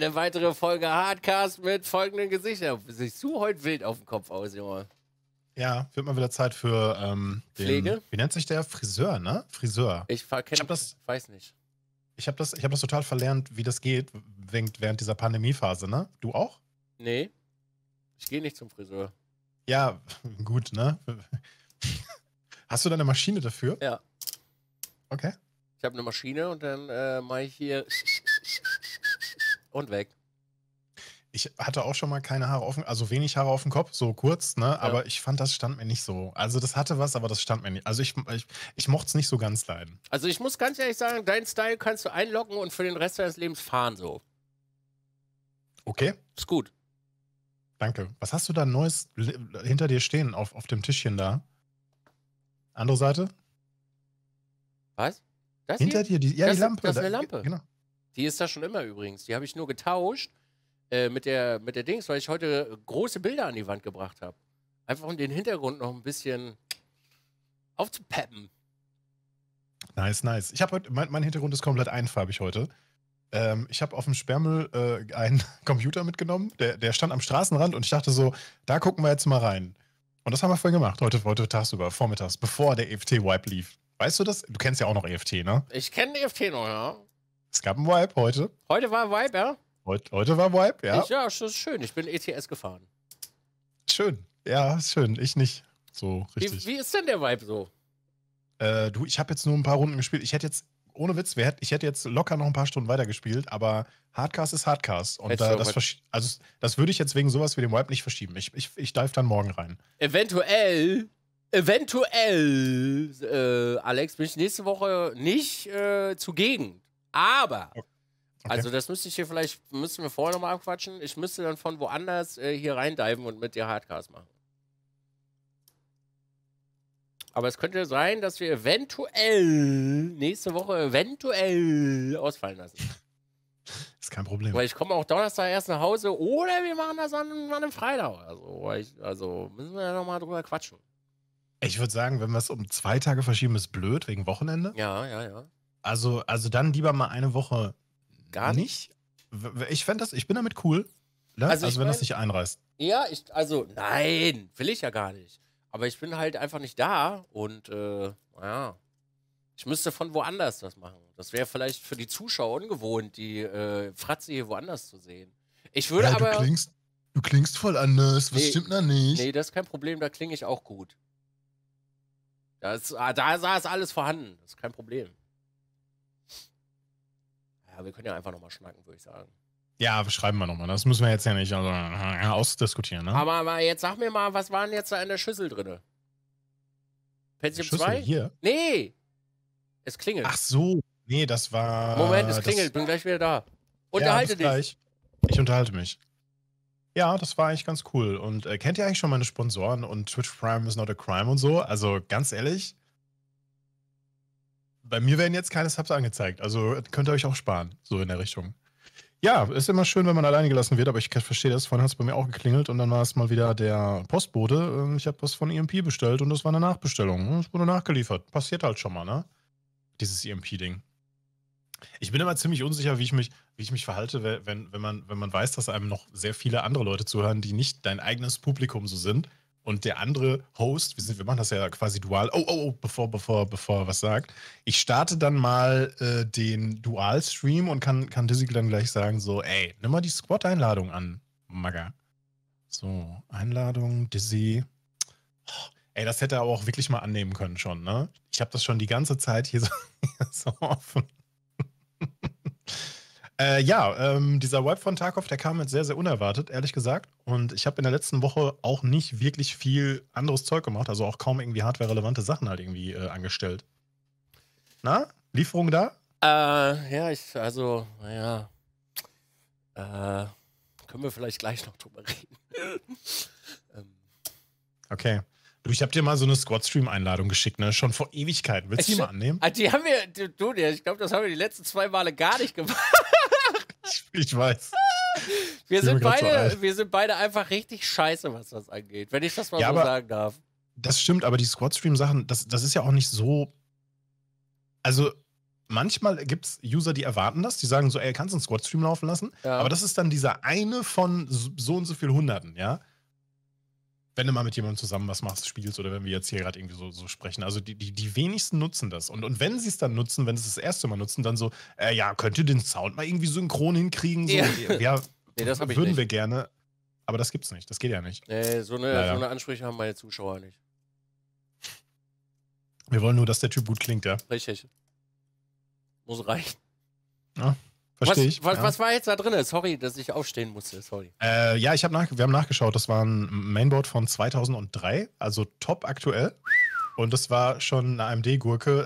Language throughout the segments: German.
Eine weitere Folge Hardcast mit folgenden Gesichtern. Siehst du heute wild auf dem Kopf aus, Junge? Ja, wird mal wieder Zeit für ähm, den, Pflege. Wie nennt sich der? Friseur, ne? Friseur. Ich, ich das, weiß nicht. Ich habe das, hab das total verlernt, wie das geht während, während dieser Pandemiephase, ne? Du auch? Nee. Ich gehe nicht zum Friseur. Ja, gut, ne? Hast du deine Maschine dafür? Ja. Okay. Ich habe eine Maschine und dann äh, mache ich hier und weg. Ich hatte auch schon mal keine Haare auf dem, also wenig Haare auf dem Kopf, so kurz, ne? Ja. Aber ich fand, das stand mir nicht so. Also das hatte was, aber das stand mir nicht. Also ich, ich, ich mochte es nicht so ganz leiden. Also ich muss ganz ehrlich sagen, dein Style kannst du einlocken und für den Rest deines Lebens fahren so. Okay. Ist gut. Danke. Was hast du da Neues hinter dir stehen auf, auf dem Tischchen da? Andere Seite? Was? Das Hinter hier? dir, die, ja, das die Lampe. das ist eine Lampe. Da, genau. Die ist da schon immer übrigens. Die habe ich nur getauscht äh, mit, der, mit der Dings, weil ich heute große Bilder an die Wand gebracht habe. Einfach um den Hintergrund noch ein bisschen aufzupeppen. Nice, nice. Ich heute, mein, mein, Hintergrund ist komplett einfarbig heute. Ähm, ich habe auf dem Sperrmüll äh, einen Computer mitgenommen, der, der stand am Straßenrand und ich dachte so, da gucken wir jetzt mal rein. Und das haben wir vorhin gemacht, heute, heute tagsüber, vormittags, bevor der EFT-Wipe lief. Weißt du das? Du kennst ja auch noch EFT, ne? Ich kenne EFT noch, ja. Es gab einen Vibe heute. Heute war Vibe, ja? Heute, heute war Vibe, ja. Ich, ja, das ist schön. Ich bin ETS gefahren. Schön. Ja, ist schön. Ich nicht. So richtig. Wie, wie ist denn der Vibe so? Äh, du, ich habe jetzt nur ein paar Runden gespielt. Ich hätte jetzt, ohne Witz, hätt, ich hätte jetzt locker noch ein paar Stunden weitergespielt, aber Hardcast ist Hardcast. Und da, das, also, das würde ich jetzt wegen sowas wie dem Vibe nicht verschieben. Ich, ich, ich dive dann morgen rein. Eventuell Eventuell, äh, Alex, bin ich nächste Woche nicht äh, zugegen. Aber, okay. also das müsste ich hier vielleicht, müssen wir vorher nochmal abquatschen. Ich müsste dann von woanders äh, hier reindiven und mit dir Hardcast machen. Aber es könnte sein, dass wir eventuell nächste Woche eventuell ausfallen lassen. Ist kein Problem. Weil ich komme auch Donnerstag erst nach Hause oder wir machen das an, an einem Freitag. Also, ich, also müssen wir ja nochmal drüber quatschen. Ich würde sagen, wenn wir es um zwei Tage verschieben, ist blöd wegen Wochenende. Ja, ja, ja. Also, also dann lieber mal eine Woche gar nicht. nicht. Ich fände das, ich bin damit cool. Ne? Also, also wenn mein, das nicht einreißt. Ja, ich, also nein, will ich ja gar nicht. Aber ich bin halt einfach nicht da und äh, ja, ich müsste von woanders das machen. Das wäre vielleicht für die Zuschauer ungewohnt, die äh, Fratze hier woanders zu sehen. Ich würde ja, aber. Du klingst, du klingst voll anders, was nee, stimmt da nicht? Nee, das ist kein Problem, da klinge ich auch gut. Das, da, ist, ah, da ist alles vorhanden, das ist kein Problem. Ja, wir können ja einfach nochmal schnacken, würde ich sagen. Ja, schreiben wir nochmal. Das müssen wir jetzt ja nicht also, äh, ausdiskutieren. Ne? Aber, aber, jetzt sag mir mal, was war denn jetzt da in der Schüssel drin? Pentium 2? Hier? Nee! Es klingelt. Ach so, nee, das war. Moment, es klingelt, das... bin gleich wieder da. Unterhalte ja, dich. Ich unterhalte mich. Ja, das war eigentlich ganz cool. Und äh, kennt ihr eigentlich schon meine Sponsoren und Twitch Prime is not a crime und so? Also ganz ehrlich, bei mir werden jetzt keine Subs angezeigt, also könnt ihr euch auch sparen, so in der Richtung. Ja, ist immer schön, wenn man alleine gelassen wird, aber ich verstehe das. Vorhin hat es bei mir auch geklingelt und dann war es mal wieder der Postbote. Ähm, ich habe was von EMP bestellt und das war eine Nachbestellung. Es wurde nachgeliefert. Passiert halt schon mal, ne? Dieses EMP-Ding. Ich bin immer ziemlich unsicher, wie ich mich, wie ich mich verhalte, wenn, wenn, man, wenn man weiß, dass einem noch sehr viele andere Leute zuhören, die nicht dein eigenes Publikum so sind und der andere Host, wir, sind, wir machen das ja quasi dual. Oh, oh, oh, bevor, bevor, bevor er was sagt. Ich starte dann mal äh, den Dual-Stream und kann, kann Dizzy dann gleich sagen: so, ey, nimm mal die Squad-Einladung an, Magga. So, Einladung, Dizzy. Oh, ey, das hätte er auch wirklich mal annehmen können schon, ne? Ich habe das schon die ganze Zeit hier so, hier so offen. Äh, ja, ähm, dieser Wipe von Tarkov, der kam jetzt sehr, sehr unerwartet, ehrlich gesagt. Und ich habe in der letzten Woche auch nicht wirklich viel anderes Zeug gemacht, also auch kaum irgendwie hardware-relevante Sachen halt irgendwie äh, angestellt. Na, Lieferung da? Äh, ja, ich, also, naja. Äh, können wir vielleicht gleich noch drüber reden. ähm. Okay. Du, ich hab dir mal so eine Squad-Stream-Einladung geschickt, ne? Schon vor Ewigkeiten. Willst du die mal annehmen? Ah, die haben wir, du, ich glaube, das haben wir die letzten zwei Male gar nicht gemacht. ich weiß. Wir sind, beide, so wir sind beide einfach richtig scheiße, was das angeht, wenn ich das mal ja, so sagen darf. Das stimmt, aber die squadstream sachen das, das ist ja auch nicht so. Also, manchmal gibt es User, die erwarten das, die sagen so, ey, kannst du einen Squadstream laufen lassen? Ja. Aber das ist dann dieser eine von so und so viel Hunderten, ja wenn du mal mit jemandem zusammen was machst, spielst oder wenn wir jetzt hier gerade irgendwie so, so sprechen. Also die, die, die wenigsten nutzen das. Und, und wenn sie es dann nutzen, wenn sie es das erste Mal nutzen, dann so, äh, ja, könnt ihr den Sound mal irgendwie synchron hinkriegen? So, ja, äh, ja nee, das würden nicht. wir gerne. Aber das gibt's nicht. Das geht ja nicht. Nee, so eine, naja. so eine Ansprüche haben meine Zuschauer nicht. Wir wollen nur, dass der Typ gut klingt, ja. Richtig. Muss reichen. Ja. Verstehe ich. Was, ja. was, war jetzt da drin? Sorry, dass ich aufstehen musste. Sorry. Äh, ja, ich hab nach, wir haben nachgeschaut. Das war ein Mainboard von 2003, also top aktuell. Und das war schon eine AMD-Gurke.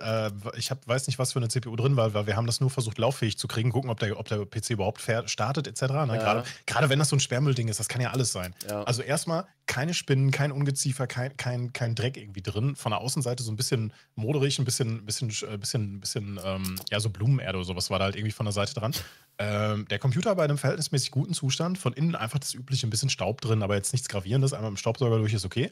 Äh, ich hab, weiß nicht, was für eine CPU drin war, weil wir haben das nur versucht, lauffähig zu kriegen, gucken, ob der, ob der PC überhaupt startet, etc. Ne? Ja. Gerade, wenn das so ein Sperrmüllding ist, das kann ja alles sein. Ja. Also erstmal keine Spinnen, kein Ungeziefer, kein, kein, kein Dreck irgendwie drin. Von der Außenseite so ein bisschen moderig, ein bisschen, bisschen, äh, bisschen, bisschen ähm, ja, so Blumenerde oder sowas war da halt irgendwie von der Seite dran. Ähm, der Computer bei einem verhältnismäßig guten Zustand, von innen einfach das übliche, ein bisschen Staub drin, aber jetzt nichts Gravierendes, einmal im Staubsauger durch ist okay.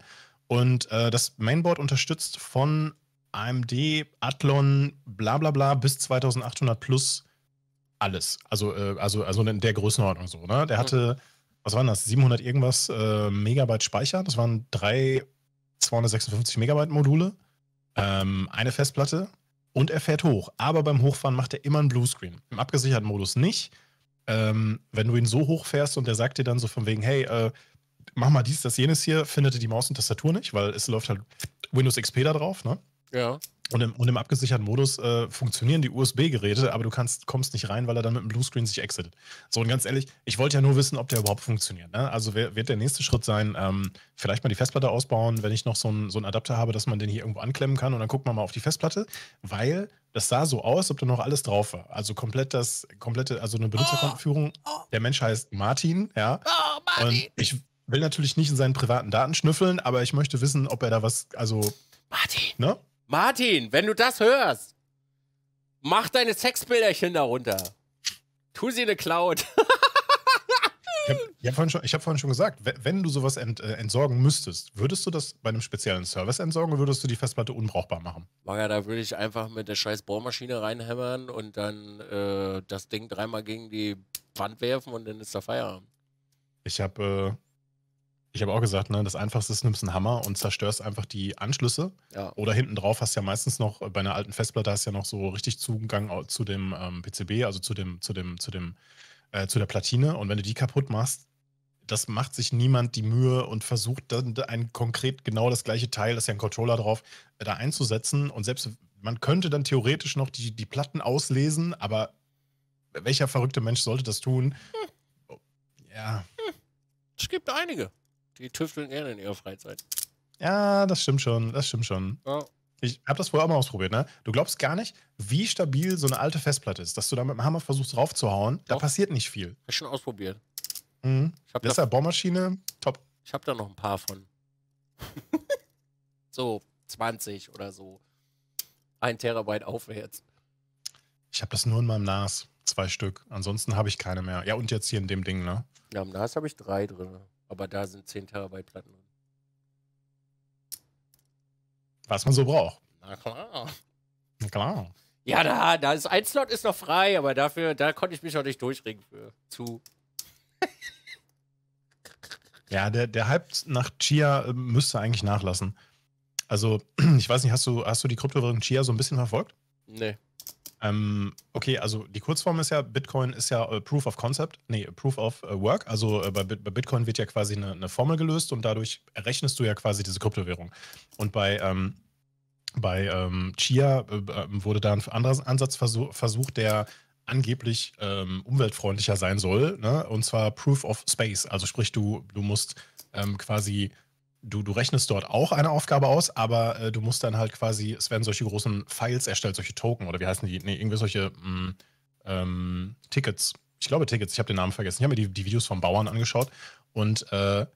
Und äh, das Mainboard unterstützt von AMD, Athlon, bla bla bla bis 2800 plus alles. Also, äh, also, also in der Größenordnung so. Ne? Der mhm. hatte, was waren das, 700 irgendwas äh, Megabyte Speicher. Das waren drei 256 Megabyte Module, ähm, eine Festplatte und er fährt hoch. Aber beim Hochfahren macht er immer einen Bluescreen. Im abgesicherten Modus nicht. Ähm, wenn du ihn so hochfährst und der sagt dir dann so von wegen, hey, äh, mach mal dies, das, jenes hier, findet die Maus und Tastatur nicht, weil es läuft halt Windows XP da drauf, ne? Ja. Und im, und im abgesicherten Modus äh, funktionieren die USB-Geräte, aber du kannst, kommst nicht rein, weil er dann mit dem Bluescreen sich exitet. So, und ganz ehrlich, ich wollte ja nur wissen, ob der überhaupt funktioniert. Ne? Also wer, wird der nächste Schritt sein, ähm, vielleicht mal die Festplatte ausbauen, wenn ich noch so einen so Adapter habe, dass man den hier irgendwo anklemmen kann. Und dann guckt man mal auf die Festplatte, weil das sah so aus, ob da noch alles drauf war. Also komplett das, komplette, also eine Benutzerkonführung. Oh, oh, oh. Der Mensch heißt Martin, ja. Oh, Martin. Und ich, will natürlich nicht in seinen privaten Daten schnüffeln, aber ich möchte wissen, ob er da was, also. Martin! Ne? Martin, wenn du das hörst, mach deine Sexbilderchen darunter. Tu sie in eine Cloud. ich habe hab vorhin, schon, hab vorhin schon gesagt, wenn du sowas ent, äh, entsorgen müsstest, würdest du das bei einem speziellen Service entsorgen oder würdest du die Festplatte unbrauchbar machen? Maga, da würde ich einfach mit der scheiß Bohrmaschine reinhämmern und dann äh, das Ding dreimal gegen die Wand werfen und dann ist der Feierabend. Ich habe äh, ich habe auch gesagt, ne, das Einfachste ist, nimmst einen Hammer und zerstörst einfach die Anschlüsse. Ja. Oder hinten drauf hast du ja meistens noch, äh, bei einer alten Festplatte hast du ja noch so richtig Zugang zu dem ähm, PCB, also zu dem, zu dem, zu dem, äh, zu der Platine. Und wenn du die kaputt machst, das macht sich niemand die Mühe und versucht dann ein konkret genau das gleiche Teil, das ist ja ein Controller drauf, äh, da einzusetzen. Und selbst man könnte dann theoretisch noch die, die Platten auslesen, aber welcher verrückte Mensch sollte das tun? Hm. Oh, ja. Hm. Es gibt einige. Die tüfteln gerne in ihrer Freizeit. Ja, das stimmt schon. Das stimmt schon. Ja. Ich habe das vorher auch mal ausprobiert, ne? Du glaubst gar nicht, wie stabil so eine alte Festplatte ist, dass du da mit dem Hammer versuchst raufzuhauen. Doch. Da passiert nicht viel. Hab ich schon ausprobiert. Mhm. Ich Deshalb Bohrmaschine, top. Ich habe da noch ein paar von. so 20 oder so. Ein Terabyte aufwärts. Ich habe das nur in meinem NAS. Zwei Stück. Ansonsten habe ich keine mehr. Ja, und jetzt hier in dem Ding, ne? Ja, im NAS habe ich drei drin. Aber da sind 10 Terabyte Platten drin. Was man so braucht. Na klar. Na klar. Ja, da, da ist ein Slot ist noch frei, aber dafür, da konnte ich mich auch nicht durchringen für. Zu. ja, der, der Hype nach Chia äh, müsste eigentlich nachlassen. Also, ich weiß nicht, hast du, hast du die Kryptowährung Chia so ein bisschen verfolgt? Nee. Ähm, okay, also die Kurzform ist ja, Bitcoin ist ja äh, Proof of Concept, nee, Proof of äh, Work. Also äh, bei, bei, Bitcoin wird ja quasi eine, eine, Formel gelöst und dadurch errechnest du ja quasi diese Kryptowährung. Und bei, ähm, bei ähm, Chia äh, äh, wurde da ein anderer Ansatz versuch, versucht, der angeblich ähm, umweltfreundlicher sein soll, ne? und zwar Proof of Space. Also sprich, du, du musst ähm, quasi du, du rechnest dort auch eine Aufgabe aus, aber äh, du musst dann halt quasi, es werden solche großen Files erstellt, solche Token oder wie heißen die? Nee, irgendwie solche mh, mm, ähm, Tickets. Ich glaube Tickets, ich habe den Namen vergessen. Ich habe mir die, die Videos von Bauern angeschaut und äh,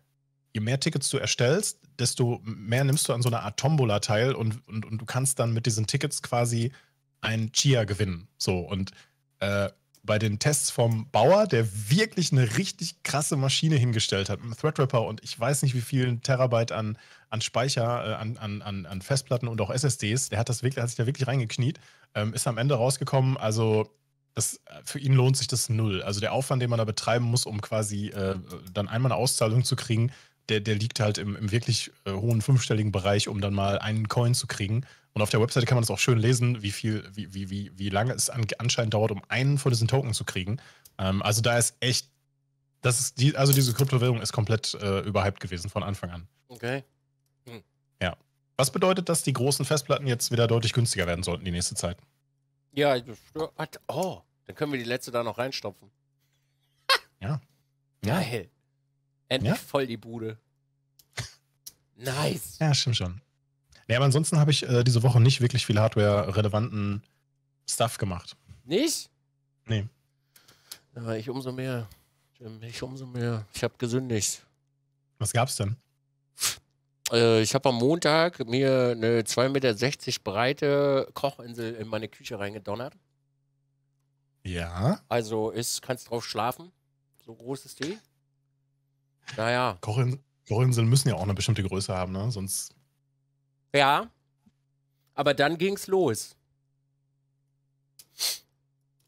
je mehr Tickets du erstellst, desto mehr nimmst du an so einer Art Tombola teil und, und, und du kannst dann mit diesen Tickets quasi ein Chia gewinnen. So und äh, bei den Tests vom Bauer, der wirklich eine richtig krasse Maschine hingestellt hat, mit einem Threadripper und ich weiß nicht, wie vielen Terabyte an, an Speicher, äh, an, an, an Festplatten und auch SSDs. Der hat, das wirklich, hat sich da wirklich reingekniet, ähm, ist am Ende rausgekommen. Also das, äh, für ihn lohnt sich das null. Also der Aufwand, den man da betreiben muss, um quasi äh, dann einmal eine Auszahlung zu kriegen, der, der liegt halt im, im wirklich äh, hohen fünfstelligen Bereich, um dann mal einen Coin zu kriegen. Und auf der Webseite kann man das auch schön lesen, wie viel, wie, wie, wie, wie lange es an, anscheinend dauert, um einen von diesen Token zu kriegen. Ähm, also da ist echt, das ist die, also diese Kryptowährung ist komplett äh, überhyped gewesen von Anfang an. Okay. Hm. Ja. Was bedeutet, dass die großen Festplatten jetzt wieder deutlich günstiger werden sollten die nächste Zeit? Ja, oh, dann können wir die letzte da noch reinstopfen. Ja. Geil. Endlich ja? voll die Bude. Nice. Ja, stimmt schon. Nee, aber ansonsten habe ich äh, diese Woche nicht wirklich viel Hardware-relevanten Stuff gemacht. Nicht? Nee. Aber ich umso mehr. Ich umso mehr. Ich habe gesündigt. Was gab's denn? Äh, ich habe am Montag mir eine 2,60 Meter breite Kochinsel in meine Küche reingedonnert. Ja. Also ist, kannst drauf schlafen. So groß ist die. Naja. Kochin Kochinseln müssen ja auch eine bestimmte Größe haben, ne? Sonst. Ja. Aber dann ging's los.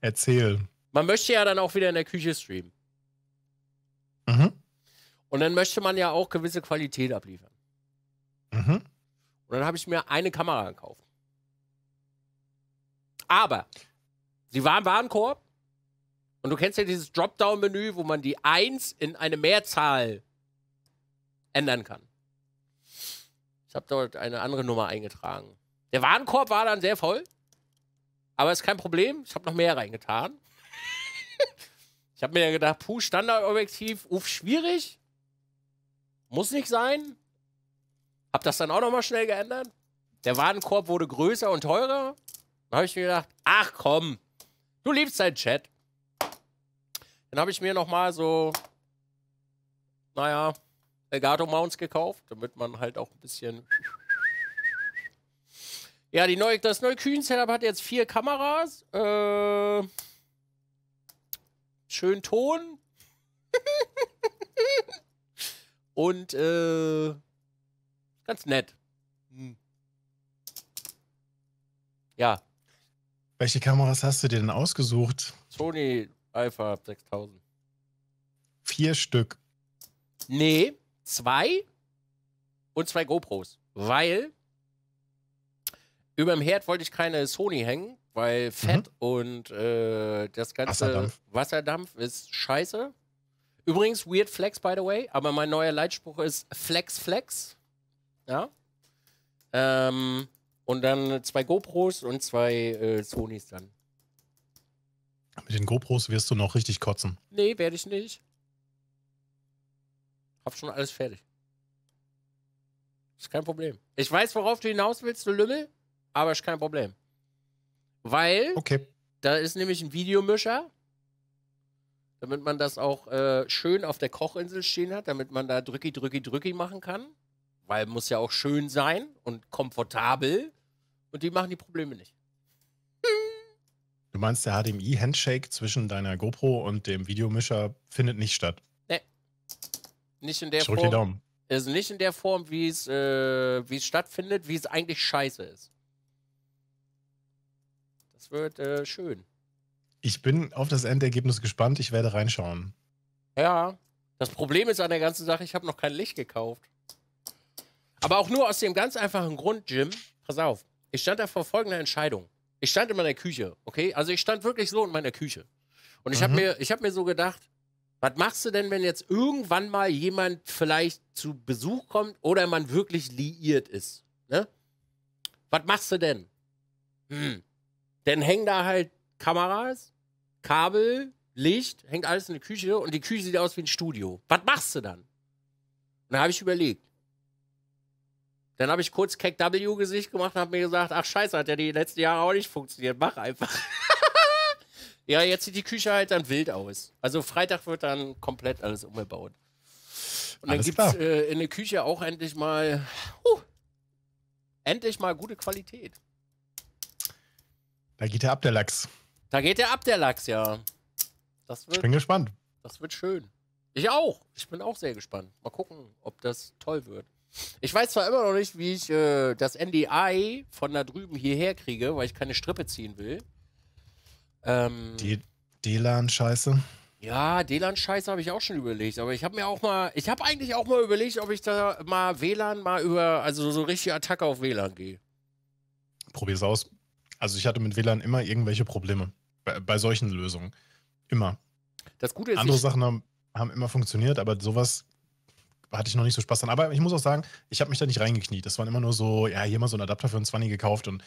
Erzähl. Man möchte ja dann auch wieder in der Küche streamen. Mhm. Und dann möchte man ja auch gewisse Qualität abliefern. Mhm. Und dann habe ich mir eine Kamera gekauft. Aber sie war im Warenkorb und du kennst ja dieses Dropdown-Menü, wo man die 1 in eine Mehrzahl ändern kann. Ich habe dort eine andere Nummer eingetragen. Der Warenkorb war dann sehr voll. Aber ist kein Problem. Ich habe noch mehr reingetan. ich habe mir dann gedacht, puh, Standardobjektiv, uff, schwierig. Muss nicht sein. Hab das dann auch nochmal schnell geändert. Der Warenkorb wurde größer und teurer. Da habe ich mir gedacht, ach komm, du liebst deinen Chat. Dann habe ich mir nochmal so, naja, Elgato Mounts gekauft, damit man halt auch ein bisschen. Ja, die neue, das neue Küchen-Setup hat jetzt vier Kameras. Äh, schön Ton. Und äh, ganz nett. Hm. Ja. Welche Kameras hast du dir denn ausgesucht? Sony Alpha 6000. Vier Stück. Nee, zwei und zwei GoPros. Weil über dem Herd wollte ich keine Sony hängen, weil mhm. Fett mhm. und äh, das ganze Wasserdampf. Wasserdampf ist scheiße. Übrigens, weird flex, by the way, aber mein neuer Leitspruch ist Flex Flex. Ja. Ähm, und dann zwei GoPros und zwei äh, Sonys dann. Mit den GoPros wirst du noch richtig kotzen. Nee, werde ich nicht. Hab schon alles fertig. Ist kein Problem. Ich weiß, worauf du hinaus willst, du Lümmel, aber ist kein Problem. Weil okay. da ist nämlich ein Videomischer, damit man das auch äh, schön auf der Kochinsel stehen hat, damit man da drücki, drücki, drücki machen kann. Weil muss ja auch schön sein und komfortabel. Und die machen die Probleme nicht. Du meinst, der HDMI-Handshake zwischen deiner GoPro und dem Videomischer findet nicht statt? Nee. Nicht in der Form. Die Daumen. Also nicht in der Form, wie es äh, wie es stattfindet, wie es eigentlich scheiße ist. Das wird äh, schön. Ich bin auf das Endergebnis gespannt. Ich werde reinschauen. Ja. Das Problem ist an der ganzen Sache, ich habe noch kein Licht gekauft. Aber auch nur aus dem ganz einfachen Grund, Jim. Pass auf. Ich stand da vor folgender Entscheidung. Ich stand in meiner Küche, okay? Also ich stand wirklich so in meiner Küche. Und ich mhm. habe mir, hab mir so gedacht, was machst du denn, wenn jetzt irgendwann mal jemand vielleicht zu Besuch kommt oder man wirklich liiert ist? Ne? Was machst du denn? Hm. Dann hängen da halt Kameras, Kabel, Licht, hängt alles in der Küche und die Küche sieht aus wie ein Studio. Was machst du dann? Und da habe ich überlegt, dann habe ich kurz Keck W Gesicht gemacht und habe mir gesagt, ach scheiße, hat ja die letzten Jahre auch nicht funktioniert. Mach einfach. ja, jetzt sieht die Küche halt dann wild aus. Also Freitag wird dann komplett alles umgebaut. Und dann gibt es äh, in der Küche auch endlich mal, uh, endlich mal gute Qualität. Da geht der ab, der Lachs. Da geht der ab, der Lachs, ja. Das wird, ich bin gespannt. Das wird schön. Ich auch. Ich bin auch sehr gespannt. Mal gucken, ob das toll wird. Ich weiß zwar immer noch nicht, wie ich äh, das NDI von da drüben hierher kriege, weil ich keine Strippe ziehen will. Ähm, DLAN-Scheiße. Ja, DLAN-Scheiße habe ich auch schon überlegt, aber ich habe mir auch mal, ich habe eigentlich auch mal überlegt, ob ich da mal WLAN mal über, also so richtige Attacke auf WLAN gehe. Probier's aus. Also ich hatte mit WLAN immer irgendwelche Probleme. Bei, bei solchen Lösungen. Immer. Das Gute ist. Andere Sachen haben, haben immer funktioniert, aber sowas hatte ich noch nicht so Spaß dran. Aber ich muss auch sagen, ich habe mich da nicht reingekniet. Das waren immer nur so, ja, hier mal so ein Adapter für einen 20 gekauft und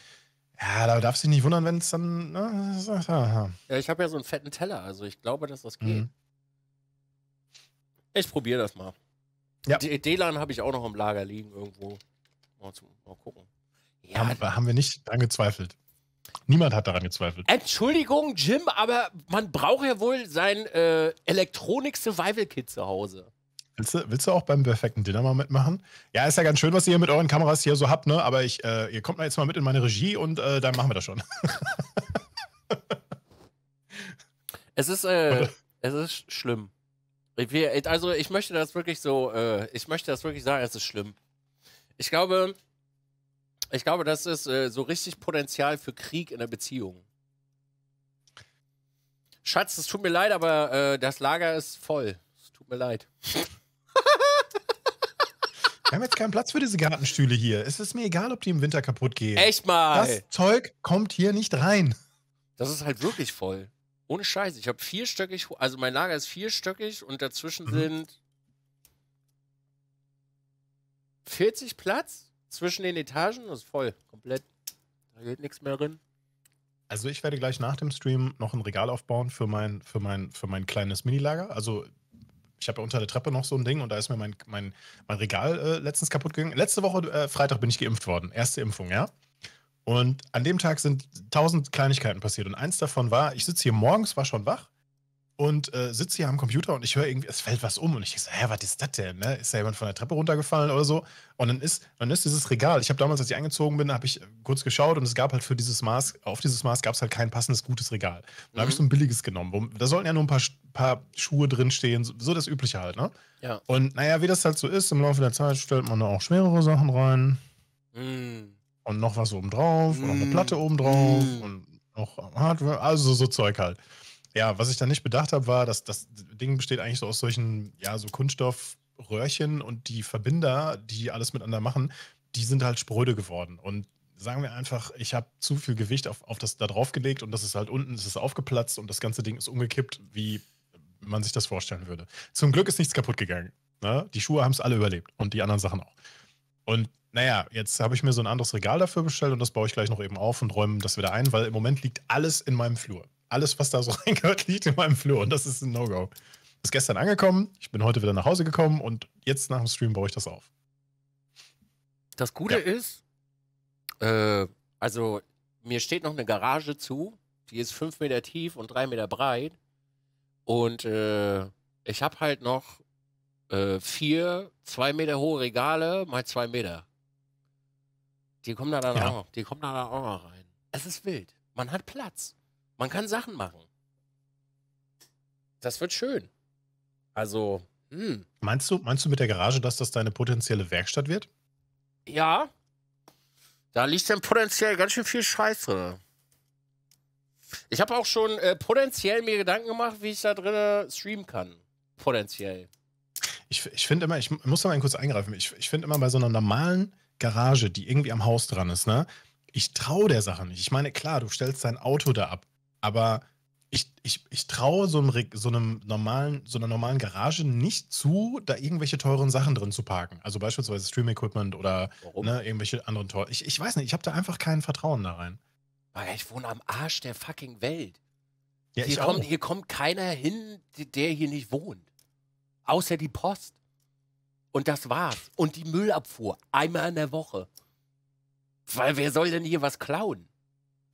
ja, da darfst du dich nicht wundern, wenn es dann. Na, ne, ja, ich habe ja so einen fetten Teller, also ich glaube, dass das geht. Mhm. Ich probiere das mal. Ja. d DLAN habe ich auch noch im Lager liegen irgendwo. Mal, zu, mal gucken. Ja, haben, haben wir nicht daran gezweifelt. Niemand hat daran gezweifelt. Entschuldigung, Jim, aber man braucht ja wohl sein äh, Elektronik-Survival-Kit zu Hause. Willst du, willst du auch beim perfekten Dinner mal mitmachen? Ja, ist ja ganz schön, was ihr mit euren Kameras hier so habt, ne? Aber ich, äh, ihr kommt mal jetzt mal mit in meine Regie und äh, dann machen wir das schon. es ist, äh, es ist schlimm. also ich möchte das wirklich so, äh, ich möchte das wirklich sagen, es ist schlimm. Ich glaube, ich glaube, das ist äh, so richtig Potenzial für Krieg in der Beziehung. Schatz, es tut mir leid, aber äh, das Lager ist voll. Es tut mir leid. Wir haben jetzt keinen Platz für diese Gartenstühle hier. Es ist mir egal, ob die im Winter kaputt gehen. Echt mal. Das Zeug kommt hier nicht rein. Das ist halt wirklich voll. Ohne Scheiß. Ich habe vierstöckig, also mein Lager ist vierstöckig und dazwischen mhm. sind 40 Platz zwischen den Etagen. Das ist voll. Komplett. Da geht nichts mehr drin. Also ich werde gleich nach dem Stream noch ein Regal aufbauen für mein, für mein, für mein kleines Minilager. Also ich habe ja unter der Treppe noch so ein Ding und da ist mir mein, mein, mein Regal äh, letztens kaputt gegangen. Letzte Woche, äh, Freitag, bin ich geimpft worden. Erste Impfung, ja. Und an dem Tag sind tausend Kleinigkeiten passiert. Und eins davon war, ich sitze hier morgens, war schon wach und äh, sitze hier am Computer und ich höre irgendwie, es fällt was um und ich denke so, hä, was ist das denn? Ne? Ist da jemand von der Treppe runtergefallen oder so? Und dann ist, dann ist dieses Regal. Ich habe damals, als ich eingezogen bin, habe ich äh, kurz geschaut und es gab halt für dieses Maß, auf dieses Maß gab es halt kein passendes gutes Regal. Und da habe ich mhm. so ein billiges genommen. Wo, da sollten ja nur ein paar, paar Schuhe drinstehen, so, so das Übliche halt, ne? Ja. Und naja, wie das halt so ist, im Laufe der Zeit stellt man da auch schwerere Sachen rein. Mhm. Und noch was obendrauf, mhm. und noch eine mm. Platte obendrauf mhm. und noch Hardware, also so Zeug halt ja, was ich da nicht bedacht habe, war, dass das Ding besteht eigentlich so aus solchen, ja, so Kunststoffröhrchen und die Verbinder, die alles miteinander machen, die sind halt spröde geworden. Und sagen wir einfach, ich habe zu viel Gewicht auf, auf das da drauf gelegt und das ist halt unten, das ist aufgeplatzt und das ganze Ding ist umgekippt, wie man sich das vorstellen würde. Zum Glück ist nichts kaputt gegangen. Ne? Die Schuhe haben es alle überlebt und die anderen Sachen auch. Und naja, jetzt habe ich mir so ein anderes Regal dafür bestellt und das baue ich gleich noch eben auf und räume das wieder ein, weil im Moment liegt alles in meinem Flur alles, was da so reingehört, liegt in meinem Flur und das ist ein No-Go. Ist gestern angekommen, ich bin heute wieder nach Hause gekommen und jetzt nach dem Stream baue ich das auf. Das Gute ja. ist, äh, also mir steht noch eine Garage zu, die ist fünf Meter tief und drei Meter breit und äh, ich habe halt noch äh, vier zwei Meter hohe Regale mal zwei Meter. Die kommen da dann ja. auch, die kommen da dann auch noch rein. Es ist wild. Man hat Platz. Man kann Sachen machen. Das wird schön. Also, hm. Meinst du, meinst du mit der Garage, dass das deine potenzielle Werkstatt wird? Ja. Da liegt dann potenziell ganz schön viel Scheiße. Ich habe auch schon äh, potenziell mir Gedanken gemacht, wie ich da drin äh, streamen kann. Potenziell. Ich, ich finde immer, ich muss da mal kurz eingreifen, ich, ich finde immer bei so einer normalen Garage, die irgendwie am Haus dran ist, ne? Ich traue der Sache nicht. Ich meine, klar, du stellst dein Auto da ab. Aber ich, ich, ich traue so einem, so einem normalen, so einer normalen Garage nicht zu, da irgendwelche teuren Sachen drin zu parken. Also beispielsweise Stream-Equipment oder ne, irgendwelche anderen teuren. Ich, ich weiß nicht, ich habe da einfach kein Vertrauen da rein. Ich wohne am Arsch der fucking Welt. Ja, hier, kommt, hier kommt keiner hin, der hier nicht wohnt. Außer die Post. Und das war's. Und die Müllabfuhr. Einmal in der Woche. Weil wer soll denn hier was klauen?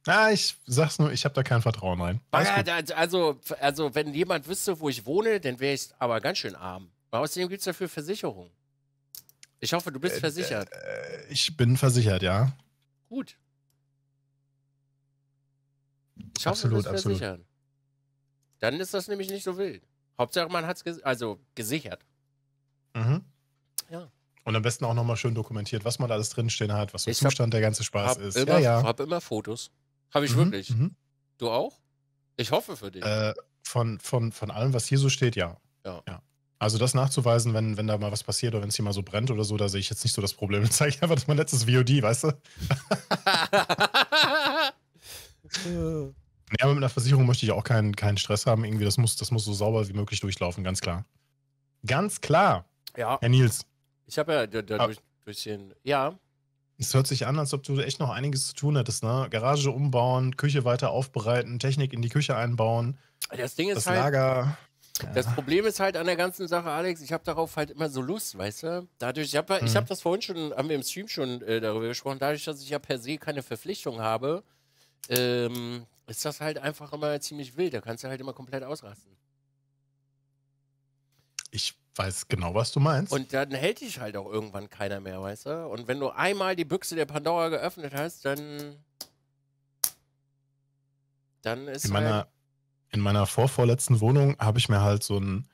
Ah, ich sag's nur, ich habe da kein Vertrauen rein. Also, also, wenn jemand wüsste, wo ich wohne, dann wäre ich aber ganz schön arm. Außerdem gibt's dafür Versicherungen. Ich hoffe, du bist äh, versichert. Äh, ich bin versichert, ja. Gut. Ich absolut, hoffe, du bist absolut. versichert. Dann ist das nämlich nicht so wild. Hauptsache, man hat's ges also gesichert. Mhm. Ja. Und am besten auch nochmal schön dokumentiert, was man alles drinstehen hat, was für Zustand der ganze Spaß ist. Immer, ja, ja. Ich habe immer Fotos. Habe ich mhm, wirklich. Mhm. Du auch? Ich hoffe für dich. Äh, von, von, von allem, was hier so steht, ja. Ja. ja. Also das nachzuweisen, wenn, wenn da mal was passiert oder wenn es hier mal so brennt oder so, da sehe ich jetzt nicht so das Problem. Dann zeige ich einfach das mein letztes VOD, weißt du? Ja, aber mit einer Versicherung möchte ich auch keinen, keinen Stress haben. Irgendwie, das muss, das muss so sauber wie möglich durchlaufen, ganz klar. Ganz klar. Ja. Herr Nils. Ich habe ja dadurch, ah. durch den. Ja. Es hört sich an, als ob du echt noch einiges zu tun hättest, ne? Garage umbauen, Küche weiter aufbereiten, Technik in die Küche einbauen. Das Ding ist das halt, Lager. Das ja. Problem ist halt an der ganzen Sache, Alex, ich habe darauf halt immer so Lust, weißt du? Dadurch, ich habe mhm. hab das vorhin schon, haben wir im Stream schon äh, darüber gesprochen, dadurch, dass ich ja per se keine Verpflichtung habe, ähm, ist das halt einfach immer ziemlich wild. Da kannst du halt immer komplett ausrasten. Ich weiß genau, was du meinst. Und dann hält dich halt auch irgendwann keiner mehr, weißt du? Und wenn du einmal die Büchse der Pandora geöffnet hast, dann. Dann ist. In, halt in meiner vorvorletzten Wohnung habe ich mir halt so ein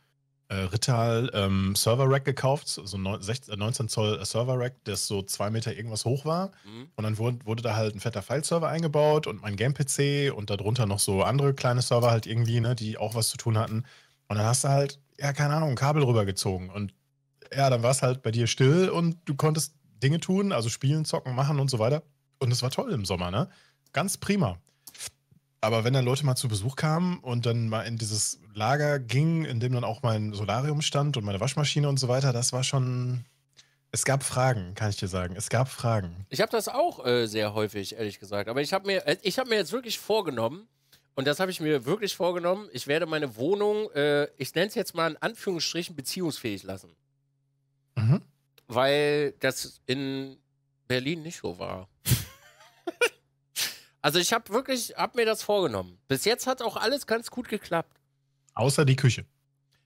äh, Rital ähm, Server Rack gekauft, so ein 19 äh, Zoll äh, Server Rack, das so zwei Meter irgendwas hoch war. Mhm. Und dann wurde, wurde da halt ein fetter File-Server eingebaut und mein Game-PC und darunter noch so andere kleine Server halt irgendwie, ne, die auch was zu tun hatten. Und dann hast du halt ja, keine Ahnung, ein Kabel rübergezogen. Und ja, dann war es halt bei dir still und du konntest Dinge tun, also spielen, zocken, machen und so weiter. Und es war toll im Sommer, ne? Ganz prima. Aber wenn dann Leute mal zu Besuch kamen und dann mal in dieses Lager ging, in dem dann auch mein Solarium stand und meine Waschmaschine und so weiter, das war schon. Es gab Fragen, kann ich dir sagen. Es gab Fragen. Ich habe das auch äh, sehr häufig, ehrlich gesagt. Aber ich habe mir, äh, ich hab mir jetzt wirklich vorgenommen, und das habe ich mir wirklich vorgenommen. Ich werde meine Wohnung, äh, ich nenne es jetzt mal in Anführungsstrichen, beziehungsfähig lassen. Mhm. Weil das in Berlin nicht so war. also ich habe wirklich, habe mir das vorgenommen. Bis jetzt hat auch alles ganz gut geklappt. Außer die Küche.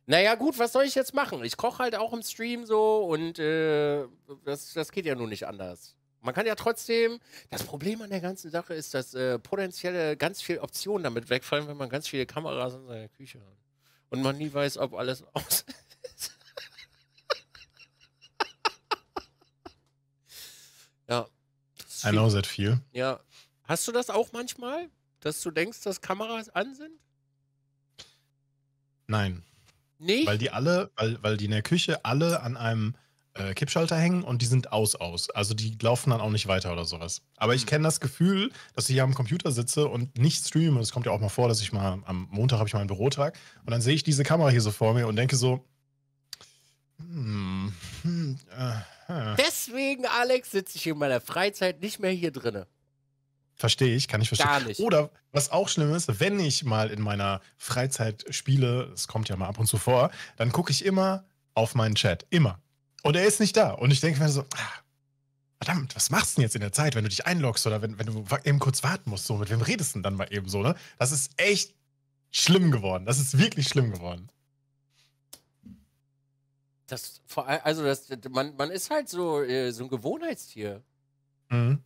Naja, gut, was soll ich jetzt machen? Ich koche halt auch im Stream so und äh, das, das geht ja nun nicht anders. Man kann ja trotzdem, das Problem an der ganzen Sache ist, dass äh, potenzielle ganz viele Optionen damit wegfallen, wenn man ganz viele Kameras in seiner Küche hat. Und man nie weiß, ob alles aus ist. ja. I know that viel. Ja. Hast du das auch manchmal, dass du denkst, dass Kameras an sind? Nein. Nicht? Weil die alle, weil, weil die in der Küche alle an einem äh, Kippschalter hängen und die sind aus, aus. Also die laufen dann auch nicht weiter oder sowas. Aber ich hm. kenne das Gefühl, dass ich hier am Computer sitze und nicht streame. Das kommt ja auch mal vor, dass ich mal am Montag habe ich mal einen Bürotag und dann sehe ich diese Kamera hier so vor mir und denke so, hm, hm, äh, äh. Deswegen, Alex, sitze ich in meiner Freizeit nicht mehr hier drinne. Verstehe ich, kann ich verstehen. Gar nicht. Oder was auch schlimm ist, wenn ich mal in meiner Freizeit spiele, es kommt ja mal ab und zu vor, dann gucke ich immer auf meinen Chat. Immer. Und er ist nicht da. Und ich denke mir so, ah, verdammt, was machst du denn jetzt in der Zeit, wenn du dich einloggst oder wenn, wenn du eben kurz warten musst? So, mit wem redest du denn dann mal eben so, ne? Das ist echt schlimm geworden. Das ist wirklich schlimm geworden. Das, also das, man, man ist halt so, äh, so ein Gewohnheitstier. Mhm.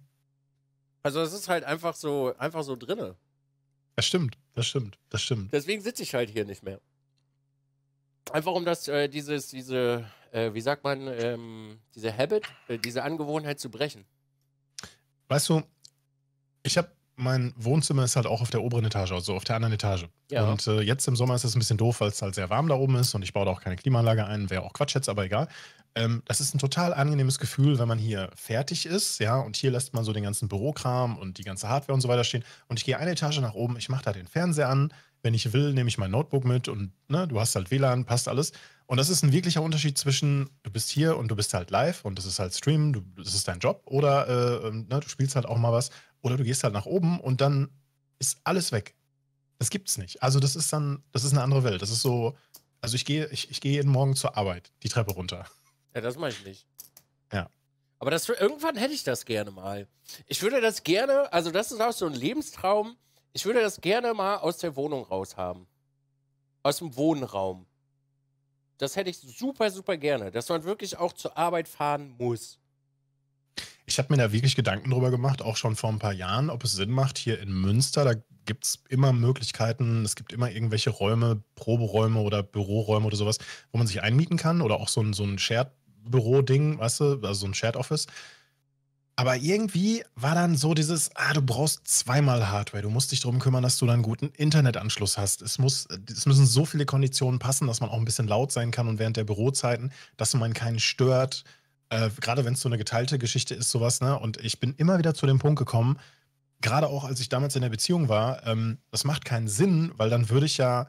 Also es ist halt einfach so, einfach so drinne. Das stimmt, das stimmt, das stimmt. Deswegen sitze ich halt hier nicht mehr einfach um das, äh, dieses, diese, äh, wie sagt man, ähm, diese Habit, äh, diese Angewohnheit zu brechen. Weißt du, ich habe mein Wohnzimmer ist halt auch auf der oberen Etage, also auf der anderen Etage. Ja. Und äh, jetzt im Sommer ist es ein bisschen doof, weil es halt sehr warm da oben ist und ich baue da auch keine Klimaanlage ein, wäre auch Quatsch jetzt, aber egal. Ähm, das ist ein total angenehmes Gefühl, wenn man hier fertig ist, ja, und hier lässt man so den ganzen Bürokram und die ganze Hardware und so weiter stehen. Und ich gehe eine Etage nach oben, ich mache da den Fernseher an, wenn ich will, nehme ich mein Notebook mit und ne, du hast halt WLAN, passt alles. Und das ist ein wirklicher Unterschied zwischen, du bist hier und du bist halt live und das ist halt Stream, du, das ist dein Job oder äh, ähm, ne, du spielst halt auch mal was oder du gehst halt nach oben und dann ist alles weg. Das gibt's nicht. Also das ist dann, das ist eine andere Welt. Das ist so, also ich gehe, ich, ich gehe jeden Morgen zur Arbeit, die Treppe runter. Ja, das mache ich nicht. Ja. Aber das, irgendwann hätte ich das gerne mal. Ich würde das gerne, also das ist auch so ein Lebenstraum, ich würde das gerne mal aus der Wohnung raus haben. Aus dem Wohnraum. Das hätte ich super, super gerne, dass man wirklich auch zur Arbeit fahren muss. Ich habe mir da wirklich Gedanken drüber gemacht, auch schon vor ein paar Jahren, ob es Sinn macht, hier in Münster, da gibt es immer Möglichkeiten, es gibt immer irgendwelche Räume, Proberäume oder Büroräume oder sowas, wo man sich einmieten kann oder auch so ein, so ein Shared-Büro-Ding, weißt du, also so ein Shared-Office. Aber irgendwie war dann so dieses, ah, du brauchst zweimal Hardware. Du musst dich darum kümmern, dass du dann einen guten Internetanschluss hast. Es, muss, es müssen so viele Konditionen passen, dass man auch ein bisschen laut sein kann und während der Bürozeiten, dass man keinen stört. Äh, gerade wenn es so eine geteilte Geschichte ist, sowas, ne? Und ich bin immer wieder zu dem Punkt gekommen, gerade auch als ich damals in der Beziehung war, ähm, das macht keinen Sinn, weil dann würde ich ja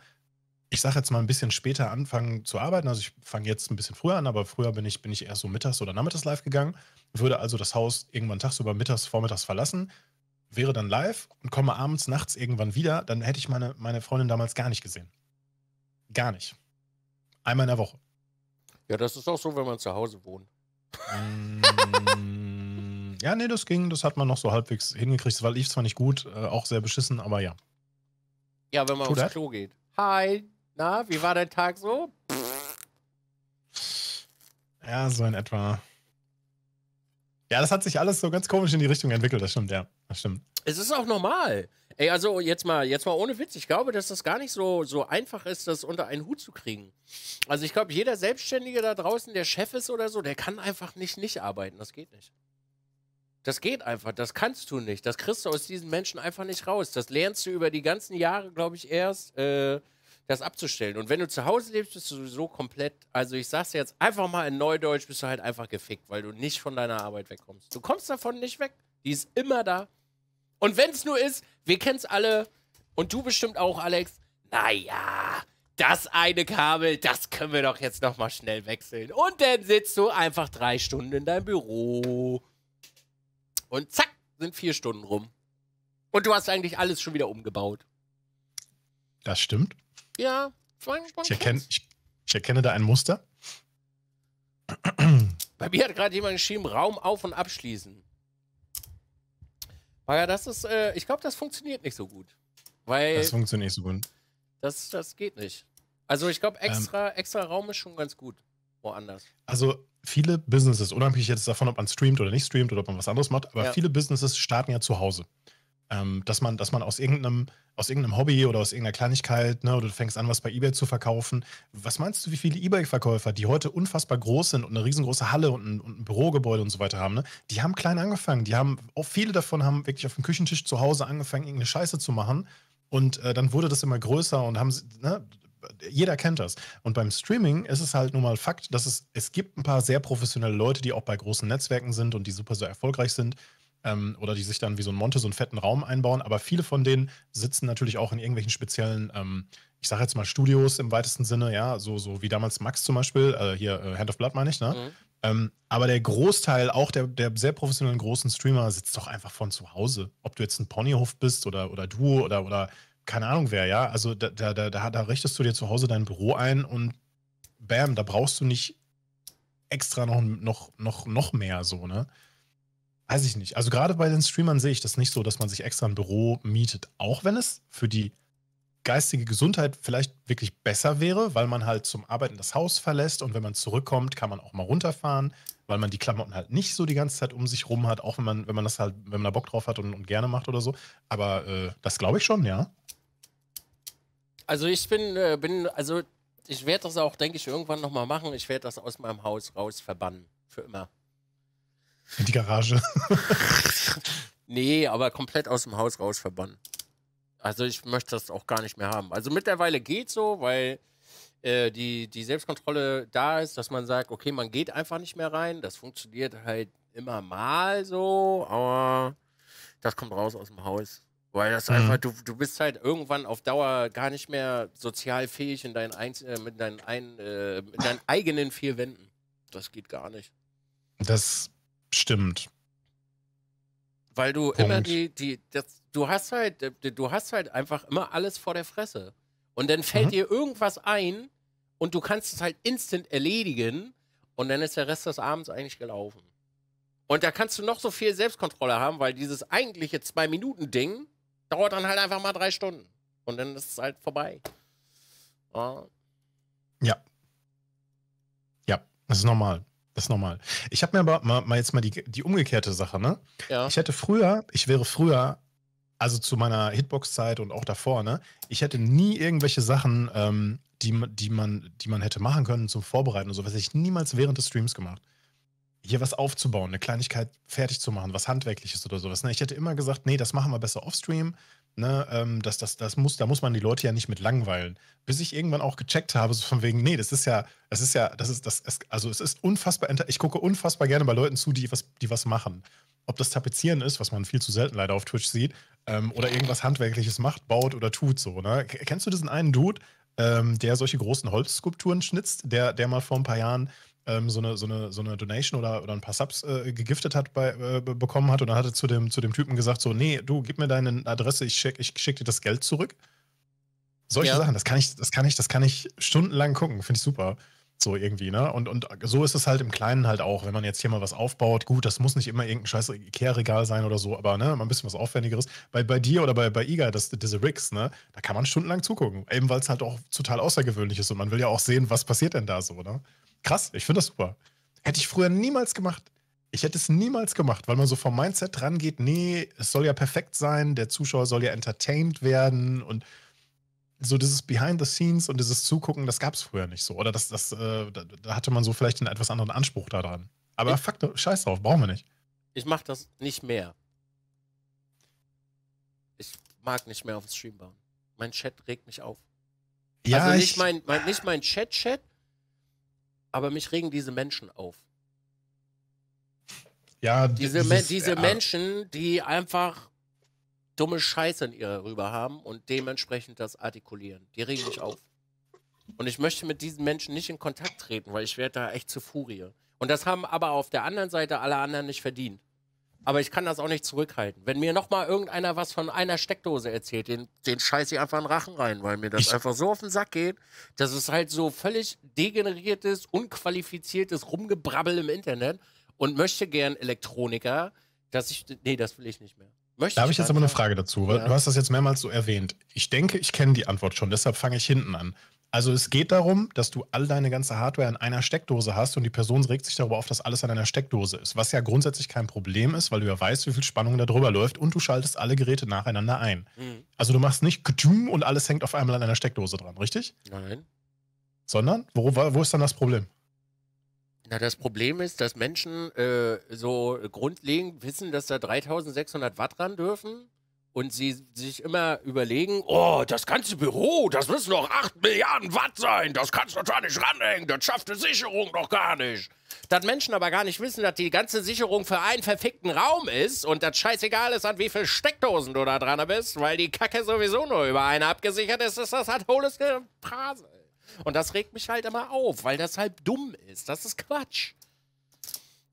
ich sage jetzt mal ein bisschen später anfangen zu arbeiten. Also ich fange jetzt ein bisschen früher an, aber früher bin ich, bin ich erst so mittags oder nachmittags live gegangen, würde also das Haus irgendwann tagsüber mittags, vormittags verlassen, wäre dann live und komme abends, nachts irgendwann wieder, dann hätte ich meine, meine Freundin damals gar nicht gesehen. Gar nicht. Einmal in der Woche. Ja, das ist auch so, wenn man zu Hause wohnt. Mm, ja, nee, das ging, das hat man noch so halbwegs hingekriegt. Das war lief zwar nicht gut, äh, auch sehr beschissen, aber ja. Ja, wenn man Tut aufs Klo geht. Hi, na, wie war dein Tag so? Ja, so in etwa. Ja, das hat sich alles so ganz komisch in die Richtung entwickelt, das stimmt, ja. Das stimmt. Es ist auch normal. Ey, also jetzt mal, jetzt mal ohne Witz, ich glaube, dass das gar nicht so, so einfach ist, das unter einen Hut zu kriegen. Also ich glaube, jeder Selbstständige da draußen, der Chef ist oder so, der kann einfach nicht nicht arbeiten. Das geht nicht. Das geht einfach, das kannst du nicht. Das kriegst du aus diesen Menschen einfach nicht raus. Das lernst du über die ganzen Jahre, glaube ich, erst. Äh, das abzustellen. Und wenn du zu Hause lebst, bist du sowieso komplett, also ich sag's jetzt einfach mal in Neudeutsch, bist du halt einfach gefickt, weil du nicht von deiner Arbeit wegkommst. Du kommst davon nicht weg. Die ist immer da. Und wenn's nur ist, wir kennen's alle und du bestimmt auch, Alex. Naja, das eine Kabel, das können wir doch jetzt nochmal schnell wechseln. Und dann sitzt du einfach drei Stunden in deinem Büro. Und zack, sind vier Stunden rum. Und du hast eigentlich alles schon wieder umgebaut. Das stimmt. Ja, ich erkenne, ich, ich erkenne da ein Muster. Bei mir hat gerade jemand geschrieben, Raum auf- und abschließen. Aber ja, das ist, äh, ich glaube, das funktioniert nicht so gut. Weil das funktioniert nicht so gut. Das, das geht nicht. Also ich glaube, extra, ähm, extra Raum ist schon ganz gut. Woanders. Also viele Businesses, unabhängig jetzt davon, ob man streamt oder nicht streamt oder ob man was anderes macht, aber ja. viele Businesses starten ja zu Hause ähm, dass man, dass man aus irgendeinem, aus irgendeinem Hobby oder aus irgendeiner Kleinigkeit, ne, oder du fängst an, was bei Ebay zu verkaufen. Was meinst du, wie viele Ebay-Verkäufer, die heute unfassbar groß sind und eine riesengroße Halle und ein, und ein Bürogebäude und so weiter haben, ne? Die haben klein angefangen. Die haben, auch viele davon haben wirklich auf dem Küchentisch zu Hause angefangen, irgendeine Scheiße zu machen. Und äh, dann wurde das immer größer und haben, ne, jeder kennt das. Und beim Streaming ist es halt nun mal Fakt, dass es, es gibt ein paar sehr professionelle Leute, die auch bei großen Netzwerken sind und die super, sehr erfolgreich sind ähm, oder die sich dann wie so ein Monte so einen fetten Raum einbauen. Aber viele von denen sitzen natürlich auch in irgendwelchen speziellen, ähm, ich sage jetzt mal Studios im weitesten Sinne, ja, so, so wie damals Max zum Beispiel, äh, hier äh, Hand of Blood meine ich, ne? Mhm. Ähm, aber der Großteil auch der, der sehr professionellen großen Streamer sitzt doch einfach von zu Hause. Ob du jetzt ein Ponyhof bist oder, oder du oder, oder keine Ahnung wer, ja. Also da, da, da, da richtest du dir zu Hause dein Büro ein und bam, da brauchst du nicht extra noch, noch, noch, noch mehr so, ne? Weiß ich nicht. Also gerade bei den Streamern sehe ich das nicht so, dass man sich extra ein Büro mietet, auch wenn es für die geistige Gesundheit vielleicht wirklich besser wäre, weil man halt zum Arbeiten das Haus verlässt und wenn man zurückkommt, kann man auch mal runterfahren, weil man die Klamotten halt nicht so die ganze Zeit um sich rum hat, auch wenn man, wenn man das halt, wenn man da Bock drauf hat und, und gerne macht oder so. Aber äh, das glaube ich schon, ja. Also ich bin, äh, bin also ich werde das auch, denke ich, irgendwann nochmal machen. Ich werde das aus meinem Haus raus verbannen. Für immer. In die Garage. nee, aber komplett aus dem Haus raus verbannen. Also ich möchte das auch gar nicht mehr haben. Also mittlerweile geht so, weil äh, die, die Selbstkontrolle da ist, dass man sagt, okay, man geht einfach nicht mehr rein. Das funktioniert halt immer mal so, aber das kommt raus aus dem Haus. Weil das mhm. einfach, du, du bist halt irgendwann auf Dauer gar nicht mehr sozial fähig in deinen Einz äh, mit, deinen ein, äh, mit deinen eigenen vier Wänden. Das geht gar nicht. Das stimmt. Weil du Punkt. immer die, die, das, du hast halt, du hast halt einfach immer alles vor der Fresse. Und dann fällt mhm. dir irgendwas ein und du kannst es halt instant erledigen und dann ist der Rest des Abends eigentlich gelaufen. Und da kannst du noch so viel Selbstkontrolle haben, weil dieses eigentliche Zwei-Minuten-Ding dauert dann halt einfach mal drei Stunden. Und dann ist es halt vorbei. Ja. Ja, das ist normal. Das ist normal. Ich habe mir aber mal, mal, jetzt mal die, die umgekehrte Sache, ne? Ja. Ich hätte früher, ich wäre früher, also zu meiner Hitbox-Zeit und auch davor, ne? Ich hätte nie irgendwelche Sachen, ähm, die, die, man, die man hätte machen können zum Vorbereiten und so, was ich niemals während des Streams gemacht. Hier was aufzubauen, eine Kleinigkeit fertig zu machen, was Handwerkliches oder sowas. Ne? Ich hätte immer gesagt, nee, das machen wir besser off-stream, Ne, ähm, das, das, das muss, da muss man die Leute ja nicht mit langweilen. Bis ich irgendwann auch gecheckt habe, so von wegen, nee, das ist ja, das ist ja, das ist, das ist, also es ist unfassbar, ich gucke unfassbar gerne bei Leuten zu, die was, die was machen. Ob das Tapezieren ist, was man viel zu selten leider auf Twitch sieht, ähm, oder irgendwas Handwerkliches macht, baut oder tut so. Ne? Kennst du diesen einen Dude, ähm, der solche großen Holzskulpturen schnitzt, der, der mal vor ein paar Jahren ähm, so, eine, so, eine, so eine Donation oder, oder ein paar Subs äh, gegiftet hat, bei, äh, bekommen hat und dann hatte zu dem, zu dem Typen gesagt, so, nee, du, gib mir deine Adresse, ich schicke ich schick dir das Geld zurück. Solche ja. Sachen, das kann ich, das kann ich, das kann ich stundenlang gucken, finde ich super. So irgendwie, ne? Und, und so ist es halt im Kleinen halt auch, wenn man jetzt hier mal was aufbaut. Gut, das muss nicht immer irgendein scheiß Ikea-Regal sein oder so, aber ne, mal ein bisschen was Aufwendigeres. Bei, bei dir oder bei, bei Iga, das, diese Rigs, ne, da kann man stundenlang zugucken. Eben weil es halt auch total außergewöhnlich ist und man will ja auch sehen, was passiert denn da so, ne? krass, ich finde das super. Hätte ich früher niemals gemacht. Ich hätte es niemals gemacht, weil man so vom Mindset rangeht, nee, es soll ja perfekt sein, der Zuschauer soll ja entertained werden und so dieses Behind the Scenes und dieses Zugucken, das gab es früher nicht so. Oder das, das, äh, da, da, hatte man so vielleicht einen etwas anderen Anspruch daran. Aber ich, Fakt, scheiß drauf, brauchen wir nicht. Ich mache das nicht mehr. Ich mag nicht mehr auf den Stream bauen. Mein Chat regt mich auf. Ja, also nicht ich, mein, mein, nicht mein Chat-Chat, aber mich regen diese Menschen auf. Ja, diese, dieses, Me diese ja. Menschen, die einfach dumme Scheiße in ihr rüber haben und dementsprechend das artikulieren, die regen mich auf. Und ich möchte mit diesen Menschen nicht in Kontakt treten, weil ich werde da echt zu Furie. Und das haben aber auf der anderen Seite alle anderen nicht verdient. Aber ich kann das auch nicht zurückhalten. Wenn mir nochmal irgendeiner was von einer Steckdose erzählt, den, den scheiße ich einfach in den Rachen rein, weil mir das ich einfach so auf den Sack geht, dass es halt so völlig degeneriertes, unqualifiziertes Rumgebrabbel im Internet und möchte gern Elektroniker, dass ich, nee, das will ich nicht mehr. Möchte da habe ich jetzt aber eine Frage dazu, weil ja. du hast das jetzt mehrmals so erwähnt. Ich denke, ich kenne die Antwort schon, deshalb fange ich hinten an. Also es geht darum, dass du all deine ganze Hardware an einer Steckdose hast und die Person regt sich darüber auf, dass alles an einer Steckdose ist, was ja grundsätzlich kein Problem ist, weil du ja weißt, wie viel Spannung da drüber läuft und du schaltest alle Geräte nacheinander ein. Mhm. Also du machst nicht Ktum und alles hängt auf einmal an einer Steckdose dran, richtig? Nein. Sondern, wo, wo ist dann das Problem? Na, das Problem ist, dass Menschen äh, so grundlegend wissen, dass da 3600 Watt ran dürfen und sie sich immer überlegen, oh, das ganze Büro, das müssen doch 8 Milliarden Watt sein, das kannst du doch nicht ranhängen, das schafft eine Sicherung doch gar nicht. Dass Menschen aber gar nicht wissen, dass die ganze Sicherung für einen verfickten Raum ist und das scheißegal ist, an wie viel Steckdosen du da dran bist, weil die Kacke sowieso nur über eine abgesichert ist, ist das halt hohles Phrase. Und das regt mich halt immer auf, weil das halt dumm ist. Das ist Quatsch.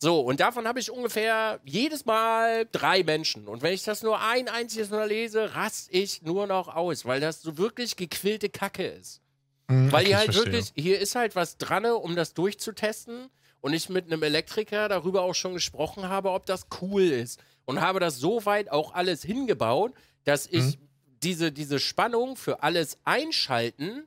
So, und davon habe ich ungefähr jedes Mal drei Menschen. Und wenn ich das nur ein einziges Mal lese, raste ich nur noch aus, weil das so wirklich gequillte Kacke ist. Mhm, weil okay, hier halt wirklich, hier ist halt was dran, ne, um das durchzutesten. Und ich mit einem Elektriker darüber auch schon gesprochen habe, ob das cool ist. Und habe das so weit auch alles hingebaut, dass ich mhm. diese, diese Spannung für alles einschalten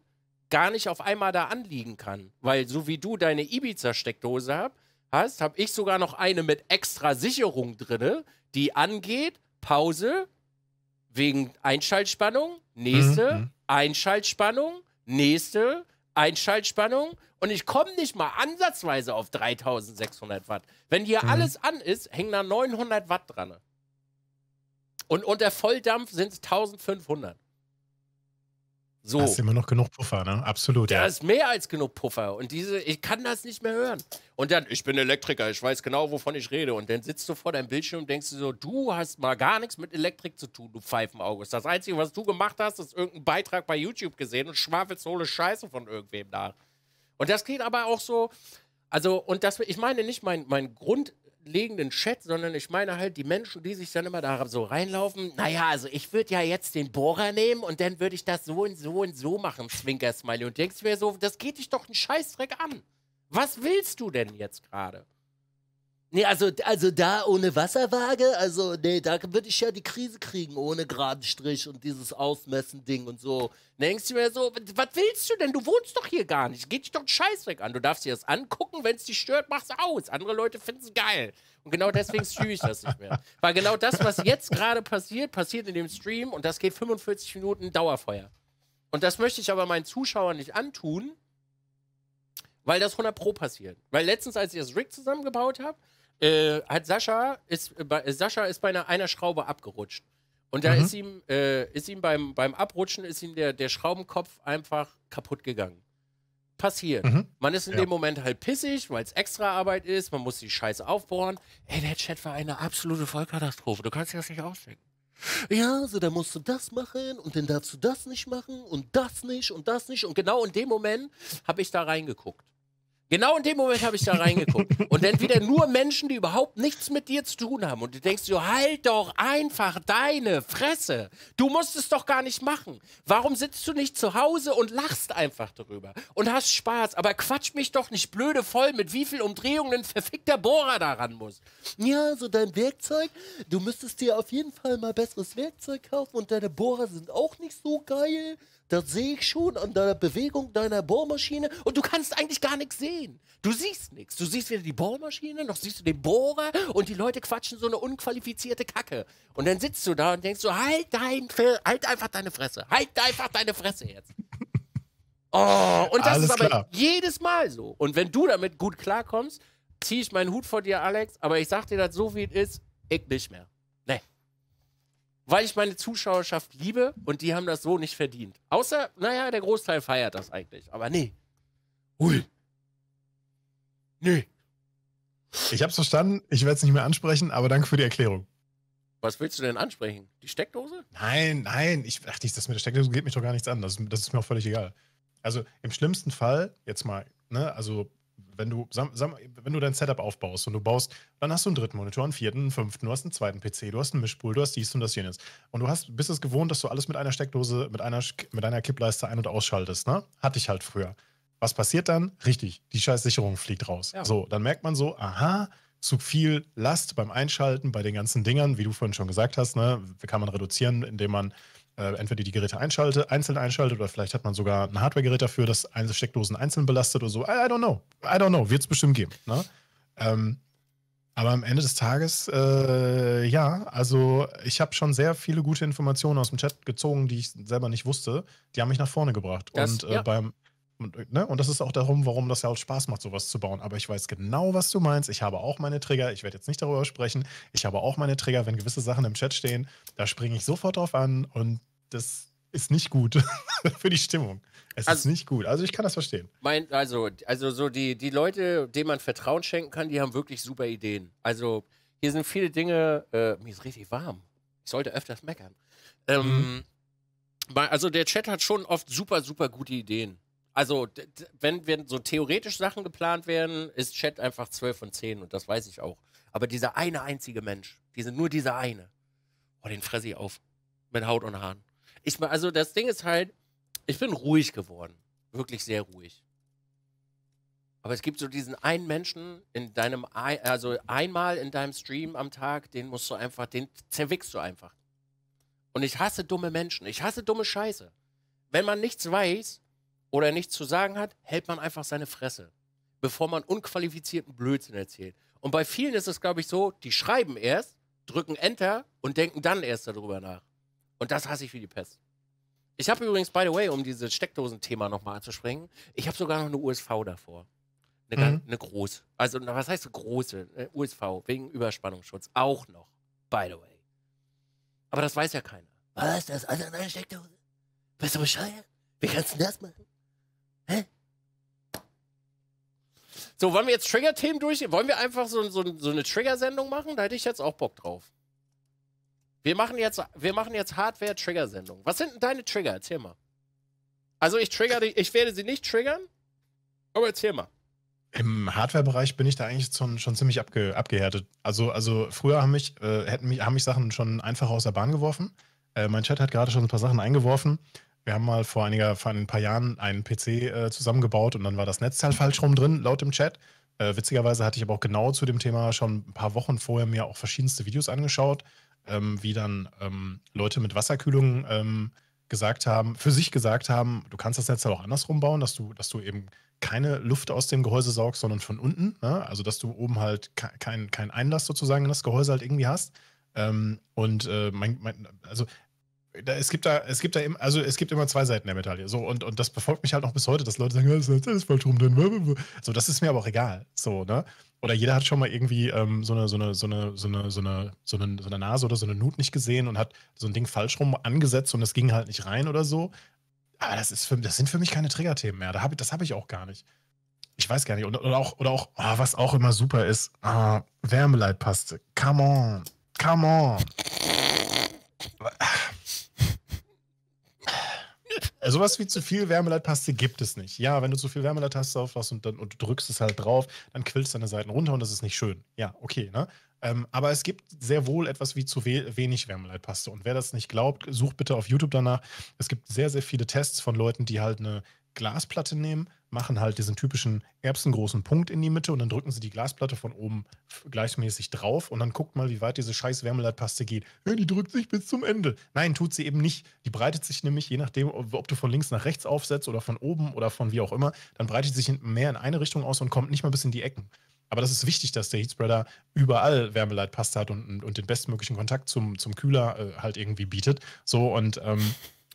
gar nicht auf einmal da anliegen kann. Weil so wie du deine Ibiza-Steckdose habt, hast, habe ich sogar noch eine mit extra Sicherung drin, die angeht, Pause wegen Einschaltspannung, nächste mhm. mhm. Einschaltspannung, nächste Einschaltspannung und ich komme nicht mal ansatzweise auf 3600 Watt. Wenn hier mhm. alles an ist, hängen da 900 Watt dran. Und unter Volldampf sind es 1500. So. Das ist immer noch genug Puffer, ne? Absolut. Da ja. ist mehr als genug Puffer. Und diese, ich kann das nicht mehr hören. Und dann, ich bin Elektriker, ich weiß genau, wovon ich rede. Und dann sitzt du vor deinem Bildschirm und denkst du so, du hast mal gar nichts mit Elektrik zu tun, du Pfeifenaugust. Das Einzige, was du gemacht hast, ist irgendeinen Beitrag bei YouTube gesehen und schwafelst hohle Scheiße von irgendwem nach. Und das geht aber auch so, also, und das, ich meine nicht mein, mein Grund, grundlegenden Chat, sondern ich meine halt die Menschen, die sich dann immer da so reinlaufen. Naja, also ich würde ja jetzt den Bohrer nehmen und dann würde ich das so und so und so machen, Zwinker-Smiley. Und denkst mir so, das geht dich doch einen Scheißdreck an. Was willst du denn jetzt gerade? Nee, also, also da ohne Wasserwaage, also nee, da würde ich ja die Krise kriegen, ohne geraden Strich und dieses Ausmessending und so. Denkst du mir so, was willst du denn? Du wohnst doch hier gar nicht. Geht dich doch einen Scheiß weg an. Du darfst dir das angucken, wenn es dich stört, mach's aus. Andere Leute finden es geil. Und genau deswegen streame ich das nicht mehr. Weil genau das, was jetzt gerade passiert, passiert in dem Stream und das geht 45 Minuten Dauerfeuer. Und das möchte ich aber meinen Zuschauern nicht antun, weil das 100 Pro passiert. Weil letztens, als ich das Rig zusammengebaut habe, äh, hat Sascha ist äh, bei, Sascha ist bei einer, einer Schraube abgerutscht. Und da mhm. ist ihm, äh, ist ihm beim, beim Abrutschen ist ihm der, der Schraubenkopf einfach kaputt gegangen. Passiert. Mhm. Man ist in ja. dem Moment halt pissig, weil es extra Arbeit ist, man muss die Scheiße aufbohren. Ey, der Chat war eine absolute Vollkatastrophe. Du kannst dir das nicht ausdenken. Ja, so da musst du das machen und dann darfst du das nicht machen und das nicht und das nicht. Und genau in dem Moment habe ich da reingeguckt. Genau in dem Moment habe ich da reingeguckt. Und dann wieder nur Menschen, die überhaupt nichts mit dir zu tun haben. Und du denkst, so, halt doch einfach deine Fresse. Du musst es doch gar nicht machen. Warum sitzt du nicht zu Hause und lachst einfach darüber und hast Spaß? Aber quatsch mich doch nicht blöde voll, mit wie viel Umdrehungen ein verfickter Bohrer daran muss. Ja, so dein Werkzeug, du müsstest dir auf jeden Fall mal besseres Werkzeug kaufen und deine Bohrer sind auch nicht so geil das sehe ich schon an deiner Bewegung deiner Bohrmaschine und du kannst eigentlich gar nichts sehen. Du siehst nichts. Du siehst weder die Bohrmaschine, noch siehst du den Bohrer und die Leute quatschen so eine unqualifizierte Kacke. Und dann sitzt du da und denkst so, halt dein, halt einfach deine Fresse. Halt einfach deine Fresse jetzt. Oh, und das Alles ist aber klar. jedes Mal so. Und wenn du damit gut klarkommst, ziehe ich meinen Hut vor dir, Alex, aber ich sag dir das so, wie es ist, ich nicht mehr weil ich meine Zuschauerschaft liebe und die haben das so nicht verdient. Außer, naja, der Großteil feiert das eigentlich. Aber nee. Ui. Nee. Ich hab's verstanden, ich werde es nicht mehr ansprechen, aber danke für die Erklärung. Was willst du denn ansprechen? Die Steckdose? Nein, nein. Ich dachte, das mit der Steckdose geht mich doch gar nichts an. Das, das ist mir auch völlig egal. Also im schlimmsten Fall, jetzt mal, ne, also wenn du, wenn du dein Setup aufbaust und du baust, dann hast du einen dritten Monitor, einen vierten, einen fünften, du hast einen zweiten PC, du hast einen Mischpult, du hast dies und das jenes. Und du hast, bist es gewohnt, dass du alles mit einer Steckdose, mit einer, mit einer Kippleiste ein- und ausschaltest. Ne? Hatte ich halt früher. Was passiert dann? Richtig, die scheiß Sicherung fliegt raus. Ja. So, dann merkt man so, aha, zu viel Last beim Einschalten, bei den ganzen Dingern, wie du vorhin schon gesagt hast, ne, kann man reduzieren, indem man äh, entweder die Geräte einschalte, einzeln einschaltet oder vielleicht hat man sogar ein Hardware-Gerät dafür, das Steckdosen einzeln belastet oder so. I, I don't know. I don't know. Wird es bestimmt geben. Ne? Ähm, aber am Ende des Tages, äh, ja, also ich habe schon sehr viele gute Informationen aus dem Chat gezogen, die ich selber nicht wusste. Die haben mich nach vorne gebracht. Das, und äh, ja. beim, und, ne? und das ist auch darum, warum das ja auch Spaß macht, sowas zu bauen. Aber ich weiß genau, was du meinst. Ich habe auch meine Trigger. Ich werde jetzt nicht darüber sprechen. Ich habe auch meine Trigger, wenn gewisse Sachen im Chat stehen. Da springe ich sofort drauf an und das ist nicht gut für die Stimmung. Es also, ist nicht gut. Also ich kann das verstehen. Mein, also, also so die, die Leute, denen man Vertrauen schenken kann, die haben wirklich super Ideen. Also hier sind viele Dinge, äh, mir ist richtig warm. Ich sollte öfters meckern. Ähm, mhm. Also der Chat hat schon oft super, super gute Ideen also wenn, wenn so theoretisch Sachen geplant werden, ist Chat einfach 12 von 10 und das weiß ich auch. Aber dieser eine einzige Mensch, diese, nur dieser eine, oh, den fresse ich auf. Mit Haut und Haaren. Ich, also das Ding ist halt, ich bin ruhig geworden. Wirklich sehr ruhig. Aber es gibt so diesen einen Menschen in deinem, also einmal in deinem Stream am Tag, den musst du einfach, den zerwickst du einfach. Und ich hasse dumme Menschen. Ich hasse dumme Scheiße. Wenn man nichts weiß, oder nichts zu sagen hat, hält man einfach seine Fresse, bevor man unqualifizierten Blödsinn erzählt. Und bei vielen ist es, glaube ich, so, die schreiben erst, drücken Enter und denken dann erst darüber nach. Und das hasse ich wie die Pest. Ich habe übrigens, by the way, um dieses Steckdosen-Thema nochmal anzuspringen, ich habe sogar noch eine USV davor. Eine, mhm. eine große. Also, was heißt eine große? Eine äh, USV, wegen Überspannungsschutz. Auch noch, by the way. Aber das weiß ja keiner. Was? Das ist also einer Steckdose? Bist du bescheuert? Wie kannst du das machen? Hä? So, wollen wir jetzt Trigger-Themen durch? Wollen wir einfach so, so, so eine Trigger-Sendung machen? Da hätte ich jetzt auch Bock drauf. Wir machen jetzt, jetzt Hardware-Trigger-Sendung. Was sind denn deine Trigger? Erzähl mal. Also ich trigger die, ich werde sie nicht triggern, aber erzähl mal. Im Hardware-Bereich bin ich da eigentlich schon, schon ziemlich abge, abgehärtet. Also, also früher haben mich, äh, hätten mich, haben mich Sachen schon einfach aus der Bahn geworfen. Äh, mein Chat hat gerade schon ein paar Sachen eingeworfen. Wir haben mal vor, einiger, vor ein paar Jahren einen PC äh, zusammengebaut und dann war das Netzteil falsch rum drin, laut dem Chat. Äh, witzigerweise hatte ich aber auch genau zu dem Thema schon ein paar Wochen vorher mir auch verschiedenste Videos angeschaut, ähm, wie dann ähm, Leute mit Wasserkühlung ähm, gesagt haben, für sich gesagt haben, du kannst das Netzteil auch andersrum bauen, dass du, dass du eben keine Luft aus dem Gehäuse saugst, sondern von unten. Ne? Also, dass du oben halt keinen kein Einlass sozusagen in das Gehäuse halt irgendwie hast. Ähm, und äh, mein, mein, also da, es gibt da, es gibt da im, also es gibt immer zwei Seiten der Medaille. So, und, und das befolgt mich halt noch bis heute, dass Leute sagen, ja, das ist falsch rum denn. So, das ist mir aber auch egal. So, ne? Oder jeder hat schon mal irgendwie ähm, so, eine, so, eine, so, eine, so, eine, so, eine, so, eine, so eine Nase oder so eine Nut nicht gesehen und hat so ein Ding falsch rum angesetzt und es ging halt nicht rein oder so. Aber das, ist für, das sind für mich keine Triggerthemen mehr. Da hab, das habe ich auch gar nicht. Ich weiß gar nicht. Oder, oder auch, oder auch oh, was auch immer super ist, oh, Wärmeleitpaste. Come on. Come on. Also sowas wie zu viel Wärmeleitpaste gibt es nicht. Ja, wenn du zu viel Wärmeleitpaste aufmachst und, dann, und du drückst es halt drauf, dann quillst deine Seiten runter und das ist nicht schön. Ja, okay, ne? Ähm, aber es gibt sehr wohl etwas wie zu we wenig Wärmeleitpaste. Und wer das nicht glaubt, such bitte auf YouTube danach. Es gibt sehr, sehr viele Tests von Leuten, die halt eine Glasplatte nehmen machen halt diesen typischen erbsengroßen Punkt in die Mitte und dann drücken sie die Glasplatte von oben gleichmäßig drauf und dann guckt mal, wie weit diese scheiß Wärmeleitpaste geht. Ja, die drückt sich bis zum Ende. Nein, tut sie eben nicht. Die breitet sich nämlich, je nachdem, ob du von links nach rechts aufsetzt oder von oben oder von wie auch immer, dann breitet sie sich mehr in eine Richtung aus und kommt nicht mal bis in die Ecken. Aber das ist wichtig, dass der Heatspreader überall Wärmeleitpaste hat und, und, den bestmöglichen Kontakt zum, zum Kühler äh, halt irgendwie bietet. So und ähm,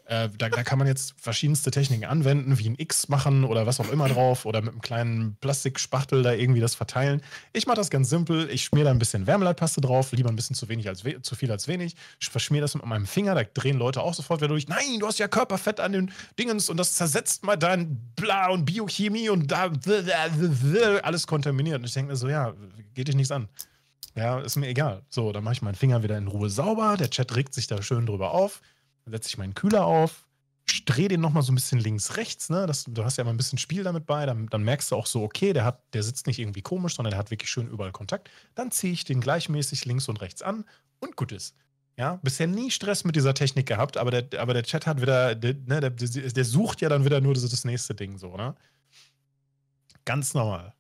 äh, da, da, kann man jetzt verschiedenste Techniken anwenden, wie ein X machen oder was auch immer drauf oder mit einem kleinen Plastikspachtel da irgendwie das verteilen. Ich mache das ganz simpel. Ich schmier da ein bisschen Wärmeleitpaste drauf, lieber ein bisschen zu wenig als we zu viel als wenig. Ich verschmier das mit meinem Finger, da drehen Leute auch sofort wieder durch. Nein, du hast ja Körperfett an den Dingens und das zersetzt mal dein Bla und Biochemie und da alles kontaminiert. Und ich denke mir so, ja, geht dich nichts an. Ja, ist mir egal. So, dann mache ich meinen Finger wieder in Ruhe sauber. Der Chat regt sich da schön drüber auf. Dann setze ich meinen Kühler auf, drehe den nochmal so ein bisschen links, rechts, ne? Das, du hast ja immer ein bisschen Spiel damit bei, dann, dann, merkst du auch so, okay, der, hat, der sitzt nicht irgendwie komisch, sondern der hat wirklich schön überall Kontakt. Dann ziehe ich den gleichmäßig links und rechts an und gut ist. Ja, bisher nie Stress mit dieser Technik gehabt, aber der, aber der Chat hat wieder, der, ne, der, der sucht ja dann wieder nur das, das nächste Ding so, ne? Ganz normal.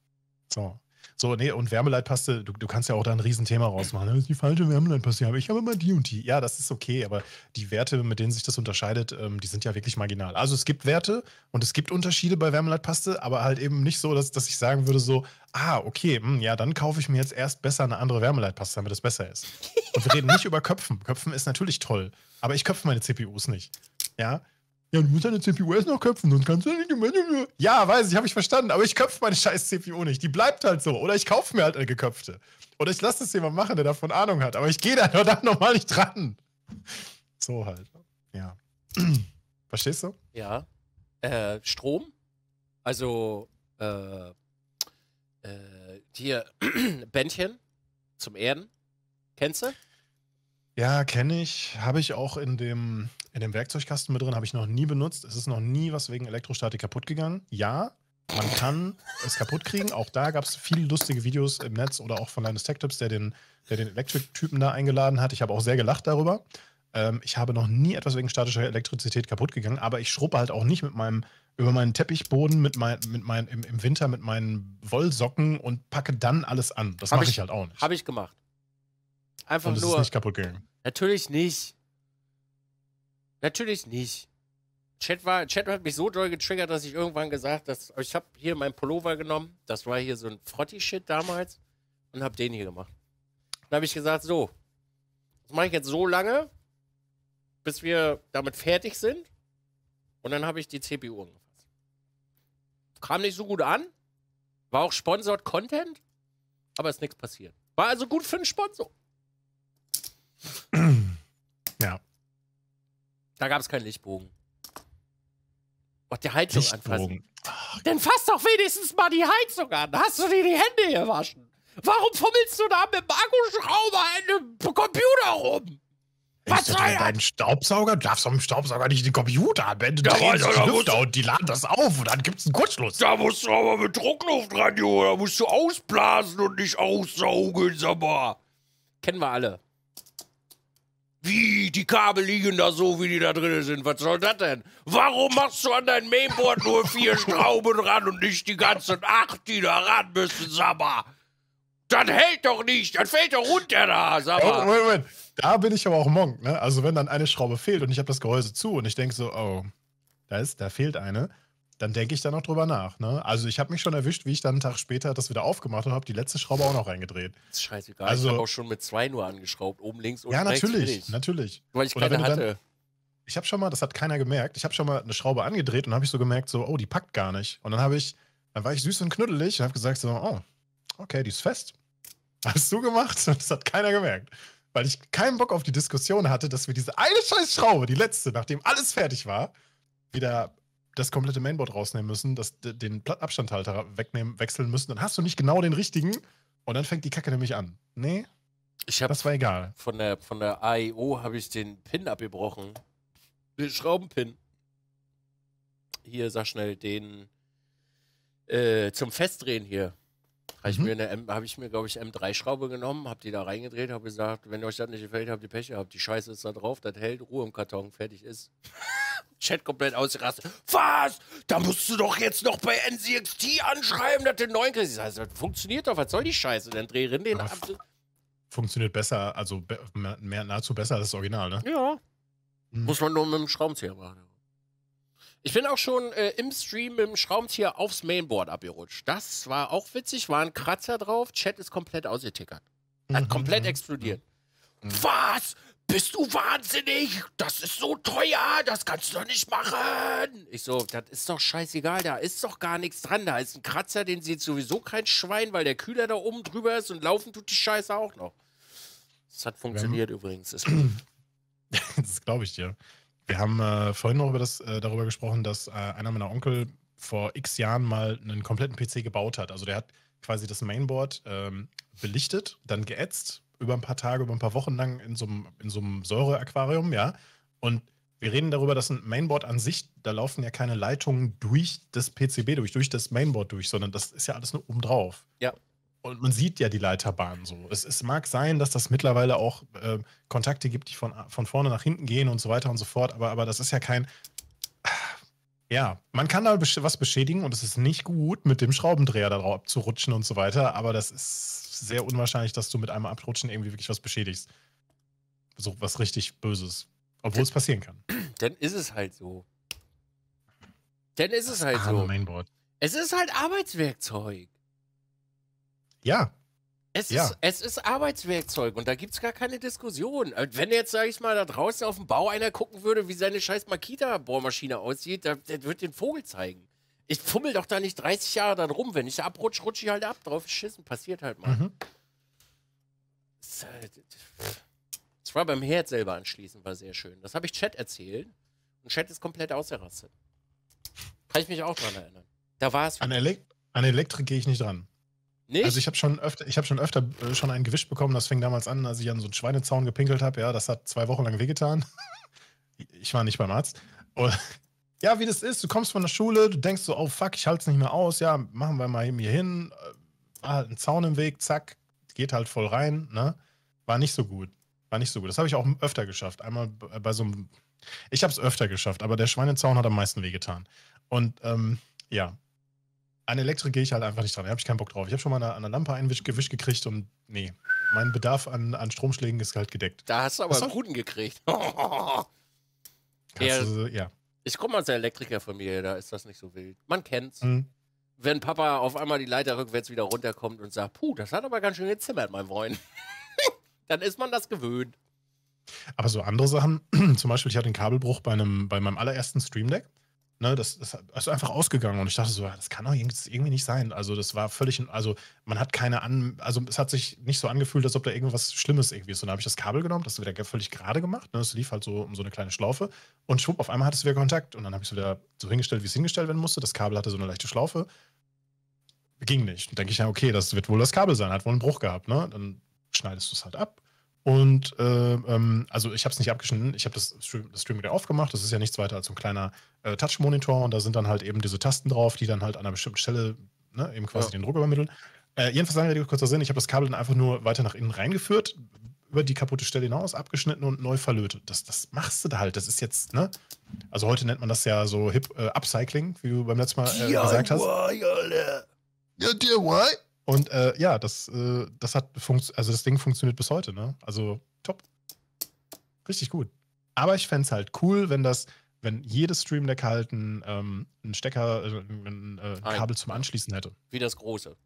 So. So, nee, und Wärmeleitpaste, du, du kannst ja auch da ein Riesenthema rausmachen. Das ist die falsche Wärmeleitpaste, aber ich habe immer die und die. Ja, das ist okay, aber die Werte, mit denen sich das unterscheidet, ähm, die sind ja wirklich marginal. Also es gibt Werte und es gibt Unterschiede bei Wärmeleitpaste, aber halt eben nicht so, dass, dass ich sagen würde so, ah, okay, mh, hm, ja, dann kaufe ich mir jetzt erst besser eine andere Wärmeleitpaste, damit es besser ist. Und wir reden nicht über Köpfen. Köpfen ist natürlich toll, aber ich köpfe meine CPUs nicht. Ja, ja, du musst deine CPU erst noch köpfen, sonst kannst du nicht gemessen. Ja, weiß ich, habe ich verstanden, aber ich köpfe meine scheiß CPU nicht. Die bleibt halt so. Oder ich kaufe mir halt eine geköpfte. Oder ich lasse es jemand machen, der davon Ahnung hat. Aber ich gehe da verdammt nochmal nicht dran. So halt. Ja. Verstehst du? Ja. Äh, Strom? Also, äh, äh, hier, Bändchen zum Erden. Kennst du? Ja, kenne ich. Habe ich auch in dem in dem Werkzeugkasten mit drin, habe ich noch nie benutzt. Es ist noch nie was wegen Elektrostatik kaputt gegangen. Ja, man kann es kaputt kriegen. Auch da gab es viele lustige Videos im Netz oder auch von Linus Tech Tips, der den, der den Electric-Typen da eingeladen hat. Ich habe auch sehr gelacht darüber. Ähm, ich habe noch nie etwas wegen statischer Elektrizität kaputt gegangen, aber ich schrubbe halt auch nicht mit meinem, über meinen Teppichboden, mit mein, mit mein, im, im Winter mit meinen Wollsocken und packe dann alles an. Das mache ich, ich, halt auch nicht. Habe ich gemacht. Einfach und es nur. Ist nicht kaputt gegangen. Natürlich nicht. Natürlich nicht. Chat, war, Chat hat mich so doll getriggert, dass ich irgendwann gesagt habe, ich habe hier meinen Pullover genommen. Das war hier so ein Frotti-Shit damals. Und habe den hier gemacht. Dann habe ich gesagt, so, das mache ich jetzt so lange, bis wir damit fertig sind. Und dann habe ich die CPU angefasst. Kam nicht so gut an. War auch Sponsored Content. Aber ist nichts passiert. War also gut für einen Sponsor. Ja. Da gab es keinen Lichtbogen. Oh, die Heizung Lichtbogen. anfassen. Dann fass doch wenigstens mal die Heizung an. Hast du dir die Hände gewaschen? Warum fummelst du da mit dem Akkuschrauber in dem Computer rum? Was soll das? Deinen Staubsauger? Du darfst am Staubsauger nicht den Computer anwenden. Da ja, drehst du Lüfter und die laden das auf und dann gibt's einen Kurzschluss. Da musst du aber mit Druckluft ran, Junge. Da musst du ausblasen und nicht aussaugen, sag mal. Kennen wir alle. Wie, die Kabel liegen da so, wie die da drin sind. Was soll das denn? Warum machst du an dein Mainboard nur vier Schrauben ran und nicht die ganzen acht, die da ran müssen, sag mal? Das hält doch nicht, das fällt doch runter da, sag oh, mal. Moment, Moment. Da bin ich aber auch Monk, ne? Also wenn dann eine Schraube fehlt und ich habe das Gehäuse zu und ich denke so, oh, da, ist, da fehlt eine, dann denke ich da noch drüber nach. Ne? Also ich habe mich schon erwischt, wie ich dann einen Tag später das wieder aufgemacht und habe die letzte Schraube auch noch reingedreht. Das ist scheißegal. Also, ich habe auch schon mit zwei nur angeschraubt, oben links und ja, rechts. Ja, natürlich, natürlich. Weil ich keine Oder keine hatte. ich habe schon mal, das hat keiner gemerkt, ich habe schon mal eine Schraube angedreht und habe ich so gemerkt, so, oh, die packt gar nicht. Und dann habe ich, dann war ich süß und knuddelig und habe gesagt, so, oh, okay, die ist fest. Hast du gemacht? Und das hat keiner gemerkt. Weil ich keinen Bock auf die Diskussion hatte, dass wir diese eine scheiß Schraube, die letzte, nachdem alles fertig war, wieder das komplette Mainboard rausnehmen müssen, das, den Abstandhalter wegnehmen, wechseln müssen, dann hast du nicht genau den richtigen und dann fängt die Kacke nämlich an. Nee, das war egal. Von der, von der AEO habe ich den Pin abgebrochen. Den Schraubenpin. Hier, sag schnell, den äh, zum Festdrehen hier. Mhm. Habe ich mir, glaube mhm. ich, M3-Schraube genommen, habe die da reingedreht, habe gesagt, wenn euch das nicht gefällt, habt ihr Pech gehabt. Die Scheiße ist da drauf, das hält Ruhe im Karton, fertig ist. Chat komplett ausgerastet. Was? Da musst du doch jetzt noch bei NCXT anschreiben, dass der den neuen kriegst. Das, das funktioniert doch, was soll die Scheiße? Dann dreh rin den ab. Funktioniert besser, also be mehr, nahezu besser als das Original, ne? Ja. Mhm. Muss man nur mit dem Schraubenzieher machen. Ich bin auch schon äh, im Stream mit dem Schraubentier aufs Mainboard abgerutscht. Das war auch witzig, war ein Kratzer drauf, Chat ist komplett ausgetickert. Hat mhm. komplett explodiert. Mhm. Was? Bist du wahnsinnig? Das ist so teuer, das kannst du doch nicht machen. Ich so, das ist doch scheißegal, da ist doch gar nichts dran. Da ist ein Kratzer, den sieht sowieso kein Schwein, weil der Kühler da oben drüber ist und laufen tut die Scheiße auch noch. Das hat funktioniert ja. übrigens. Das glaube ich dir. Wir haben äh, vorhin noch über das, äh, darüber gesprochen, dass äh, einer meiner Onkel vor x Jahren mal einen kompletten PC gebaut hat. Also der hat quasi das Mainboard ähm, belichtet, dann geätzt, über ein paar Tage, über ein paar Wochen lang in so einem, Säureaquarium, ja. Und wir reden darüber, dass ein Mainboard an sich, da laufen ja keine Leitungen durch das PCB durch, durch das Mainboard durch, sondern das ist ja alles nur obendrauf. Ja und man sieht ja die Leiterbahn so. Es, es mag sein, dass das mittlerweile auch äh, Kontakte gibt, die von, von vorne nach hinten gehen und so weiter und so fort, aber, aber das ist ja kein. Ja, man kann da was beschädigen und es ist nicht gut, mit dem Schraubendreher da drauf zu rutschen und so weiter, aber das ist sehr unwahrscheinlich, dass du mit einem Abrutschen irgendwie wirklich was beschädigst. So was richtig Böses. Obwohl es passieren kann. Dann ist es halt so. Dann ist es halt ah, so. Mainboard. Es ist halt Arbeitswerkzeug. Ja. Es, ja. Ist, es ist Arbeitswerkzeug und da gibt es gar keine Diskussion. Äh, wenn jetzt, sage ich mal, da draußen auf dem Bau einer gucken würde, wie seine scheiß Makita-Bohrmaschine aussieht, der, der wird den Vogel zeigen. Ich fummel doch da nicht 30 Jahre dann rum. Wenn ich abrutsche, rutsche ich halt ab. Drauf geschissen, passiert halt mal. Mhm. Halt, das war beim Herd selber anschließen war sehr schön. Das habe ich Chat erzählt. Und Chat ist komplett ausgerastet. Kann ich mich auch dran erinnern. Da war es. An, Elek an Elektrik gehe ich nicht dran. Nicht? Also ich habe schon öfter, ich habe schon öfter äh, schon einen gewischt bekommen. Das fing damals an, als ich an so einen Schweinezaun gepinkelt habe. Ja, das hat zwei Wochen lang wehgetan. ich war nicht beim Arzt. Und, ja, wie das ist. Du kommst von der Schule, du denkst so, oh fuck, ich halte es nicht mehr aus. Ja, machen wir mal hier hin. War äh, halt ein Zaun im Weg, zack, geht halt voll rein. Ne? War nicht so gut. War nicht so gut. Das habe ich auch öfter geschafft. Einmal äh, bei so einem, ich habe es öfter geschafft, aber der Schweinezaun hat am meisten wehgetan. Und ähm, ja, an Elektrik gehe ich halt einfach nicht dran. Da habe ich keinen Bock drauf. Ich habe schon mal an eine, einer Lampe einen Wisch, gekriegt und nee, mein Bedarf an, an Stromschlägen ist halt gedeckt. Da hast du aber einen guten gekriegt. ja, du, ja. Ich komme aus der Elektrikerfamilie, da ist das nicht so wild. Man kennt's. Mhm. Wenn Papa auf einmal die Leiter rückwärts wieder runterkommt und sagt, puh, das hat aber ganz schön gezimmert, mein Freund. Dann ist man das gewöhnt. Aber so andere Sachen, zum Beispiel, ich hatte einen Kabelbruch bei, einem, bei meinem allerersten Stream Deck. Ne, das, das ist also einfach ausgegangen und ich dachte so, das kann doch irgendwie nicht sein. Also das war völlig, also man hat keine an, also es hat sich nicht so angefühlt, als ob da irgendwas Schlimmes irgendwie ist. Und dann habe ich das Kabel genommen, das wieder völlig gerade gemacht, ne, es lief halt so um so eine kleine Schlaufe und schwupp, auf einmal hatte es wieder Kontakt und dann habe ich es wieder so hingestellt, wie es hingestellt werden musste. Das Kabel hatte so eine leichte Schlaufe, ging nicht. Dann denke ich ja, okay, das wird wohl das Kabel sein, hat wohl einen Bruch gehabt, ne? Dann schneidest du es halt ab und äh, ähm, also ich habe es nicht abgeschnitten, ich habe das, Stream, das Stream wieder aufgemacht. Das ist ja nichts weiter als so ein kleiner äh, Touch-Monitor und da sind dann halt eben diese Tasten drauf, die dann halt an einer bestimmten Stelle ne, eben quasi ja. den Druck übermitteln. Äh, jedenfalls lange Rede, kurzer Sinn, ich habe das Kabel dann einfach nur weiter nach innen reingeführt, über die kaputte Stelle hinaus, abgeschnitten und neu verlötet. Das, das machst du da halt. Das ist jetzt, ne? Also heute nennt man das ja so Hip äh, Upcycling, wie du beim letzten Mal äh, gesagt hast. Ja, DIY. Und äh, ja, das, äh, das hat also das Ding funktioniert bis heute, ne? Also top. Richtig gut. Aber ich fände es halt cool, wenn das, wenn jedes Stream Deck halt einen, ähm, einen Stecker, äh, ein, äh, ein Kabel zum Anschließen hätte. Wie das große.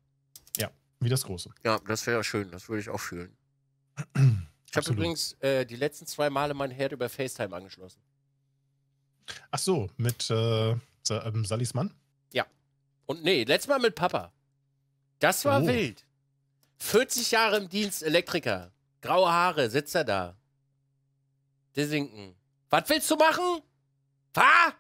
Ja, wie das große. Ja, das wäre schön, das würde ich auch fühlen. ich habe übrigens äh, die letzten zwei Male mein Herd über FaceTime angeschlossen. Ach so, mit äh, ähm, Salis Mann? Ja. Und nee, letztes Mal mit Papa. Das war oh. wild. 40 Jahre im Dienst, Elektriker. Graue Haare, sitzt er da. Der sinken. Was willst du machen? Fahr!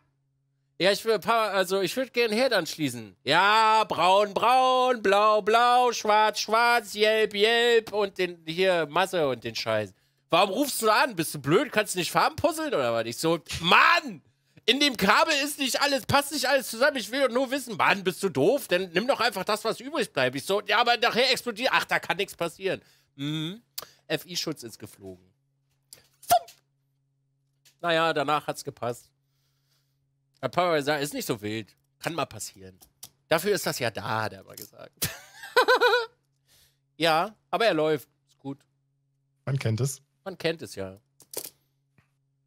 Ja, ich will paar, also ich würde gerne Herd anschließen. Ja, braun, braun, blau, blau, schwarz, schwarz, gelb, gelb und den hier Masse und den Scheiß. Warum rufst du an? Bist du blöd? Kannst du nicht Farben puzzeln oder was? Ich so, Mann! in dem Kabel ist nicht alles, passt nicht alles zusammen. Ich will nur wissen, Mann, bist du doof? Dann nimm doch einfach das, was übrig bleibt. Ich so, ja, aber nachher explodiert. Ach, da kann nichts passieren. Mhm. FI-Schutz ist geflogen. Fupp. Naja, danach hat's gepasst. Hat Papa gesagt, ist nicht so wild. Kann mal passieren. Dafür ist das ja da, hat er mal gesagt. ja, aber er läuft. Ist gut. Man kennt es. Man kennt es ja.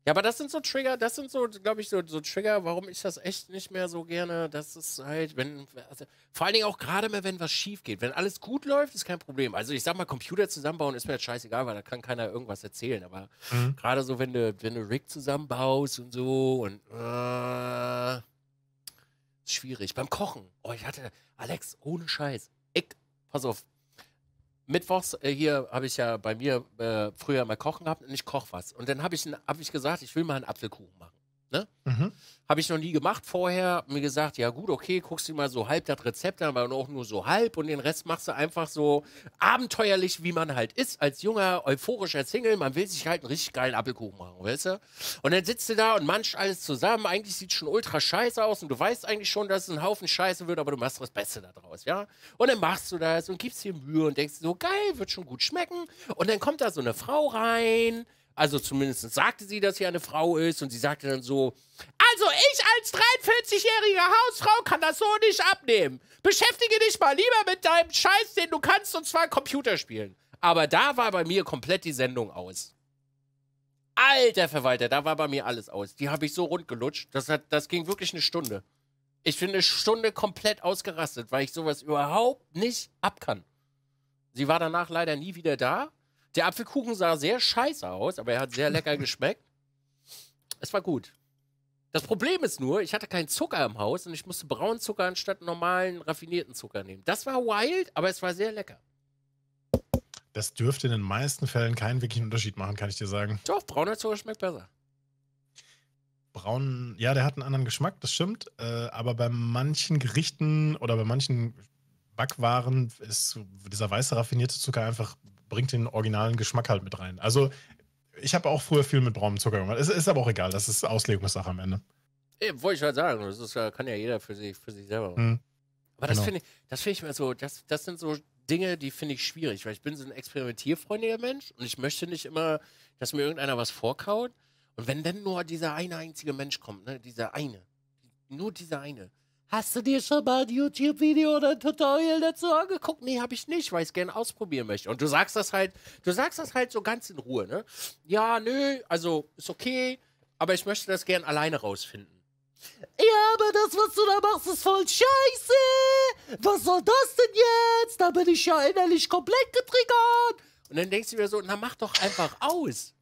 Ja, aber das sind so Trigger, das sind so, glaube ich, so, so, Trigger, warum ich das echt nicht mehr so gerne, das ist halt, wenn, also, vor allen Dingen auch gerade mehr, wenn was schief geht. Wenn alles gut läuft, ist kein Problem. Also ich sag mal, Computer zusammenbauen ist mir jetzt halt scheißegal, weil da kann keiner irgendwas erzählen. Aber mhm. gerade so, wenn du, wenn du Rig zusammenbaust und so und äh, schwierig. Beim Kochen, oh, ich hatte, Alex, ohne Scheiß, ich, pass auf, mittwochs äh, hier habe ich ja bei mir äh, früher mal kochen gehabt und ich koche was. Und dann habe ich, hab ich gesagt, ich will mal einen Apfelkuchen machen. Ne? Mhm. Habe ich noch nie gemacht vorher. Mir gesagt, ja gut, okay, guckst du mal so halb das Rezept an, aber auch nur so halb und den Rest machst du einfach so abenteuerlich, wie man halt ist, als junger, euphorischer Single. Man will sich halt einen richtig geilen Apfelkuchen machen, weißt du? Und dann sitzt du da und manch alles zusammen. Eigentlich sieht es schon ultra scheiße aus und du weißt eigentlich schon, dass es ein Haufen Scheiße wird, aber du machst das Beste daraus, ja? Und dann machst du das und gibst dir Mühe und denkst so, geil, wird schon gut schmecken. Und dann kommt da so eine Frau rein. Also zumindest sagte sie, dass sie eine Frau ist und sie sagte dann so, also ich als 43-jährige Hausfrau kann das so nicht abnehmen. Beschäftige dich mal lieber mit deinem Scheiß, den du kannst, und zwar Computerspielen. Aber da war bei mir komplett die Sendung aus. Alter Verwalter, da war bei mir alles aus. Die habe ich so rund gelutscht. Das, hat, das ging wirklich eine Stunde. Ich bin eine Stunde komplett ausgerastet, weil ich sowas überhaupt nicht abkann. Sie war danach leider nie wieder da. Der Apfelkuchen sah sehr scheiße aus, aber er hat sehr lecker geschmeckt. Es war gut. Das Problem ist nur, ich hatte keinen Zucker im Haus und ich musste braunen Zucker anstatt normalen raffinierten Zucker nehmen. Das war wild, aber es war sehr lecker. Das dürfte in den meisten Fällen keinen wirklichen Unterschied machen, kann ich dir sagen. Doch, brauner Zucker schmeckt besser. Braun, ja, der hat einen anderen Geschmack, das stimmt. Äh, aber bei manchen Gerichten oder bei manchen Backwaren ist dieser weiße raffinierte Zucker einfach bringt den originalen Geschmack halt mit rein. Also ich habe auch früher viel mit braunem Zucker gemacht. Es ist aber auch egal, das ist Auslegungssache am Ende. Eben, wollte ich halt sagen, das ist, kann ja jeder für sich, für sich selber machen. Mhm. Aber das genau. finde ich, das finde ich mir so, das, das sind so Dinge, die finde ich schwierig, weil ich bin so ein experimentierfreundlicher Mensch und ich möchte nicht immer, dass mir irgendeiner was vorkaut. Und wenn dann nur dieser eine einzige Mensch kommt, ne, dieser eine, nur dieser eine, Hast du dir schon mal ein YouTube-Video oder ein Tutorial dazu angeguckt? Nee, habe ich nicht, weil ich es gerne ausprobieren möchte. Und du sagst das halt, du sagst das halt so ganz in Ruhe, ne? Ja, nö, also ist okay, aber ich möchte das gerne alleine rausfinden. Ja, aber das, was du da machst, ist voll scheiße! Was soll das denn jetzt? Da bin ich ja innerlich komplett getriggert! Und dann denkst du mir so, na mach doch einfach aus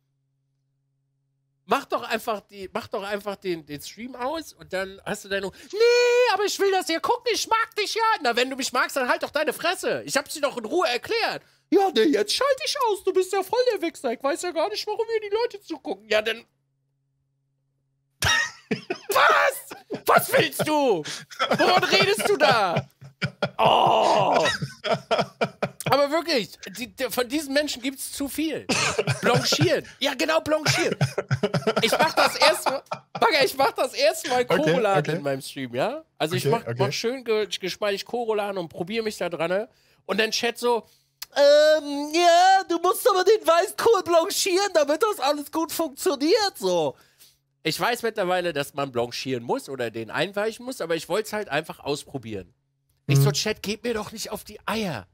mach doch einfach, die, mach doch einfach den, den Stream aus und dann hast du deine. Nee, aber ich will das hier gucken, ich mag dich ja. Na, wenn du mich magst, dann halt doch deine Fresse. Ich hab's dir doch in Ruhe erklärt. Ja, nee, jetzt schalte ich aus. Du bist ja voll der Wichser. Ich weiß ja gar nicht, warum hier die Leute zugucken. Ja, dann was? Was willst du? Woran redest du da? Oh! Aber wirklich, die, die, von diesen Menschen gibt es zu viel. Blanchieren. Ja, genau, blanchieren. Ich mach das erste Bagger, ich mach das erste Mal Korolan okay, okay. in meinem Stream, ja? Also okay, ich mach, mach schön ge geschmeidig Korolan und probiere mich da dran. Ne? Und dann Chat so, ähm, ja, du musst aber den Weißkohl blanchieren, damit das alles gut funktioniert, so ich weiß mittlerweile, dass man blanchieren muss oder den einweichen muss, aber ich wollte es halt einfach ausprobieren. Mhm. Ich so, Chat, geht mir doch nicht auf die Eier.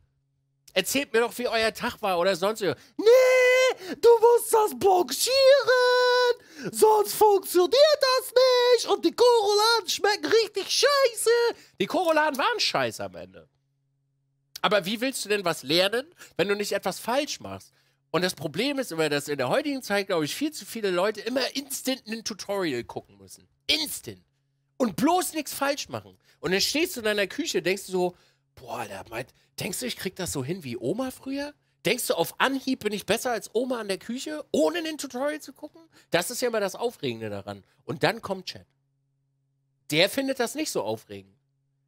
Erzählt mir doch, wie euer Tag war oder sonst irgendwas. Nee, du musst das blanchieren, sonst funktioniert das nicht und die Koroladen schmecken richtig scheiße. Die Koroladen waren scheiße am Ende. Aber wie willst du denn was lernen, wenn du nicht etwas falsch machst? Und das Problem ist immer, dass in der heutigen Zeit, glaube ich, viel zu viele Leute immer instant ein Tutorial gucken müssen. Instant. Und bloß nichts falsch machen. Und dann stehst du in deiner Küche, denkst du so, boah, Alter, mein, denkst du, ich krieg das so hin wie Oma früher? Denkst du, auf Anhieb bin ich besser als Oma an der Küche, ohne ein Tutorial zu gucken? Das ist ja immer das Aufregende daran. Und dann kommt Chat. Der findet das nicht so aufregend.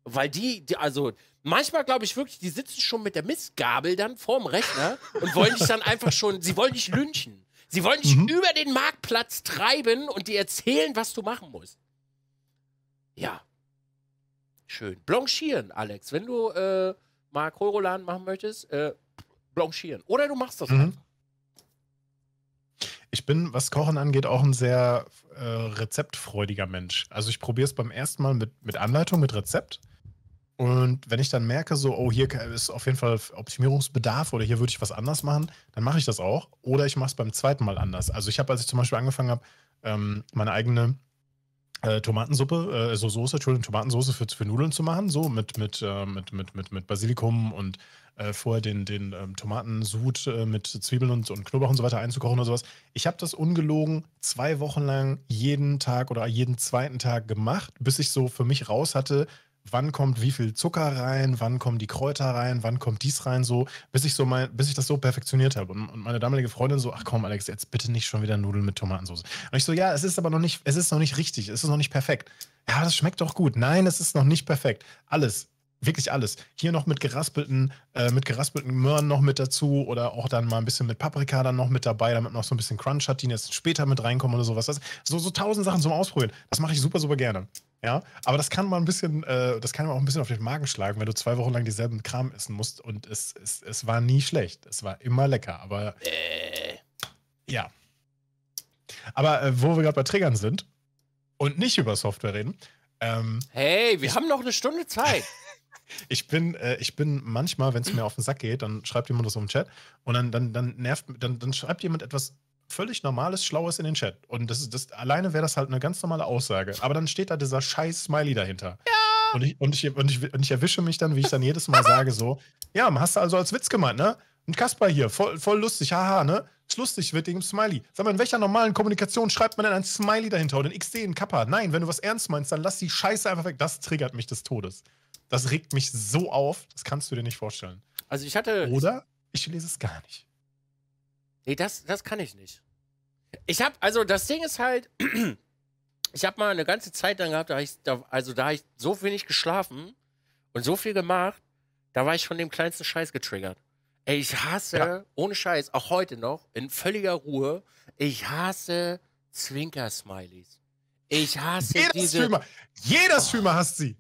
Weil die, die also manchmal glaube ich wirklich, die sitzen schon mit der Mistgabel dann vorm Rechner und wollen dich dann einfach schon, sie wollen dich lünchen. Sie wollen dich mhm. über den Marktplatz treiben und dir erzählen, was du machen musst. Ja. Schön. Blanchieren, Alex. Wenn du äh, mal Kohlrouladen machen möchtest, äh, blanchieren. Oder du machst das mhm. einfach. Ich bin, was Kochen angeht, auch ein sehr äh, rezeptfreudiger Mensch. Also ich probiere es beim ersten Mal mit, mit Anleitung, mit Rezept. Und wenn ich dann merke, so, oh, hier ist auf jeden Fall Optimierungsbedarf oder hier würde ich was anders machen, dann mache ich das auch. Oder ich mache es beim zweiten Mal anders. Also ich habe, als ich zum Beispiel angefangen habe, ähm, meine eigene äh, Tomatensuppe, äh, so Soße, Entschuldigung, Tomatensoße für, für Nudeln zu machen, so mit, mit, äh, mit, mit, mit, mit Basilikum und äh, vorher den, den ähm, Tomatensud äh, mit Zwiebeln und, und Knoblauch und so weiter einzukochen oder sowas. Ich habe das ungelogen zwei Wochen lang jeden Tag oder jeden zweiten Tag gemacht, bis ich so für mich raus hatte, wann kommt wie viel Zucker rein, wann kommen die Kräuter rein, wann kommt dies rein, so, bis ich so mein, bis ich das so perfektioniert habe. Und, und meine damalige Freundin so, ach komm, Alex, jetzt bitte nicht schon wieder Nudeln mit Tomatensauce. Und ich so, ja, es ist aber noch nicht, es ist noch nicht richtig, es ist noch nicht perfekt. Ja, das schmeckt doch gut. Nein, es ist noch nicht perfekt. Alles wirklich alles. Hier noch mit geraspelten, äh, mit geraspelten Möhren noch mit dazu oder auch dann mal ein bisschen mit Paprika dann noch mit dabei, damit man noch so ein bisschen Crunch hat, die jetzt später mit reinkommen oder sowas. so, so tausend Sachen zum Ausprobieren. Das mache ich super, super gerne. Ja, aber das kann man ein bisschen, äh, das kann man auch ein bisschen auf den Magen schlagen, wenn du zwei Wochen lang dieselben Kram essen musst und es, es, es war nie schlecht. Es war immer lecker, aber äh. ja. Aber äh, wo wir gerade bei Triggern sind und nicht über Software reden. Ähm, hey, wir haben noch eine Stunde Zeit. Ich bin, äh, ich bin manchmal, wenn es mir auf den Sack geht, dann schreibt jemand das im Chat und dann, dann, dann nervt, dann, dann schreibt jemand etwas völlig Normales, Schlaues in den Chat. Und das ist, das, alleine wäre das halt eine ganz normale Aussage. Aber dann steht da dieser scheiß Smiley dahinter. Ja. Und ich, und ich, und ich, und ich erwische mich dann, wie ich dann jedes Mal sage, so, ja, hast du also als Witz gemeint, ne? Und Kasper hier, voll, voll lustig, haha, ne? Ist lustig, wird dem Smiley. Sag mal, in welcher normalen Kommunikation schreibt man denn ein Smiley dahinter oder ein XD, ein Kappa? Nein, wenn du was ernst meinst, dann lass die Scheiße einfach weg. Das triggert mich des Todes. Das regt mich so auf, das kannst du dir nicht vorstellen. Also ich hatte. Oder ich lese es gar nicht. Nee, das, das kann ich nicht. Ich habe, also das Ding ist halt, ich habe mal eine ganze Zeit lang gehabt, da ich, da, also da ich so wenig geschlafen und so viel gemacht, da war ich von dem kleinsten Scheiß getriggert. Ey, ich hasse, ja. ohne Scheiß, auch heute noch, in völliger Ruhe, ich hasse Zwinker-Smileys. Ich hasse Jeder diese... Streamer, jeder Streamer hasst sie.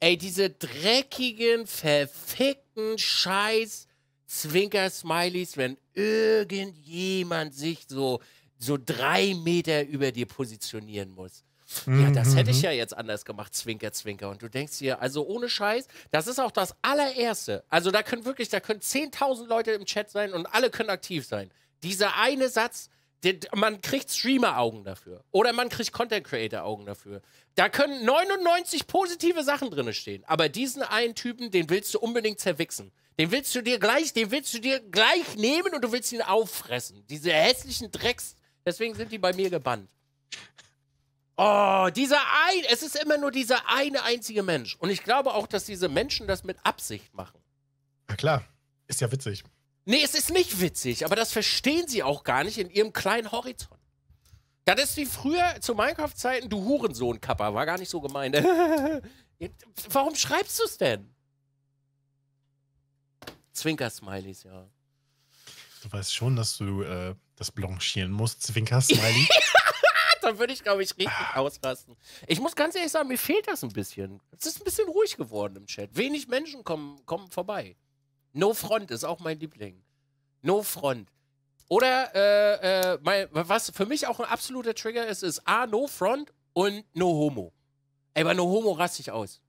Ey, diese dreckigen, verfickten Scheiß Zwinker-Smileys, wenn irgendjemand sich so, so drei Meter über dir positionieren muss. Ja, mhm, das hätte ich mhm. ja jetzt anders gemacht, Zwinker, Zwinker. Und du denkst dir, also ohne Scheiß, das ist auch das allererste. Also da können wirklich, da können 10.000 Leute im Chat sein und alle können aktiv sein. Dieser eine Satz, man kriegt Streamer-Augen dafür. Oder man kriegt Content-Creator-Augen dafür. Da können 99 positive Sachen drin stehen. Aber diesen einen Typen, den willst du unbedingt zerwichsen. Den willst du dir gleich, den willst du dir gleich nehmen und du willst ihn auffressen. Diese hässlichen Drecks. Deswegen sind die bei mir gebannt. Oh, dieser ein, es ist immer nur dieser eine einzige Mensch. Und ich glaube auch, dass diese Menschen das mit Absicht machen. Na klar, ist ja witzig. Nee, es ist nicht witzig, aber das verstehen sie auch gar nicht in ihrem kleinen Horizont. Das ist wie früher zu Minecraft-Zeiten, du Hurensohn-Kappa, war gar nicht so gemeint. Warum schreibst du es denn? Zwinker-Smileys, ja. Du weißt schon, dass du äh, das blanchieren musst, Zwinker-Smiley. Dann würde ich, glaube ich, richtig ausrasten. Ich muss ganz ehrlich sagen, mir fehlt das ein bisschen. Es ist ein bisschen ruhig geworden im Chat. Wenig Menschen kommen, kommen vorbei. No Front ist auch mein Liebling. No Front. Oder äh, äh, mein, was für mich auch ein absoluter Trigger ist, ist A, No Front und No Homo. Ey, bei No Homo raste ich aus.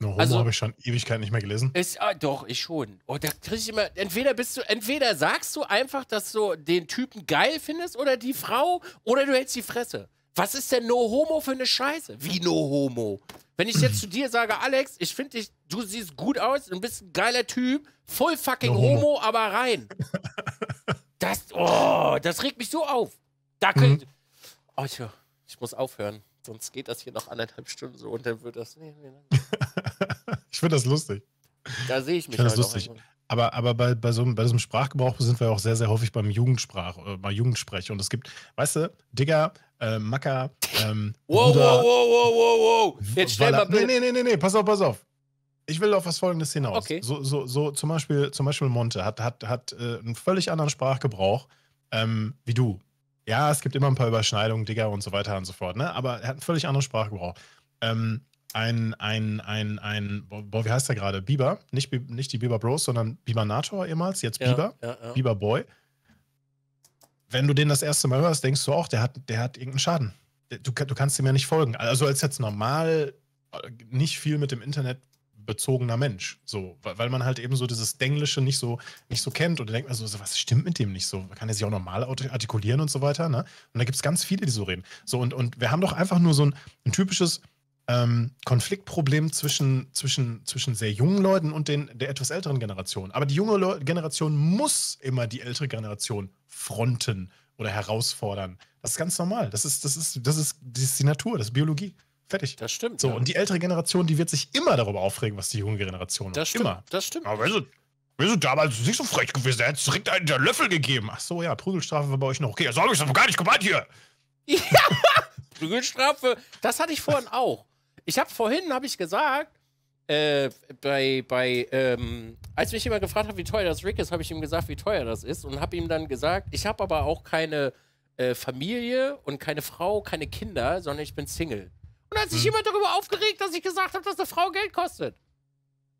No Homo also, habe ich schon Ewigkeit nicht mehr gelesen. Ist, ah, doch, ich schon. Oh, da kriege ich immer. Entweder bist du, entweder sagst du einfach, dass du den Typen geil findest oder die Frau oder du hältst die Fresse. Was ist denn No Homo für eine Scheiße? Wie No Homo? Wenn ich jetzt zu dir sage, Alex, ich finde dich, du siehst gut aus und bist ein geiler Typ, voll fucking no homo. homo. aber rein. das, oh, das regt mich so auf. Da könnt, mhm. Oh, ich, ich, muss aufhören, sonst geht das hier noch anderthalb Stunden so und dann wird das. Nee, nee, nee. ich finde das lustig. Da sehe ich mich. Ich halt das lustig. Aber, aber bei, bei, so einem, bei diesem Sprachgebrauch sind wir auch sehr, sehr häufig beim Jugendsprach, äh, bei Jugendsprech. Und es gibt, weißt du, Digga, äh, Maka. Ähm, wow, Bruder, wow, wow, wow, wow, wow. Jetzt schnell mal. Nee, nee, nee, nee, nee, pass auf, pass auf. Ich will auf was Folgendes hinaus. Okay. So, so, so zum, Beispiel, zum Beispiel Monte hat, hat, hat äh, einen völlig anderen Sprachgebrauch ähm, wie du. Ja, es gibt immer ein paar Überschneidungen, Digga und so weiter und so fort, ne? Aber er hat einen völlig anderen Sprachgebrauch. Ähm, ein, ein, ein, ein, boah, wie heißt der gerade? Biber, nicht, nicht die Biber Bros, sondern Biber Nator ehemals, jetzt ja, Bieber, ja, ja. Bieber Boy wenn du den das erste Mal hörst, denkst du auch, der hat, der hat irgendeinen Schaden. Du, du kannst ihm ja nicht folgen. Also als jetzt normal äh, nicht viel mit dem Internet bezogener Mensch. So, weil man halt eben so dieses Denglische nicht so, nicht so kennt und denkt man also, so, was stimmt mit dem nicht so? Kann er sich auch normal artikulieren und so weiter, ne? Und da gibt es ganz viele, die so reden. So, und, und wir haben doch einfach nur so ein, ein typisches ähm, Konfliktproblem zwischen, zwischen, zwischen sehr jungen Leuten und den, der etwas älteren Generation. Aber die junge Le Generation muss immer die ältere Generation fronten oder herausfordern. Das ist ganz normal. Das ist, das ist, das ist, das ist die Natur, das ist Biologie. Fertig. Das stimmt. So, ja. und die ältere Generation, die wird sich immer darüber aufregen, was die junge Generation macht. Das stimmt. Immer. Das stimmt. Aber wieso, wieso wir sind damals nicht so frech gewesen, da hätte es direkt einen der Löffel gegeben. Ach so, ja, Prügelstrafe war bei euch noch okay. Also das habe ich aber gar nicht gemeint hier. Ja, Prügelstrafe, das hatte ich vorhin auch. Ich habe vorhin, habe ich gesagt, äh, bei, bei, ähm, als mich jemand gefragt hat, wie teuer das Rick ist, habe ich ihm gesagt, wie teuer das ist und habe ihm dann gesagt, ich habe aber auch keine äh, Familie und keine Frau, keine Kinder, sondern ich bin Single. Und hat sich hm. jemand darüber aufgeregt, dass ich gesagt habe, dass eine Frau Geld kostet.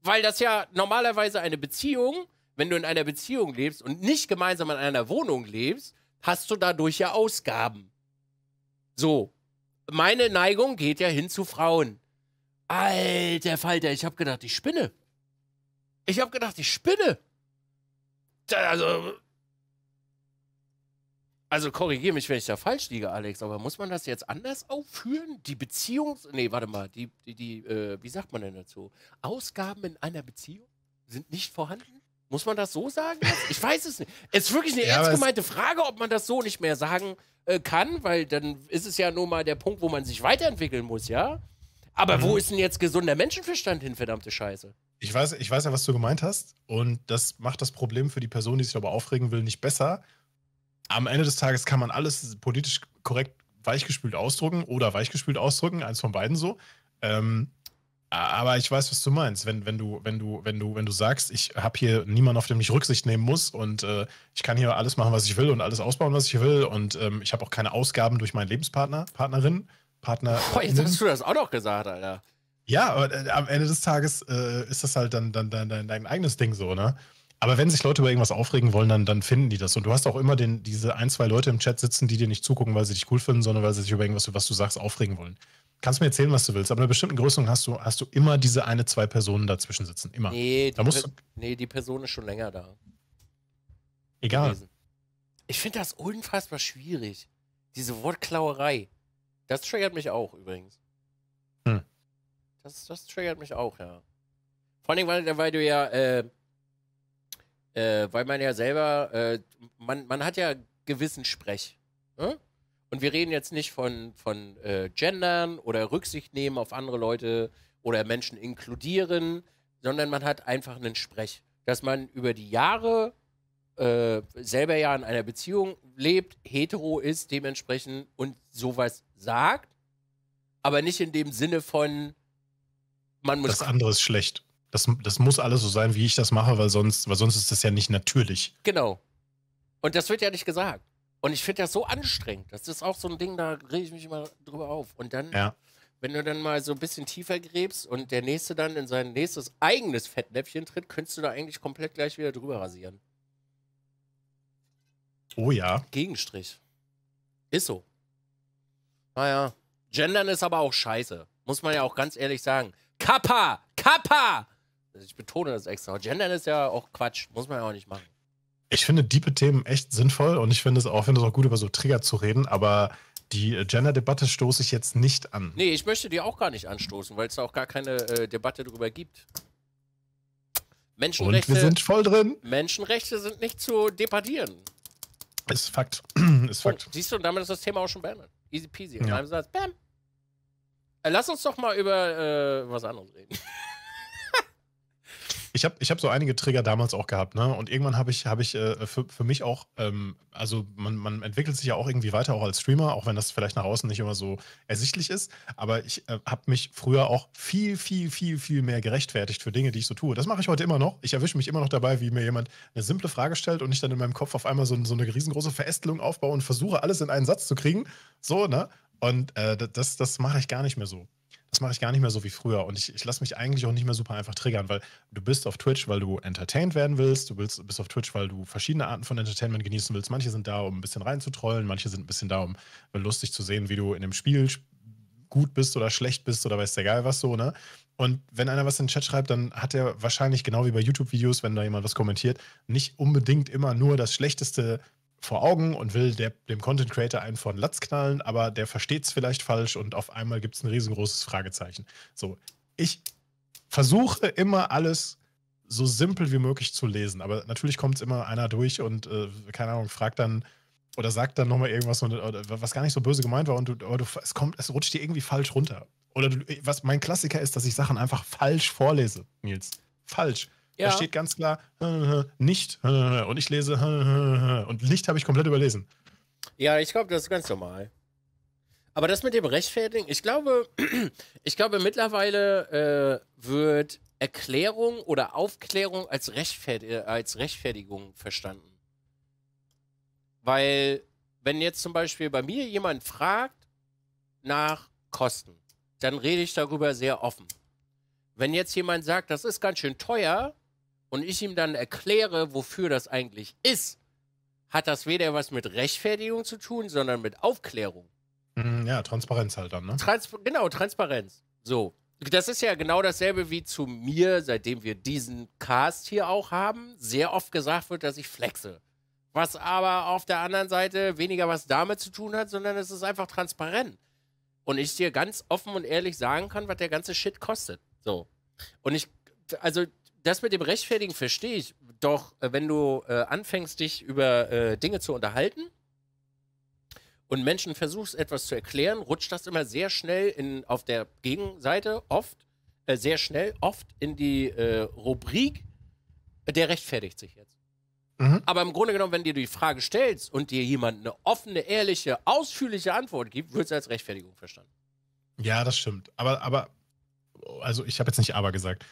Weil das ja normalerweise eine Beziehung, wenn du in einer Beziehung lebst und nicht gemeinsam in einer Wohnung lebst, hast du dadurch ja Ausgaben. So meine Neigung geht ja hin zu Frauen. Alter Falter, ich hab gedacht, die spinne. Ich hab gedacht, die spinne. Also, also korrigiere mich, wenn ich da falsch liege, Alex, aber muss man das jetzt anders aufführen? Die Beziehung, Nee, warte mal, die, die, die äh, wie sagt man denn dazu? Ausgaben in einer Beziehung sind nicht vorhanden? Muss man das so sagen? Jetzt? Ich weiß es nicht. Es ist wirklich eine ja, ernst gemeinte Frage, ob man das so nicht mehr sagen äh, kann, weil dann ist es ja nur mal der Punkt, wo man sich weiterentwickeln muss, ja? Aber mhm. wo ähm. ist denn jetzt gesunder Menschenverstand hin, verdammte Scheiße? Ich weiß, ich weiß ja, was du gemeint hast. Und das macht das Problem für die Person, die sich darüber aufregen will, nicht besser. Am Ende des Tages kann man alles politisch korrekt weichgespült ausdrücken oder weichgespült ausdrücken, eins von beiden so. Ähm, aber ich weiß, was du meinst. Wenn, wenn, du, wenn, du, wenn, du, wenn du sagst, ich habe hier niemanden, auf den ich Rücksicht nehmen muss und äh, ich kann hier alles machen, was ich will und alles ausbauen, was ich will und ähm, ich habe auch keine Ausgaben durch meinen Lebenspartner, Partnerin, Partner. Boah, jetzt hast du das auch noch gesagt, Alter. Ja, aber äh, am Ende des Tages äh, ist das halt dann, dann, dann, dann dein eigenes Ding so, ne? Aber wenn sich Leute über irgendwas aufregen wollen, dann, dann finden die das. Und du hast auch immer den, diese ein, zwei Leute im Chat sitzen, die dir nicht zugucken, weil sie dich cool finden, sondern weil sie sich über irgendwas, was du sagst, aufregen wollen kannst mir erzählen, was du willst, aber in einer bestimmten Größe hast du, hast du immer diese eine, zwei Personen dazwischen sitzen. Immer. Nee, die, musst per nee, die Person ist schon länger da. Egal. Gewesen. Ich finde das unfassbar schwierig. Diese Wortklauerei. Das triggert mich auch übrigens. Hm. Das, das triggert mich auch, ja. Vor allem, weil, weil du ja, äh, äh, weil man ja selber, äh, man, man hat ja gewissen Sprech. Ne? Und wir reden jetzt nicht von, von äh, Gendern oder Rücksicht nehmen auf andere Leute oder Menschen inkludieren, sondern man hat einfach einen Sprech, dass man über die Jahre äh, selber ja in einer Beziehung lebt, hetero ist dementsprechend und sowas sagt, aber nicht in dem Sinne von, man muss. Das andere ist schlecht. Das, das muss alles so sein, wie ich das mache, weil sonst, weil sonst ist das ja nicht natürlich. Genau. Und das wird ja nicht gesagt. Und ich finde das so anstrengend. Das ist auch so ein Ding, da rege ich mich immer drüber auf. Und dann, ja. wenn du dann mal so ein bisschen tiefer gräbst und der Nächste dann in sein nächstes eigenes Fettnäpfchen tritt, könntest du da eigentlich komplett gleich wieder drüber rasieren. Oh ja. Gegenstrich. Ist so. Naja. Gendern ist aber auch scheiße. Muss man ja auch ganz ehrlich sagen. Kappa! Kappa! Also ich betone das extra. Gendern ist ja auch Quatsch. Muss man ja auch nicht machen ich finde diepe Themen echt sinnvoll und ich finde es auch, finde auch gut, über so Trigger zu reden, aber die äh, Gender-Debatte stoße ich jetzt nicht an. Nee, ich möchte die auch gar nicht anstoßen, weil es auch gar keine äh, Debatte darüber gibt. Menschenrechte, und wir sind voll drin. Menschenrechte sind nicht zu debattieren. Ist Fakt. ist oh, Fakt. Oh, siehst du, und damit ist das Thema auch schon beendet. Easy peasy. In ja. einem Satz, bam. Äh, lass uns doch mal über äh, was anderes reden. Ich habe ich hab so einige Trigger damals auch gehabt, ne? Und irgendwann habe ich, hab ich äh, für, für mich auch, ähm, also man, man entwickelt sich ja auch irgendwie weiter, auch als Streamer, auch wenn das vielleicht nach außen nicht immer so ersichtlich ist. Aber ich äh, habe mich früher auch viel, viel, viel, viel mehr gerechtfertigt für Dinge, die ich so tue. Das mache ich heute immer noch. Ich erwische mich immer noch dabei, wie mir jemand eine simple Frage stellt und ich dann in meinem Kopf auf einmal so, so eine riesengroße Verästelung aufbaue und versuche, alles in einen Satz zu kriegen. So, ne? Und äh, das, das mache ich gar nicht mehr so das mache ich gar nicht mehr so wie früher. Und ich, ich lasse mich eigentlich auch nicht mehr super einfach triggern, weil du bist auf Twitch, weil du entertained werden willst. Du bist, bist auf Twitch, weil du verschiedene Arten von Entertainment genießen willst. Manche sind da, um ein bisschen reinzutrollen. Manche sind ein bisschen da, um lustig zu sehen, wie du in dem Spiel gut bist oder schlecht bist oder weißt der geil was so, ne? Und wenn einer was in den Chat schreibt, dann hat er wahrscheinlich genau wie bei YouTube-Videos, wenn da jemand was kommentiert, nicht unbedingt immer nur das schlechteste vor Augen und will der, dem Content Creator einen von Latz knallen, aber der versteht es vielleicht falsch und auf einmal gibt es ein riesengroßes Fragezeichen. So, ich versuche immer alles so simpel wie möglich zu lesen, aber natürlich kommt es immer einer durch und äh, keine Ahnung, fragt dann oder sagt dann nochmal irgendwas, was gar nicht so böse gemeint war und du, du, es kommt, es rutscht dir irgendwie falsch runter. Oder du, was mein Klassiker ist, dass ich Sachen einfach falsch vorlese, Nils. Falsch. Ja. Da steht ganz klar nicht und ich lese und nicht habe ich komplett überlesen. Ja, ich glaube, das ist ganz normal. Aber das mit dem Rechtfertigen, ich glaube, ich glaube mittlerweile äh, wird Erklärung oder Aufklärung als, Rechtfert äh, als Rechtfertigung verstanden. Weil, wenn jetzt zum Beispiel bei mir jemand fragt nach Kosten, dann rede ich darüber sehr offen. Wenn jetzt jemand sagt, das ist ganz schön teuer, und ich ihm dann erkläre, wofür das eigentlich ist, hat das weder was mit Rechtfertigung zu tun, sondern mit Aufklärung. Mhm, ja, Transparenz halt dann, ne? Trans genau, Transparenz. So. Das ist ja genau dasselbe wie zu mir, seitdem wir diesen Cast hier auch haben, sehr oft gesagt wird, dass ich flexe. Was aber auf der anderen Seite weniger was damit zu tun hat, sondern es ist einfach transparent. Und ich dir ganz offen und ehrlich sagen kann, was der ganze Shit kostet. So. Und ich, also das mit dem Rechtfertigen verstehe ich. Doch, äh, wenn du äh, anfängst, dich über äh, Dinge zu unterhalten und Menschen versuchst, etwas zu erklären, rutscht das immer sehr schnell in, auf der Gegenseite, oft, äh, sehr schnell, oft in die äh, Rubrik, der rechtfertigt sich jetzt. Mhm. Aber im Grunde genommen, wenn dir die Frage stellst und dir jemand eine offene, ehrliche, ausführliche Antwort gibt, wird es als Rechtfertigung verstanden. Ja, das stimmt. Aber, aber, also ich habe jetzt nicht aber gesagt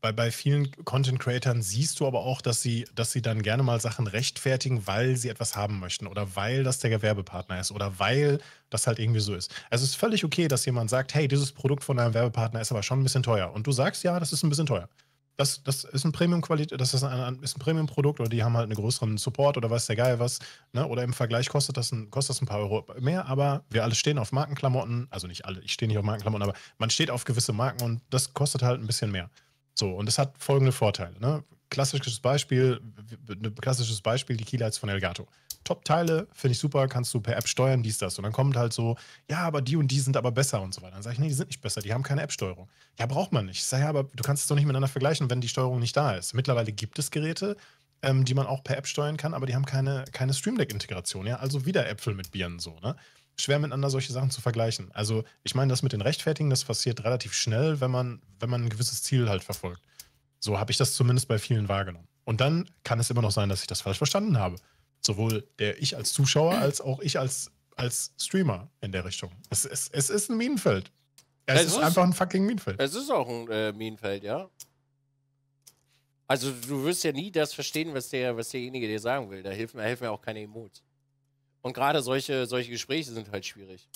bei, bei vielen Content-Creatern siehst du aber auch, dass sie, dass sie dann gerne mal Sachen rechtfertigen, weil sie etwas haben möchten oder weil das der Gewerbepartner ist oder weil das halt irgendwie so ist. es ist völlig okay, dass jemand sagt, hey, dieses Produkt von deinem Werbepartner ist aber schon ein bisschen teuer. Und du sagst, ja, das ist ein bisschen teuer. Das, das ist ein Premium-Qualität, das ist ein, ist ein Premium-Produkt oder die haben halt einen größeren Support oder weiß der Geil was. Ne? Oder im Vergleich kostet das, ein, kostet das ein paar Euro mehr, aber wir alle stehen auf Markenklamotten, also nicht alle, ich stehe nicht auf Markenklamotten, aber man steht auf gewisse Marken und das kostet halt ein bisschen mehr. So, und das hat folgende Vorteile. Ne? Klassisches Beispiel, klassisches Beispiel, die Keylights von Elgato. Top-Teile, finde ich super, kannst du per App steuern, dies, das. Und dann kommt halt so, ja, aber die und die sind aber besser und so weiter. Dann sage ich, nee, die sind nicht besser, die haben keine App-Steuerung. Ja, braucht man nicht. Ich sage, ja, aber du kannst es doch nicht miteinander vergleichen, wenn die Steuerung nicht da ist. Mittlerweile gibt es Geräte, ähm, die man auch per App steuern kann, aber die haben keine, keine Stream Deck-Integration. Ja, also wieder Äpfel mit Bieren so, ne? schwer miteinander solche Sachen zu vergleichen. Also ich meine, das mit den Rechtfertigen, das passiert relativ schnell, wenn man, wenn man ein gewisses Ziel halt verfolgt. So habe ich das zumindest bei vielen wahrgenommen. Und dann kann es immer noch sein, dass ich das falsch verstanden habe. Sowohl der ich als Zuschauer als auch ich als, als Streamer in der Richtung. Es, es, es ist ein Minenfeld. Es, es ist, ist, einfach ein fucking Minenfeld. Es ist auch ein äh, Minenfeld, ja. Also du wirst ja nie das verstehen, was, der, was derjenige dir sagen will. Da helfen, da helfen ja auch keine Emotes. Und gerade solche, solche Gespräche sind halt schwierig.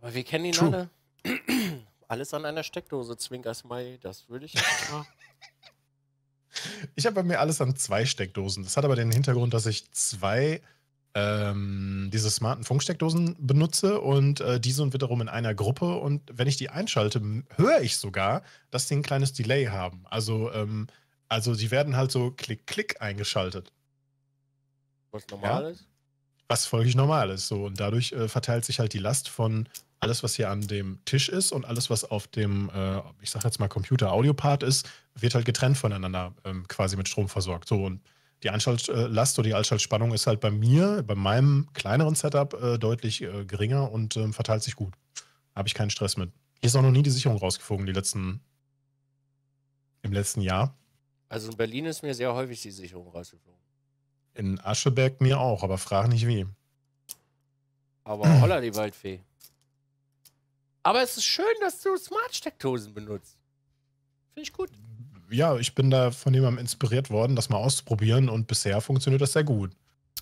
Aber wir kennen ihn True. alle. Alles an einer Steckdose, Zwinker Smiley, das würde ich. ich habe bei mir alles an zwei Steckdosen. Das hat aber den Hintergrund, dass ich zwei ähm, diese smarten Funksteckdosen benutze und äh, die sind wiederum in einer Gruppe. Und wenn ich die einschalte, höre ich sogar, dass sie ein kleines Delay haben. Also, ähm, also die werden halt so klick-klick eingeschaltet. Was normal ja, ist? Was völlig normal ist. So. Und dadurch äh, verteilt sich halt die Last von alles, was hier an dem Tisch ist und alles, was auf dem, äh, ich sag jetzt mal Computer-Audio-Part ist, wird halt getrennt voneinander ähm, quasi mit Strom versorgt. So und die Anschaltlast äh, oder die Anschaltspannung ist halt bei mir, bei meinem kleineren Setup äh, deutlich äh, geringer und ähm, verteilt sich gut. Habe ich keinen Stress mit. Hier ist auch noch nie die Sicherung rausgeflogen, die letzten, im letzten Jahr. Also in Berlin ist mir sehr häufig die Sicherung rausgeflogen. In Ascheberg mir auch, aber frag nicht wie. Aber holla die Waldfee. Aber es ist schön, dass du Smart-Steckdosen benutzt. Finde ich gut. Ja, ich bin da von jemandem inspiriert worden, das mal auszuprobieren und bisher funktioniert das sehr gut.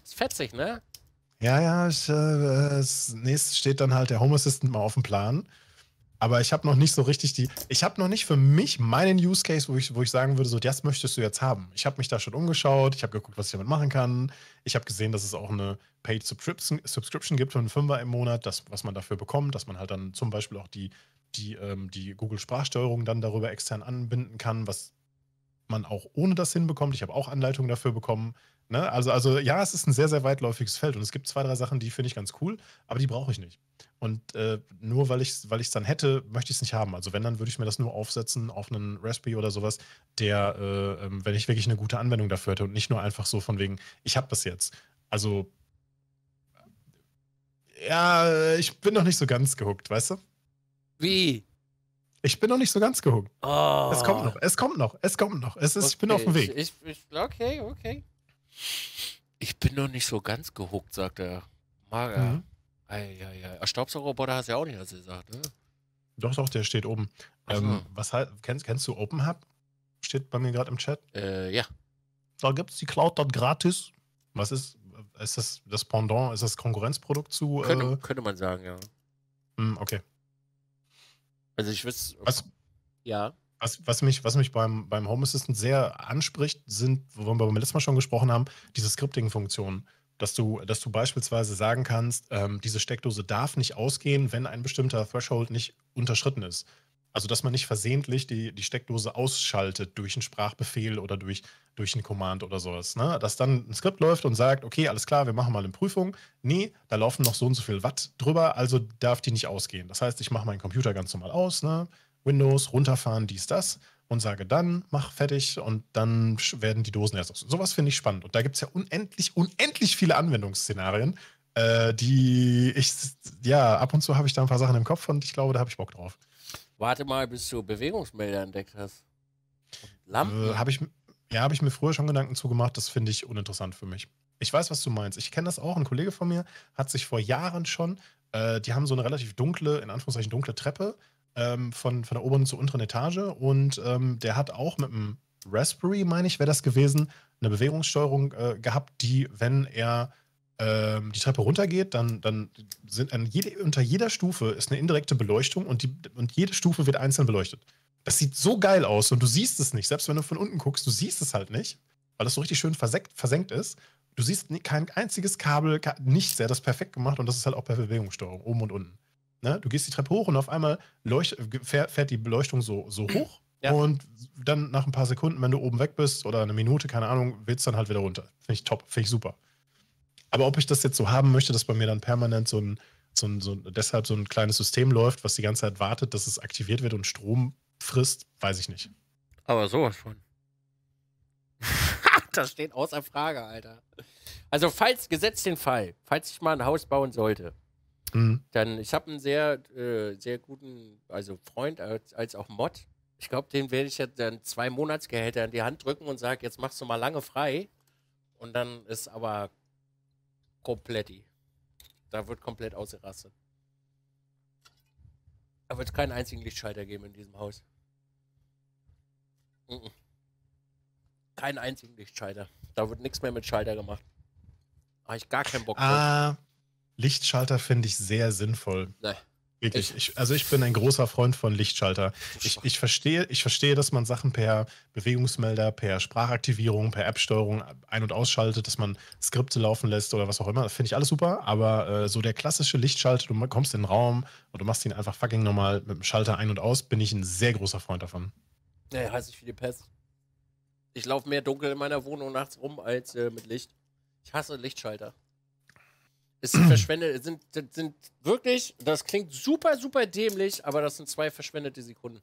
Ist fetzig, ne? Ja, ja, ich, äh, als nächstes steht dann halt der Home Assistant mal auf dem Plan aber ich habe noch nicht so richtig die, ich habe noch nicht für mich meinen Use Case, wo ich, wo ich sagen würde, so das möchtest du jetzt haben. Ich habe mich da schon umgeschaut, ich habe geguckt, was ich damit machen kann. Ich habe gesehen, dass es auch eine Paid Subscription, Subscription gibt von Fünfer im Monat, das, was man dafür bekommt, dass man halt dann zum Beispiel auch die, die, ähm, die Google-Sprachsteuerung dann darüber extern anbinden kann, was man auch ohne das hinbekommt. Ich habe auch Anleitungen dafür bekommen. Ne? Also, also ja, es ist ein sehr, sehr weitläufiges Feld und es gibt zwei, drei Sachen, die finde ich ganz cool, aber die brauche ich nicht. Und äh, nur weil ich es weil dann hätte, möchte ich es nicht haben. Also wenn, dann würde ich mir das nur aufsetzen auf einen Raspberry oder sowas, der, äh, ähm, wenn ich wirklich eine gute Anwendung dafür hätte und nicht nur einfach so von wegen, ich habe das jetzt. Also ja, ich bin noch nicht so ganz gehuckt, weißt du? Wie? Ich bin noch nicht so ganz gehuckt. Oh. Es kommt noch, es kommt noch, es kommt noch. Es ist, okay. Ich bin auf dem Weg. Ich, ich, okay, okay. Ich bin noch nicht so ganz gehuckt, sagt er. Mager. Mhm. Eieiei. Staubsaugerroboter hast du ja auch nicht gesagt, ne? Doch, doch, der steht oben. Ähm, was kennst, kennst du Open Hub? Steht bei mir gerade im Chat. Äh, ja. Da gibt es die Cloud dort gratis. Was ist, ist das das Pendant, ist das Konkurrenzprodukt zu? Äh? Könnte, äh, könnte man sagen, ja. Mh, hm, okay. Also ich wüsste. Was, ja. Was, was, mich, was mich beim, beim Home Assistant sehr anspricht, sind, worüber wir beim letzten Mal schon gesprochen haben, diese Scripting-Funktionen dass du, dass du beispielsweise sagen kannst, ähm, diese Steckdose darf nicht ausgehen, wenn ein bestimmter Threshold nicht unterschritten ist. Also, dass man nicht versehentlich die, die Steckdose ausschaltet durch einen Sprachbefehl oder durch, durch einen Command oder sowas. Ne? Dass dann ein Skript läuft und sagt, okay, alles klar, wir machen mal eine Prüfung. Nee, da laufen noch so und so viel Watt drüber, also darf die nicht ausgehen. Das heißt, ich mache meinen Computer ganz normal aus, ne? Windows, runterfahren, dies, das und sage dann, mach fertig und dann werden die Dosen erst aus. Sowas finde ich spannend. Und da gibt es ja unendlich, unendlich viele Anwendungsszenarien, äh, die ich, ja, ab und zu habe ich da ein paar Sachen im Kopf und ich glaube, da habe ich Bock drauf. Warte mal, bis du Bewegungsmelder entdeckt hast. Lampen. Äh, habe ich, ja, habe ich mir früher schon Gedanken zugemacht. Das finde ich uninteressant für mich. Ich weiß, was du meinst. Ich kenne das auch. Ein Kollege von mir hat sich vor Jahren schon, äh, die haben so eine relativ dunkle, in Anführungszeichen dunkle Treppe ähm, von, von der oberen zur unteren Etage und ähm, der hat auch mit einem Raspberry, meine ich, wäre das gewesen, eine Bewegungssteuerung äh, gehabt, die, wenn er äh, die Treppe runtergeht, dann, dann sind jede, unter jeder Stufe ist eine indirekte Beleuchtung und, die, und jede Stufe wird einzeln beleuchtet. Das sieht so geil aus und du siehst es nicht. Selbst wenn du von unten guckst, du siehst es halt nicht, weil das so richtig schön versenkt, versenkt ist. Du siehst kein einziges Kabel, nichts. Er hat das perfekt gemacht und das ist halt auch per Bewegungssteuerung, oben und unten. Ne? Du gehst die Treppe hoch und auf einmal leucht, äh, fährt, die Beleuchtung so, so hoch. Ja. Und dann nach ein paar Sekunden, wenn du oben weg bist oder eine Minute, keine Ahnung, willst dann halt wieder runter. Finde ich top, finde ich super. Aber ob ich das jetzt so haben möchte, dass bei mir dann permanent so ein, so ein, so ein, deshalb so ein kleines System läuft, was die ganze Zeit wartet, dass es aktiviert wird und Strom frisst, weiß ich nicht. Aber sowas von. das steht außer Frage, Alter. Also, falls, gesetzt den Fall, falls ich mal ein Haus bauen sollte, Mhm. Dann, ich habe einen sehr, äh, sehr guten, also Freund als, als auch Mod. Ich glaube, den werde ich jetzt dann zwei Monatsgehälter in die Hand drücken und sage, jetzt machst du mal lange frei. Und dann ist aber komplett. Da wird komplett ausgerastet. Da wird es keinen einzigen Lichtschalter geben in diesem Haus. Mhm. Keinen einzigen Lichtschalter. Da wird nichts mehr mit Schalter gemacht. Habe ich gar keinen Bock drauf. Ah, Lichtschalter finde ich sehr sinnvoll. Nein. Wirklich. Ich, also ich bin ein großer Freund von Lichtschalter. Ich, ich, verstehe, ich verstehe, dass man Sachen per Bewegungsmelder, per Sprachaktivierung, per App-Steuerung ein- und ausschaltet, dass man Skripte laufen lässt oder was auch immer. finde ich alles super. Aber äh, so der klassische Lichtschalter, du kommst in den Raum und du machst ihn einfach fucking normal mit dem Schalter ein- und aus, bin ich ein sehr großer Freund davon. Naja, heiße ich für die Pest. Ich laufe mehr dunkel in meiner Wohnung nachts rum als äh, mit Licht. Ich hasse Lichtschalter. Es sind verschwendet, sind, sind wirklich, das klingt super, super dämlich, aber das sind zwei verschwendete Sekunden,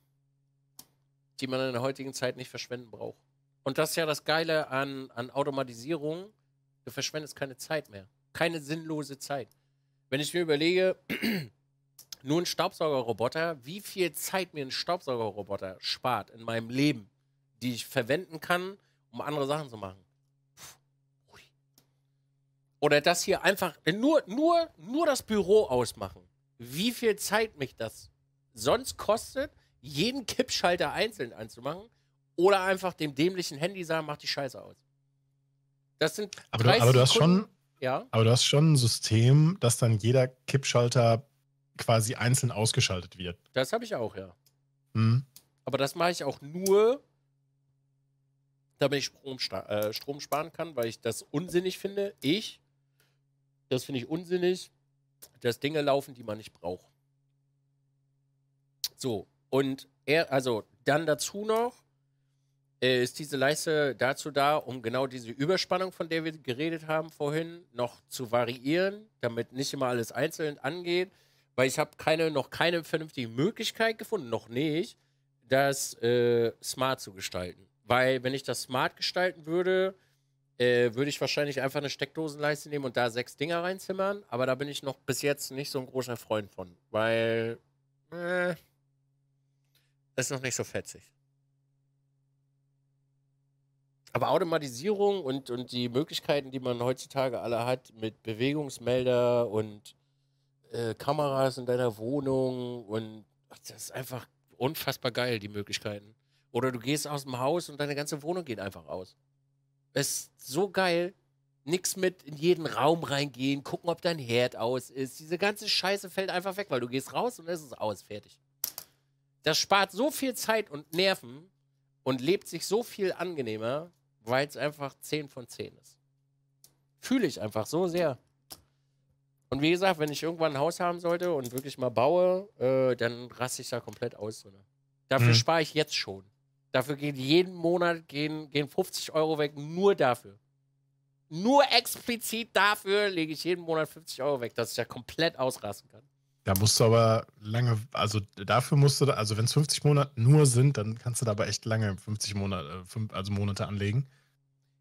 die man in der heutigen Zeit nicht verschwenden braucht. Und das ist ja das Geile an, an Automatisierung. Du verschwendest keine Zeit mehr. Keine sinnlose Zeit. Wenn ich mir überlege, nur ein Staubsaugerroboter, wie viel Zeit mir ein Staubsaugerroboter spart in meinem Leben, die ich verwenden kann, um andere Sachen zu machen oder das hier einfach nur, nur, nur das Büro ausmachen, wie viel Zeit mich das sonst kostet, jeden Kippschalter einzeln anzumachen oder einfach dem dämlichen Handy sagen, mach die Scheiße aus. Das sind aber, du, aber du hast Sekunden, schon ja? aber du hast schon ein System, dass dann jeder Kippschalter quasi einzeln ausgeschaltet wird. Das habe ich auch, ja. Hm. Aber das mache ich auch nur, damit ich Strom, äh, Strom, sparen kann, weil ich das unsinnig finde. Ich das finde ich unsinnig, dass Dinge laufen, die man nicht braucht. So, und er, also dann dazu noch, äh, ist diese Leiste dazu da, um genau diese Überspannung, von der wir geredet haben vorhin, noch zu variieren, damit nicht immer alles einzeln angeht, weil ich habe keine, noch keine vernünftige Möglichkeit gefunden, noch nicht, das äh, smart zu gestalten. Weil wenn ich das smart gestalten würde, äh, würde ich wahrscheinlich einfach eine Steckdosenleiste nehmen und da sechs Dinger reinzimmern. Aber da bin ich noch bis jetzt nicht so ein großer Freund von, weil äh, ist noch nicht so fetzig. Aber Automatisierung und, und die Möglichkeiten, die man heutzutage alle hat mit Bewegungsmelder und äh, Kameras in deiner Wohnung und ach, das ist einfach unfassbar geil, die Möglichkeiten. Oder du gehst aus dem Haus und deine ganze Wohnung geht einfach aus ist so geil. Nichts mit in jeden Raum reingehen, gucken, ob dein Herd aus ist. Diese ganze Scheiße fällt einfach weg, weil du gehst raus und es ist aus, fertig. Das spart so viel Zeit und Nerven und lebt sich so viel angenehmer, weil es einfach 10 von 10 ist. Fühle ich einfach so sehr. Und wie gesagt, wenn ich irgendwann ein Haus haben sollte und wirklich mal baue, äh, dann raste ich da komplett aus. Oder? Dafür mhm. spare ich jetzt schon. Dafür gehen jeden Monat gehen, gehen 50 Euro weg, nur dafür. Nur explizit dafür lege ich jeden Monat 50 Euro weg, dass ich ja komplett ausrasten kann. Da musst du aber lange, also dafür musst du, also wenn es 50 Monate nur sind, dann kannst du da aber echt lange 50 Monate, äh, also Monate anlegen.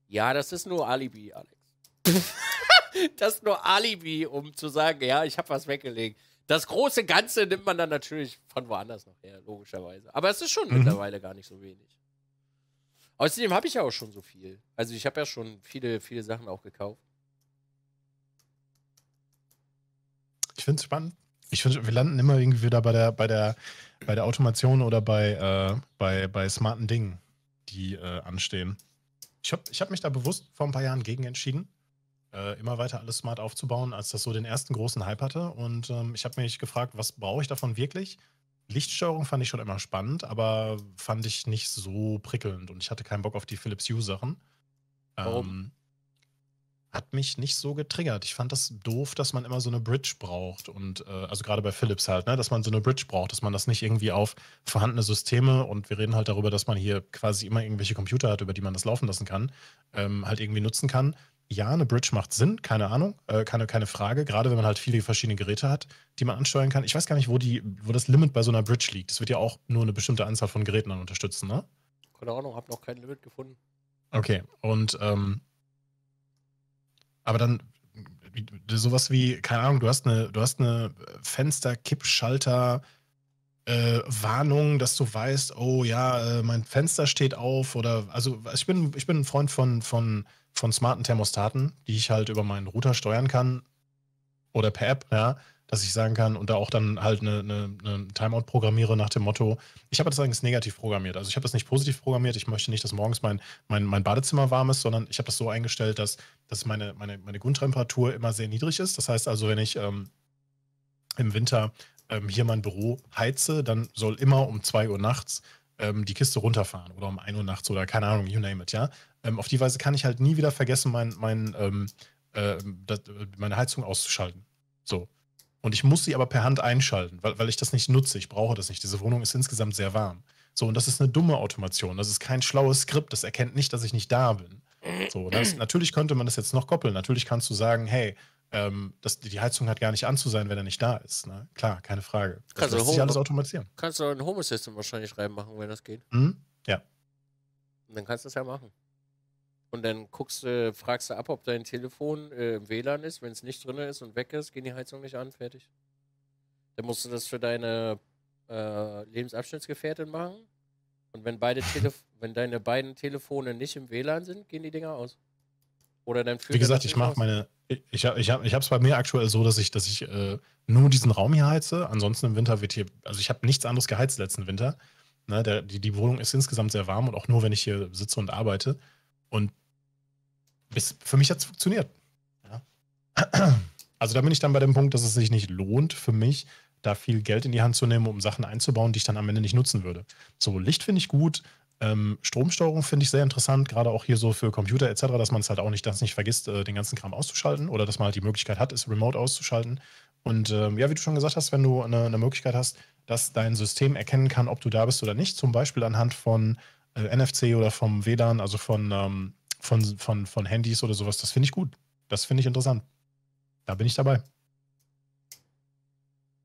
Ja, das ist nur Alibi, Alex. das ist nur Alibi, um zu sagen, ja, ich habe was weggelegt. Das große Ganze nimmt man dann natürlich von woanders noch her, logischerweise. Aber es ist schon mhm. mittlerweile gar nicht so wenig. Außerdem habe ich ja auch schon so viel. Also ich habe ja schon viele, viele Sachen auch gekauft. Ich finde es spannend. Ich finde, wir landen immer irgendwie wieder bei der, bei der, bei der Automation oder bei, äh, bei, bei smarten Dingen, die äh, anstehen. Ich habe ich hab mich da bewusst vor ein paar Jahren gegen entschieden, äh, immer weiter alles smart aufzubauen, als das so den ersten großen Hype hatte. Und ähm, ich habe mich gefragt, was brauche ich davon wirklich? Lichtsteuerung fand ich schon immer spannend, aber fand ich nicht so prickelnd und ich hatte keinen Bock auf die Philips Hue Sachen. Warum? Ähm, hat mich nicht so getriggert. Ich fand das doof, dass man immer so eine Bridge braucht und äh, also gerade bei Philips halt, ne, dass man so eine Bridge braucht, dass man das nicht irgendwie auf vorhandene Systeme und wir reden halt darüber, dass man hier quasi immer irgendwelche Computer hat, über die man das laufen lassen kann, ähm, halt irgendwie nutzen kann ja, eine Bridge macht Sinn, keine Ahnung, äh, keine, keine Frage, gerade wenn man halt viele verschiedene Geräte hat, die man ansteuern kann. Ich weiß gar nicht, wo, die, wo das Limit bei so einer Bridge liegt. Es wird ja auch nur eine bestimmte Anzahl von Geräten dann unterstützen, ne? Keine Ahnung, habe noch kein Limit gefunden. Okay, und ähm, aber dann sowas wie, keine Ahnung, du hast eine, du hast eine Fenster, Kippschalter, äh, Warnung, dass du weißt, oh ja, äh, mein Fenster steht auf oder also ich bin, ich bin ein Freund von, von von smarten Thermostaten, die ich halt über meinen Router steuern kann oder per App, ja, dass ich sagen kann und da auch dann halt eine, eine, eine Timeout programmiere nach dem Motto, ich habe das eigentlich negativ programmiert. Also ich habe das nicht positiv programmiert. Ich möchte nicht, dass morgens mein, mein, mein Badezimmer warm ist, sondern ich habe das so eingestellt, dass, dass meine, meine, meine Grundtemperatur immer sehr niedrig ist. Das heißt also, wenn ich ähm, im Winter ähm, hier mein Büro heize, dann soll immer um 2 Uhr nachts ähm, die Kiste runterfahren oder um 1 Uhr nachts oder keine Ahnung, you name it, ja. Ähm, auf die Weise kann ich halt nie wieder vergessen, mein, mein, ähm, ähm äh, das, meine Heizung auszuschalten. So. Und ich muss sie aber per Hand einschalten, weil, weil ich das nicht nutze. Ich brauche das nicht. Diese Wohnung ist insgesamt sehr warm. So, und das ist eine dumme Automation. Das ist kein schlaues Skript. Das erkennt nicht, dass ich nicht da bin. So, das, natürlich könnte man das jetzt noch koppeln. Natürlich kannst du sagen, hey, ähm, das, die Heizung hat gar nicht an zu sein, wenn er nicht da ist. Ne? Klar, keine Frage. Das kannst lässt sich alles automatisieren. Kannst du ein home Assistant wahrscheinlich reinmachen, wenn das geht. Mhm. Ja. Und dann kannst du das ja machen. Und dann guckst du, fragst du ab, ob dein Telefon äh, im WLAN ist. Wenn es nicht drin ist und weg ist, geht die Heizung nicht an, fertig. Dann musst du das für deine äh, Lebensabschnittsgefährtin machen. Und wenn, beide wenn deine beiden Telefone nicht im WLAN sind, gehen die Dinger aus. Oder dann Wie gesagt, ich mache meine, ich habe ich ich es bei mir aktuell so, dass ich, dass ich äh, nur diesen Raum hier heize. Ansonsten im Winter wird hier, also ich habe nichts anderes geheizt letzten Winter. Ne, der, die, die Wohnung ist insgesamt sehr warm und auch nur, wenn ich hier sitze und arbeite. Und bis, für mich hat es funktioniert. Ja. Also da bin ich dann bei dem Punkt, dass es sich nicht lohnt für mich, da viel Geld in die Hand zu nehmen, um Sachen einzubauen, die ich dann am Ende nicht nutzen würde. So, Licht finde ich gut, ähm, Stromsteuerung finde ich sehr interessant, gerade auch hier so für Computer etc., dass man es halt auch nicht, dass nicht vergisst, äh, den ganzen Kram auszuschalten oder dass man halt die Möglichkeit hat, es remote auszuschalten. Und ähm, ja, wie du schon gesagt hast, wenn du eine, eine, Möglichkeit hast, dass dein System erkennen kann, ob du da bist oder nicht, zum Beispiel anhand von äh, NFC oder vom WLAN, also von, ähm, von, von, von Handys oder sowas, das finde ich gut. Das finde ich interessant. Da bin ich dabei.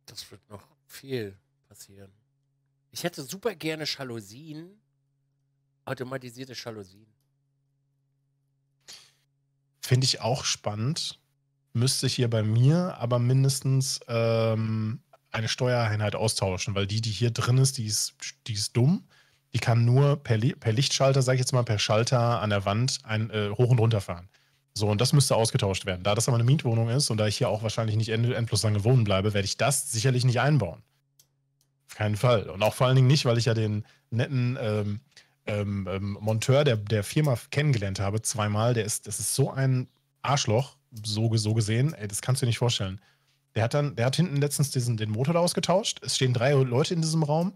Das wird noch viel passieren. Ich hätte super gerne Jalousien automatisierte Jalousien. Finde ich auch spannend. Müsste ich hier bei mir aber mindestens ähm, eine Steuereinheit austauschen, weil die, die hier drin ist, die ist, die ist dumm. Die kann nur per, per Lichtschalter, sage ich jetzt mal, per Schalter an der Wand ein, äh, hoch und runter fahren. So, und das müsste ausgetauscht werden. Da das aber eine Mietwohnung ist und da ich hier auch wahrscheinlich nicht end endlos lange wohnen bleibe, werde ich das sicherlich nicht einbauen. Auf keinen Fall. Und auch vor allen Dingen nicht, weil ich ja den netten ähm, ähm, ähm, Monteur der, der Firma kennengelernt habe, zweimal, der ist, das ist so ein Arschloch, so, so gesehen, ey, das kannst du dir nicht vorstellen. Der hat dann, der hat hinten letztens diesen, den Motor da ausgetauscht. Es stehen drei Leute in diesem Raum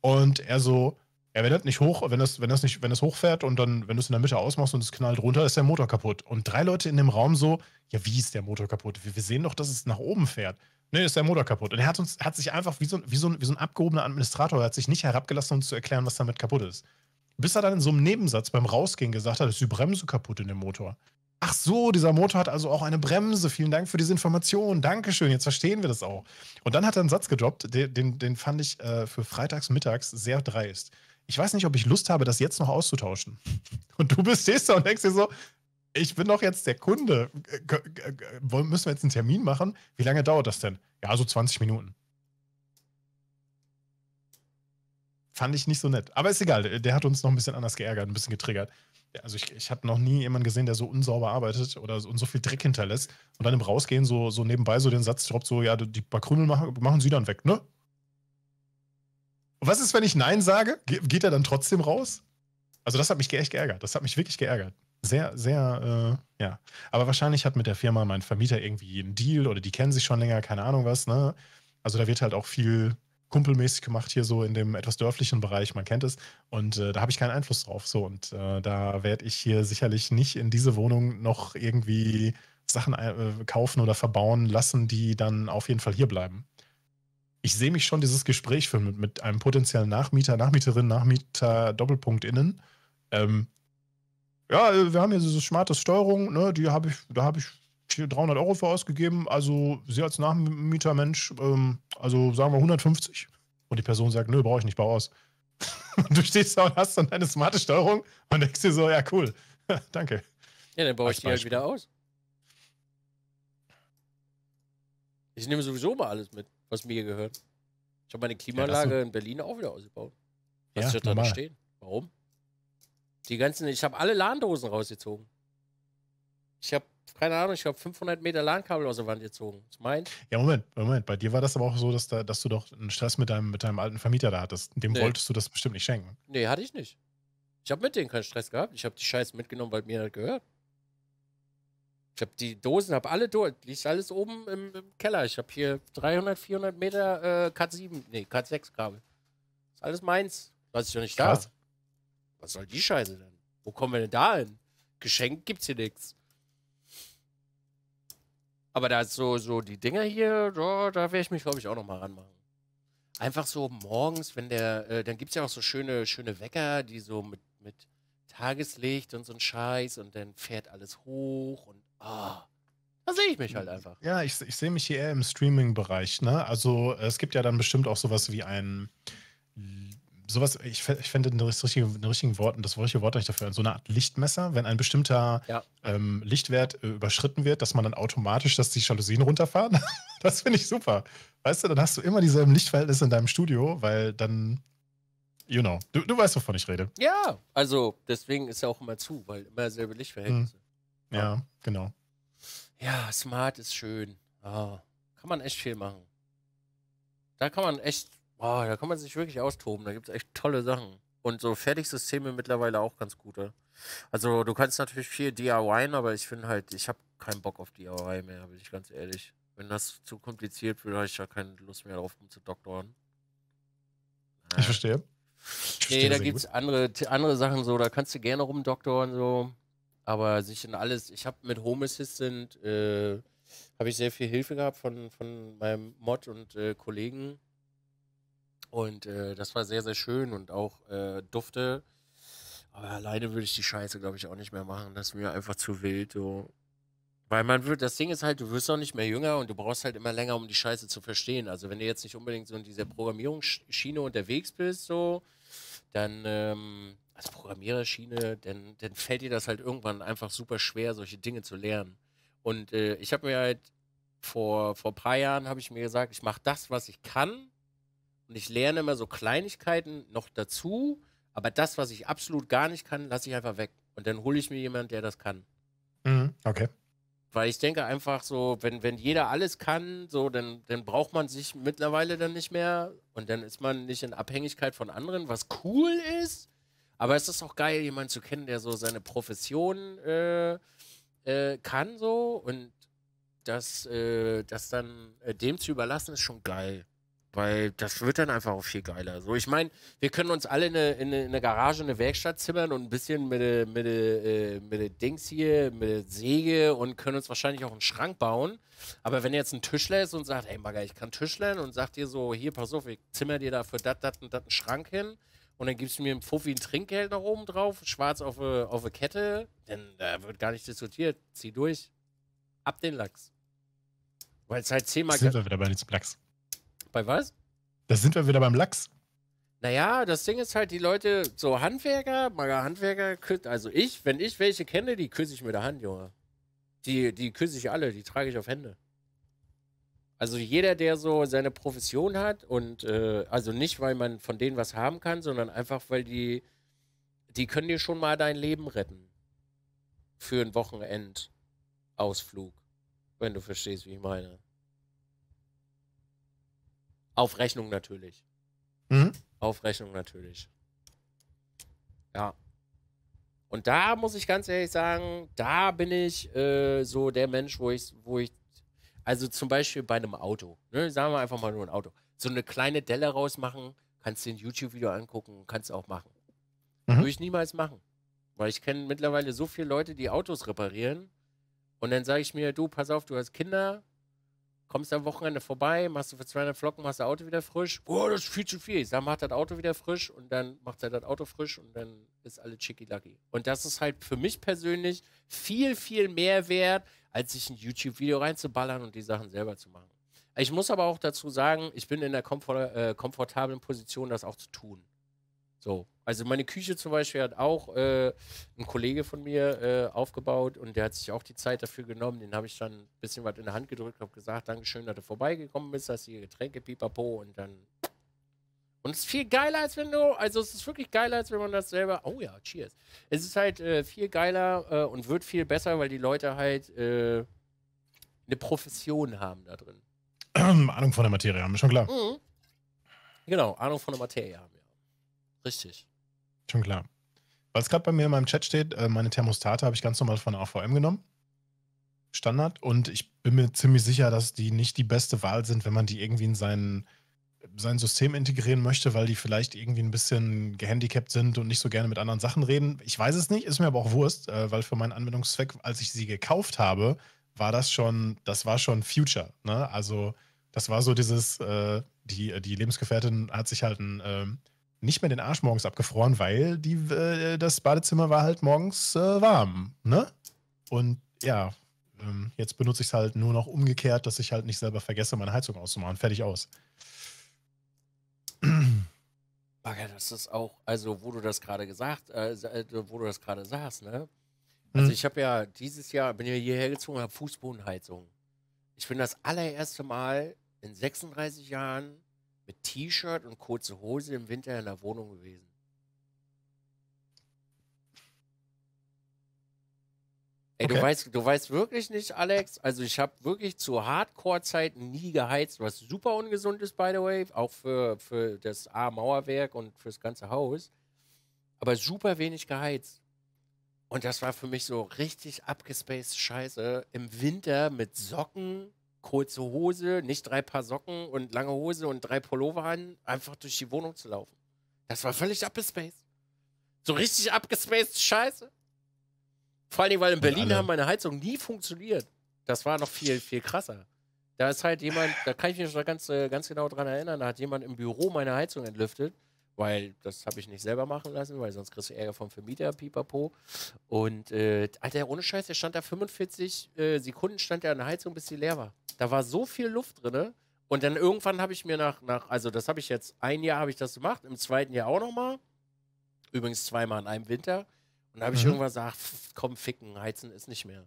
und er so, ja, wenn das nicht hoch, wenn das, wenn das nicht, wenn das hochfährt und dann, wenn du es in der Mitte ausmachst und es knallt runter, ist der Motor kaputt. Und drei Leute in dem Raum so, ja, wie ist der Motor kaputt? Wir, wir sehen doch, dass es nach oben fährt. Nee, ist der Motor kaputt. Und er hat uns, hat sich einfach wie so, wie so, wie so ein abgehobener Administrator, er hat sich nicht herabgelassen, uns zu erklären, was damit kaputt ist bis er dann in so einem Nebensatz beim Rausgehen gesagt hat, ist die Bremse kaputt in dem Motor. Ach so, dieser Motor hat also auch eine Bremse. Vielen Dank für diese Information. Dankeschön, jetzt verstehen wir das auch. Und dann hat er einen Satz gedroppt, den, den, den fand ich äh, für freitags mittags sehr dreist. Ich weiß nicht, ob ich Lust habe, das jetzt noch auszutauschen. Und du bist stehst da und denkst dir so, ich bin doch jetzt der Kunde. Äh, müssen wir jetzt einen Termin machen? Wie lange dauert das denn? Ja, so 20 Minuten. Fand ich nicht so nett. Aber ist egal, der, hat uns noch ein bisschen anders geärgert, ein bisschen getriggert. Also ich, ich habe noch nie jemanden gesehen, der so unsauber arbeitet oder so, und so viel Dreck hinterlässt und dann im Rausgehen so, so nebenbei so den Satz droppt, so, ja, die paar Krümel machen, machen sie dann weg, ne? Und was ist, wenn ich Nein sage? Ge geht er dann trotzdem raus? Also das hat mich echt geärgert. Das hat mich wirklich geärgert. Sehr, sehr, äh, ja. Aber wahrscheinlich hat mit der Firma mein Vermieter irgendwie einen Deal oder die kennen sich schon länger, keine Ahnung was, ne? Also da wird halt auch viel kumpelmäßig gemacht hier so in dem etwas dörflichen Bereich, man kennt es. Und äh, da habe ich keinen Einfluss drauf. So, und äh, da werde ich hier sicherlich nicht in diese Wohnung noch irgendwie Sachen äh, kaufen oder verbauen lassen, die dann auf jeden Fall hier bleiben. Ich sehe mich schon dieses Gespräch für, mit, mit einem potenziellen Nachmieter, Nachmieterin, Nachmieter, Doppelpunkt innen. Ähm, ja, wir haben hier diese smarte Steuerung, ne, die habe ich, da habe ich 300 Euro für ausgegeben. Also Sie als Nachmietermensch, ähm, also sagen wir 150. Und die Person sagt, nö, brauche ich nicht, bau aus. und du stehst da und hast dann deine smarte Steuerung und denkst dir so, ja cool, danke. Ja, dann baue ich die halt wieder aus. Ich nehme sowieso mal alles mit, was mir gehört. Ich habe meine Klimaanlage ja, in Berlin auch wieder ausgebaut. Was ja, da drin stehen? Warum? Die ganzen, ich habe alle Lahndosen rausgezogen. Ich habe keine Ahnung, ich habe 500 Meter LAN-Kabel aus der Wand gezogen. Ist mein? Ja, Moment, Moment. Bei dir war das aber auch so, dass, da, dass du doch einen Stress mit deinem, mit deinem alten Vermieter da hattest. Dem nee. wolltest du das bestimmt nicht schenken. Nee, hatte ich nicht. Ich habe mit denen keinen Stress gehabt. Ich habe die Scheiße mitgenommen, weil mir das gehört. Ich habe die Dosen, habe alle durch. Liegt alles oben im, im Keller. Ich habe hier 300, 400 Meter äh, Cat 7, nee, Cat 6 Kabel. Ist alles meins. Was ich doch nicht Krass. da. Was soll die Scheiße denn? Wo kommen wir denn da hin? Geschenk gibt's hier nichts. Aber da so, so die Dinger hier, da, da werde ich mich, glaube ich, auch nochmal ranmachen. Einfach so morgens, wenn der, äh, dann gibt es ja auch so schöne, schöne Wecker, die so mit, mit Tageslicht und so ein Scheiß und dann fährt alles hoch und ah. Da sehe ich mich halt hm, einfach. Ja, ich, ich sehe mich hier eher im Streaming-Bereich, ne? Also es gibt ja dann bestimmt auch sowas wie ein sowas, ich, ich fände in den richtigen, richtigen Worten, das richtige Wort ich dafür, so eine Art Lichtmesser, wenn ein bestimmter ja. ähm, Lichtwert äh, überschritten wird, dass man dann automatisch, dass die Jalousien runterfahren. das finde ich super. Weißt du, dann hast du immer dieselben Lichtverhältnisse in deinem Studio, weil dann, you know, du, du weißt, wovon ich rede. Ja, also deswegen ist ja auch immer zu, weil immer selbe Lichtverhältnisse. Mhm. Ja, ja, genau. Ja, smart ist schön. Oh, kann man echt viel machen. Da kann man echt Wow, da kann man sich wirklich austoben. Da gibt es echt tolle Sachen. Und so Fertigsysteme mittlerweile auch ganz gute. Also du kannst natürlich viel DIYen, aber ich finde halt, ich habe keinen Bock auf DIY mehr, bin ich ganz ehrlich. Wenn das zu kompliziert wird, habe ich ja keine Lust mehr drauf, um zu doktoren. Naja. Ich verstehe. Ich nee, verstehe da gibt es andere, andere Sachen so, da kannst du gerne rumdoktoren so. Aber sich in alles, ich habe mit Home Assistant, äh, habe ich sehr viel Hilfe gehabt von, von meinem Mod und äh, Kollegen und äh, das war sehr, sehr schön und auch äh, dufte. Aber alleine würde ich die Scheiße, glaube ich, auch nicht mehr machen. Das ist mir einfach zu wild. So. Weil man wird, das Ding ist halt, du wirst auch nicht mehr jünger und du brauchst halt immer länger, um die Scheiße zu verstehen. Also wenn du jetzt nicht unbedingt so in dieser Programmierungsschiene unterwegs bist, so, dann, ähm, als Programmiererschiene, dann, dann fällt dir das halt irgendwann einfach super schwer, solche Dinge zu lernen. Und äh, ich habe mir halt vor, vor ein paar Jahren habe ich mir gesagt, ich mache das, was ich kann und ich lerne immer so Kleinigkeiten noch dazu, aber das, was ich absolut gar nicht kann, lasse ich einfach weg. Und dann hole ich mir jemanden, der das kann. Mhm, okay. Weil ich denke einfach so, wenn, wenn jeder alles kann, so, dann, dann braucht man sich mittlerweile dann nicht mehr und dann ist man nicht in Abhängigkeit von anderen, was cool ist. Aber es ist auch geil, jemanden zu kennen, der so seine Profession äh, äh, kann so und das, äh, das dann äh, dem zu überlassen, ist schon geil. Weil das wird dann einfach auch viel geiler. So, ich meine, wir können uns alle in eine, in eine, Garage, in eine Werkstatt zimmern und ein bisschen mit, äh, mit, äh, mit Dings hier, mit Säge und können uns wahrscheinlich auch einen Schrank bauen. Aber wenn jetzt ein Tischler ist und sagt, ey Magger, ich kann Tischlern und sagt dir so, hier, pass auf, ich zimmer dir dafür das, das und das einen Schrank hin und dann gibst du mir im Fuffi ein Trinkgeld nach oben drauf, schwarz auf eine, äh, auf eine Kette, denn da wird gar nicht diskutiert. Zieh durch. Ab den Lachs. Weil es halt zehnmal. Sind wir wieder bei diesem Lachs. Bei was? Da sind wir wieder beim Lachs. Naja, das Ding ist halt, die Leute, so Handwerker, mager Handwerker, also ich, wenn ich welche kenne, die küsse ich mit der Hand, Junge. Die, die küsse ich alle, die trage ich auf Hände. Also jeder, der so seine Profession hat und äh, also nicht, weil man von denen was haben kann, sondern einfach, weil die, die können dir schon mal dein Leben retten. Für ein Wochenendausflug, wenn du verstehst, wie ich meine. Auf Rechnung natürlich. Mhm. Auf Rechnung natürlich. Ja. Und da muss ich ganz ehrlich sagen, da bin ich äh, so der Mensch, wo ich, wo ich, also zum Beispiel bei einem Auto, ne, sagen wir einfach mal nur ein Auto, so eine kleine Delle rausmachen, kannst dir ein YouTube-Video angucken, kannst du auch machen. Mhm. Würde ich niemals machen. Weil ich kenne mittlerweile so viele Leute, die Autos reparieren. Und dann sage ich mir, du, pass auf, du hast Kinder, kommst am Wochenende vorbei, machst du für 200 Flocken, machst das Auto wieder frisch. Boah, das ist viel zu viel. Ich sag, mach das Auto wieder frisch und dann macht er das Auto frisch und dann ist alles chicky-lucky. Und das ist halt für mich persönlich viel, viel mehr wert, als sich ein YouTube-Video reinzuballern und die Sachen selber zu machen. Ich muss aber auch dazu sagen, ich bin in der komfort äh, komfortablen Position, das auch zu tun. So. Also meine Küche zum Beispiel hat auch äh, ein Kollege von mir äh, aufgebaut und der hat sich auch die Zeit dafür genommen. Den habe ich dann ein bisschen was in der Hand gedrückt, habe gesagt, Dankeschön, dass du vorbeigekommen bist, dass hier Getränke, pipapo und dann. Und es ist viel geiler, als wenn du, also es ist wirklich geiler, als wenn man das selber, oh ja, cheers. Es ist halt äh, viel geiler äh, und wird viel besser, weil die Leute halt äh, eine Profession haben da drin. Ahnung von der Materie haben, schon klar. Mhm. Genau, Ahnung von der Materie haben. Richtig. Schon klar. Weil es gerade bei mir in meinem Chat steht, äh, meine Thermostate habe ich ganz normal von AVM genommen. Standard. Und ich bin mir ziemlich sicher, dass die nicht die beste Wahl sind, wenn man die irgendwie in seinen sein System integrieren möchte, weil die vielleicht irgendwie ein bisschen gehandicapt sind und nicht so gerne mit anderen Sachen reden. Ich weiß es nicht, ist mir aber auch Wurst, äh, weil für meinen Anwendungszweck, als ich sie gekauft habe, war das schon, das war schon Future. Ne? Also das war so dieses, äh, die, die Lebensgefährtin hat sich halt ein ähm, nicht mehr den Arsch morgens abgefroren, weil die, äh, das Badezimmer war halt morgens äh, warm. Ne? Und ja, ähm, jetzt benutze ich es halt nur noch umgekehrt, dass ich halt nicht selber vergesse, meine Heizung auszumachen. Fertig aus. Bagger, das ist auch, also wo du das gerade gesagt, äh, äh wo du das gerade sagst, ne? Also hm. ich habe ja dieses Jahr, bin ja hierher gezogen, habe Fußbodenheizung. Ich bin das allererste Mal in 36 Jahren mit T-Shirt und kurze Hose im Winter in der Wohnung gewesen. Ey, okay. du, weißt, du weißt wirklich nicht, Alex. Also, ich habe wirklich zu Hardcore-Zeiten nie geheizt, was super ungesund ist, by the way. Auch für, für das A-Mauerwerk und fürs ganze Haus. Aber super wenig geheizt. Und das war für mich so richtig abgespaced Scheiße. Im Winter mit Socken kurze Hose, nicht drei Paar Socken und lange Hose und drei Pullover an, einfach durch die Wohnung zu laufen. Das war völlig abgespaced. So richtig abgespaced Scheiße. Vor allen Dingen, weil in Berlin haben meine Heizung nie funktioniert. Das war noch viel, viel krasser. Da ist halt jemand, da kann ich mich noch ganz, äh, ganz genau dran erinnern, da hat jemand im Büro meine Heizung entlüftet weil das habe ich nicht selber machen lassen, weil sonst kriegst du Ärger vom Vermieter, pipapo. Und äh, Alter, ohne Scheiß, der stand da 45 äh, Sekunden, stand er an der Heizung, bis die leer war. Da war so viel Luft drin. Und dann irgendwann habe ich mir nach, nach also das habe ich jetzt, ein Jahr habe ich das gemacht, im zweiten Jahr auch nochmal. Übrigens zweimal in einem Winter. Und da habe ich mhm. irgendwann gesagt, komm, ficken, heizen ist nicht mehr.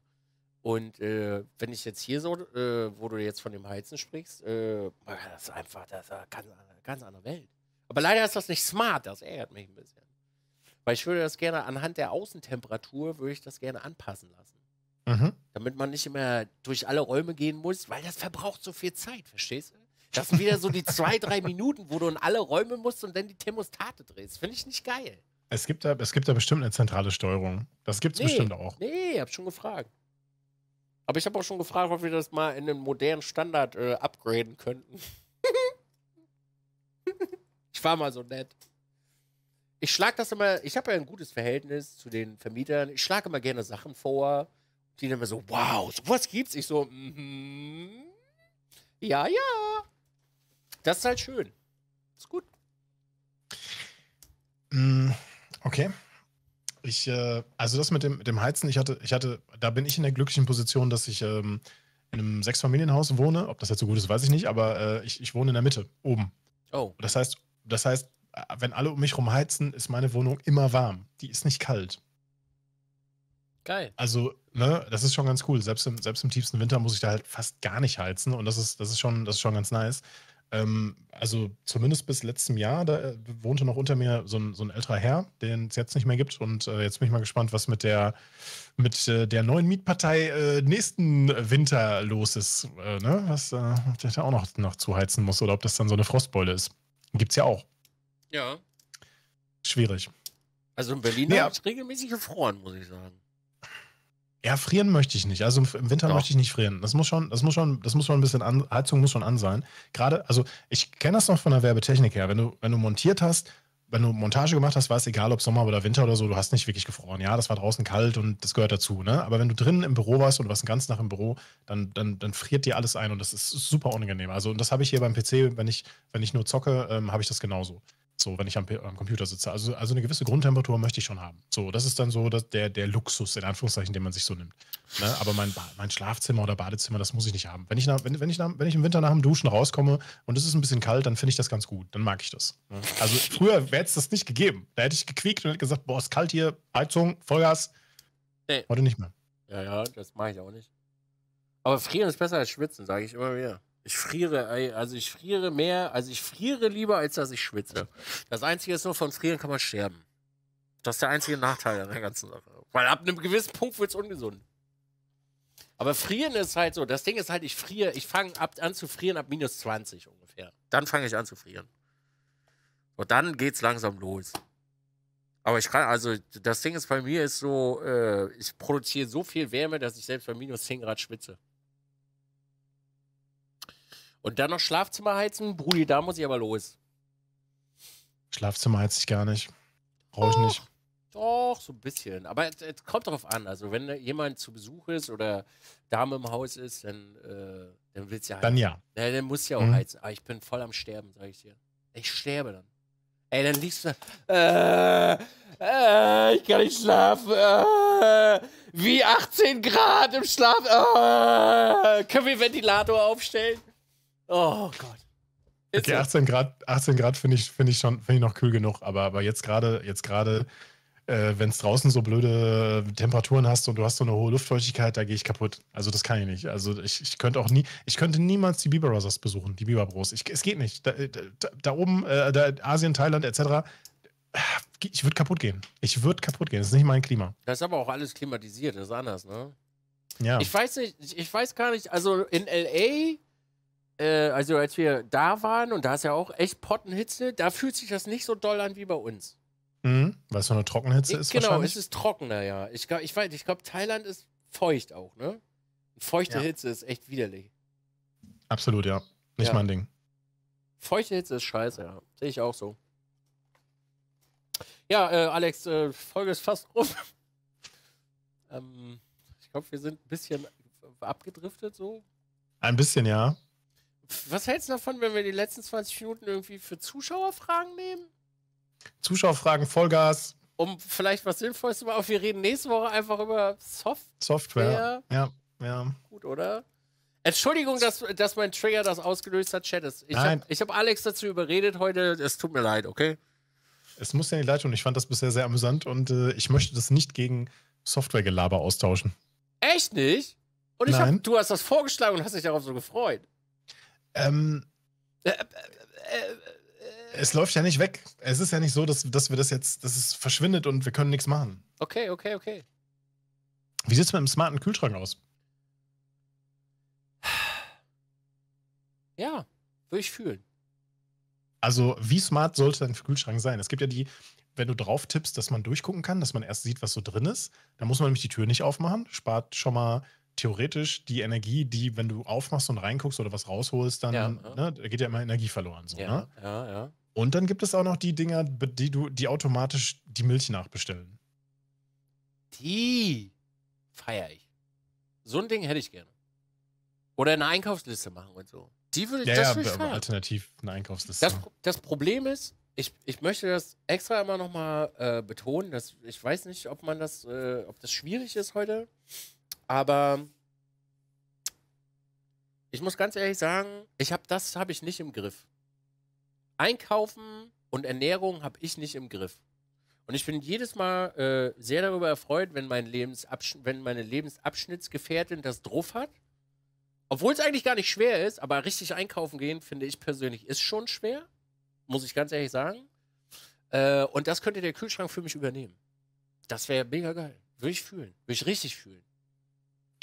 Und äh, wenn ich jetzt hier so, äh, wo du jetzt von dem Heizen sprichst, äh, das ist einfach, das ist eine ganz, ganz andere Welt. Aber leider ist das nicht smart, das ärgert mich ein bisschen. Weil ich würde das gerne anhand der Außentemperatur, würde ich das gerne anpassen lassen. Mhm. Damit man nicht immer durch alle Räume gehen muss, weil das verbraucht so viel Zeit, verstehst du? Das sind wieder so die zwei, drei Minuten, wo du in alle Räume musst und dann die Thermostate drehst. Finde ich nicht geil. Es gibt, da, es gibt da bestimmt eine zentrale Steuerung. Das gibt es nee, bestimmt auch. Nee, ich habe schon gefragt. Aber ich habe auch schon gefragt, ob wir das mal in den modernen Standard äh, upgraden könnten. Ich war mal so nett. Ich schlage das immer, ich habe ja ein gutes Verhältnis zu den Vermietern. Ich schlage immer gerne Sachen vor, die dann immer so, wow, sowas gibt's. Ich so, mhm. Mm ja, ja. Das ist halt schön. Ist gut. Mm, okay. Ich, äh, also das mit dem, mit dem Heizen, ich hatte, ich hatte, da bin ich in der glücklichen Position, dass ich ähm, in einem Sechsfamilienhaus wohne. Ob das jetzt so gut ist, weiß ich nicht, aber äh, ich, ich wohne in der Mitte, oben. Oh. Das heißt, das heißt, wenn alle um mich rum heizen, ist meine Wohnung immer warm. Die ist nicht kalt. Geil. Also, ne, das ist schon ganz cool. Selbst im, selbst im tiefsten Winter muss ich da halt fast gar nicht heizen und das ist, das ist, schon, das ist schon ganz nice. Ähm, also, zumindest bis letztem Jahr, da äh, wohnte noch unter mir so ein, so ein älterer Herr, den es jetzt nicht mehr gibt. Und äh, jetzt bin ich mal gespannt, was mit der, mit, äh, der neuen Mietpartei äh, nächsten Winter los ist. Äh, ne? Was äh, der da auch noch, noch zuheizen muss oder ob das dann so eine Frostbeule ist. Gibt's ja auch. Ja. Schwierig. Also in Berlin ja. regelmäßig gefroren, muss ich sagen. Ja, frieren möchte ich nicht. Also im Winter Doch. möchte ich nicht frieren. Das muss schon, das muss schon, das muss schon ein bisschen an, Heizung muss schon an sein. Gerade, also ich kenne das noch von der Werbetechnik her. Wenn du, wenn du montiert hast, wenn du Montage gemacht hast, war es egal, ob Sommer oder Winter oder so, du hast nicht wirklich gefroren. Ja, das war draußen kalt und das gehört dazu. Ne? Aber wenn du drinnen im Büro warst und du warst ganz nach im Büro, dann, dann, dann friert dir alles ein und das ist super unangenehm. Also, und das habe ich hier beim PC, wenn ich, wenn ich nur zocke, ähm, habe ich das genauso so wenn ich am, am, Computer sitze. Also, also eine gewisse Grundtemperatur möchte ich schon haben. So, das ist dann so dass der, der Luxus, in Anführungszeichen, den man sich so nimmt. Ne? Aber mein, mein Schlafzimmer oder Badezimmer, das muss ich nicht haben. Wenn ich, nach, wenn, wenn, ich nach, wenn ich im Winter nach dem Duschen rauskomme und es ist ein bisschen kalt, dann finde ich das ganz gut. Dann mag ich das. Ne? Also früher wäre es das nicht gegeben. Da hätte ich gequiekt und hätte gesagt, boah, ist kalt hier, Heizung, Vollgas. Nee. Heute nicht mehr. Ja, ja, das mache ich auch nicht. Aber frieren ist besser als schwitzen, sage ich immer wieder. Ich friere, ey, also ich friere mehr, also ich friere lieber, als dass ich schwitze. Das Einzige ist nur, von frieren kann man sterben. Das ist der einzige Nachteil an der ganzen Sache. Weil ab einem gewissen Punkt wird es ungesund. Aber frieren ist halt so, das Ding ist halt, ich friere, ich fange an zu frieren ab minus 20 ungefähr. Dann fange ich an zu frieren. Und dann geht es langsam los. Aber ich kann, also das Ding ist bei mir ist so, äh, ich produziere so viel Wärme, dass ich selbst bei minus 10 Grad schwitze. Und dann noch Schlafzimmer heizen? Brudi, da muss ich aber los. Schlafzimmer heize ich gar nicht. Brauche ich doch, nicht. Doch, so ein bisschen. Aber es, kommt darauf an. Also, wenn jemand zu Besuch ist oder Dame im Haus ist, dann, äh, dann willst du ja heizen. Dann ja. ja dann musst du ja auch mhm. heizen. Aber ah, ich bin voll am Sterben, sage ich dir. Ich sterbe dann. Ey, dann liegst du Äh, äh, ich kann nicht schlafen. Äh, wie 18 Grad im Schlaf. Äh, können wir Ventilator aufstellen? Oh Gott. Ist okay, 18 Grad, 18 Grad finde ich, find ich schon, finde ich noch kühl genug, aber, aber jetzt gerade, jetzt gerade, äh, wenn es draußen so blöde Temperaturen hast und du hast so eine hohe Luftfeuchtigkeit, da gehe ich kaputt. Also das kann ich nicht. Also ich, ich könnte auch nie, ich könnte niemals die Biber Brothers besuchen, die Biber Bros. Ich, es geht nicht. Da, äh, da, da oben, äh, da, Asien, Thailand etc., äh, ich würde kaputt gehen. Ich würde kaputt gehen. Das ist nicht mein Klima. Das ist aber auch alles klimatisiert, das ist anders, ne? Ja. Ich weiß nicht, ich weiß gar nicht, also in LA äh, also als wir da waren, und da ist ja auch echt Pottenhitze, da fühlt sich das nicht so doll an wie bei uns. Mhm, weil es so eine Trockenhitze ich, ist genau, wahrscheinlich. Genau, es ist trockener, ja. Ich, ich weiß, ich glaube, Thailand ist feucht auch, ne? Feuchte ja. Hitze ist echt widerlich. Absolut, ja. Nicht ja. mein Ding. Feuchte Hitze ist scheiße, ja. Sehe ich auch so. Ja, äh, Alex, äh, Folge ist fast rum. ähm, ich glaube, wir sind ein bisschen abgedriftet so. Ein bisschen, ja. Was hältst du davon, wenn wir die letzten 20 Minuten irgendwie für Zuschauerfragen nehmen? Zuschauerfragen, Vollgas. Um vielleicht was Sinnvolles zu machen. Wir reden nächste Woche einfach über Software. Software. Ja, ja. Gut, oder? Entschuldigung, dass, dass mein Trigger das ausgelöst hat, Chat. Ich habe hab Alex dazu überredet heute. Es tut mir leid, okay? Es muss ja nicht leid tun. Ich fand das bisher sehr amüsant und äh, ich möchte das nicht gegen Softwaregelaber austauschen. Echt nicht? Und ich hab, du hast das vorgeschlagen und hast dich darauf so gefreut. Ähm, äh, äh, äh, es läuft ja nicht weg. Es ist ja nicht so, dass, dass wir das jetzt, dass es verschwindet und wir können nichts machen. Okay, okay, okay. Wie sieht es mit dem smarten Kühlschrank aus? Ja, würde ich fühlen. Also, wie smart sollte dein Kühlschrank sein? Es gibt ja die, wenn du drauf tippst, dass man durchgucken kann, dass man erst sieht, was so drin ist. Dann muss man nämlich die Tür nicht aufmachen, spart schon mal theoretisch die Energie, die, wenn du aufmachst und reinguckst oder was rausholst, dann ja, ja. Ne, geht ja immer Energie verloren. So, ja, ne? ja, ja. Und dann gibt es auch noch die Dinger, die du, die automatisch die Milch nachbestellen. Die feiere ich. So ein Ding hätte ich gerne. Oder eine Einkaufsliste machen und so. Die würde ja, das ja, ich alternativ eine Einkaufsliste. Das, das Problem ist, ich, ich möchte das extra immer nochmal äh, betonen, dass ich weiß nicht, ob man das, äh, ob das schwierig ist heute. Aber ich muss ganz ehrlich sagen, ich habe das habe ich nicht im Griff. Einkaufen und Ernährung habe ich nicht im Griff. Und ich bin jedes Mal äh, sehr darüber erfreut, wenn, mein Lebensabsch wenn meine Lebensabschnittsgefährtin das drauf hat. Obwohl es eigentlich gar nicht schwer ist, aber richtig einkaufen gehen, finde ich persönlich, ist schon schwer. Muss ich ganz ehrlich sagen. Äh, und das könnte der Kühlschrank für mich übernehmen. Das wäre mega geil. Würde ich fühlen. Würde ich richtig fühlen.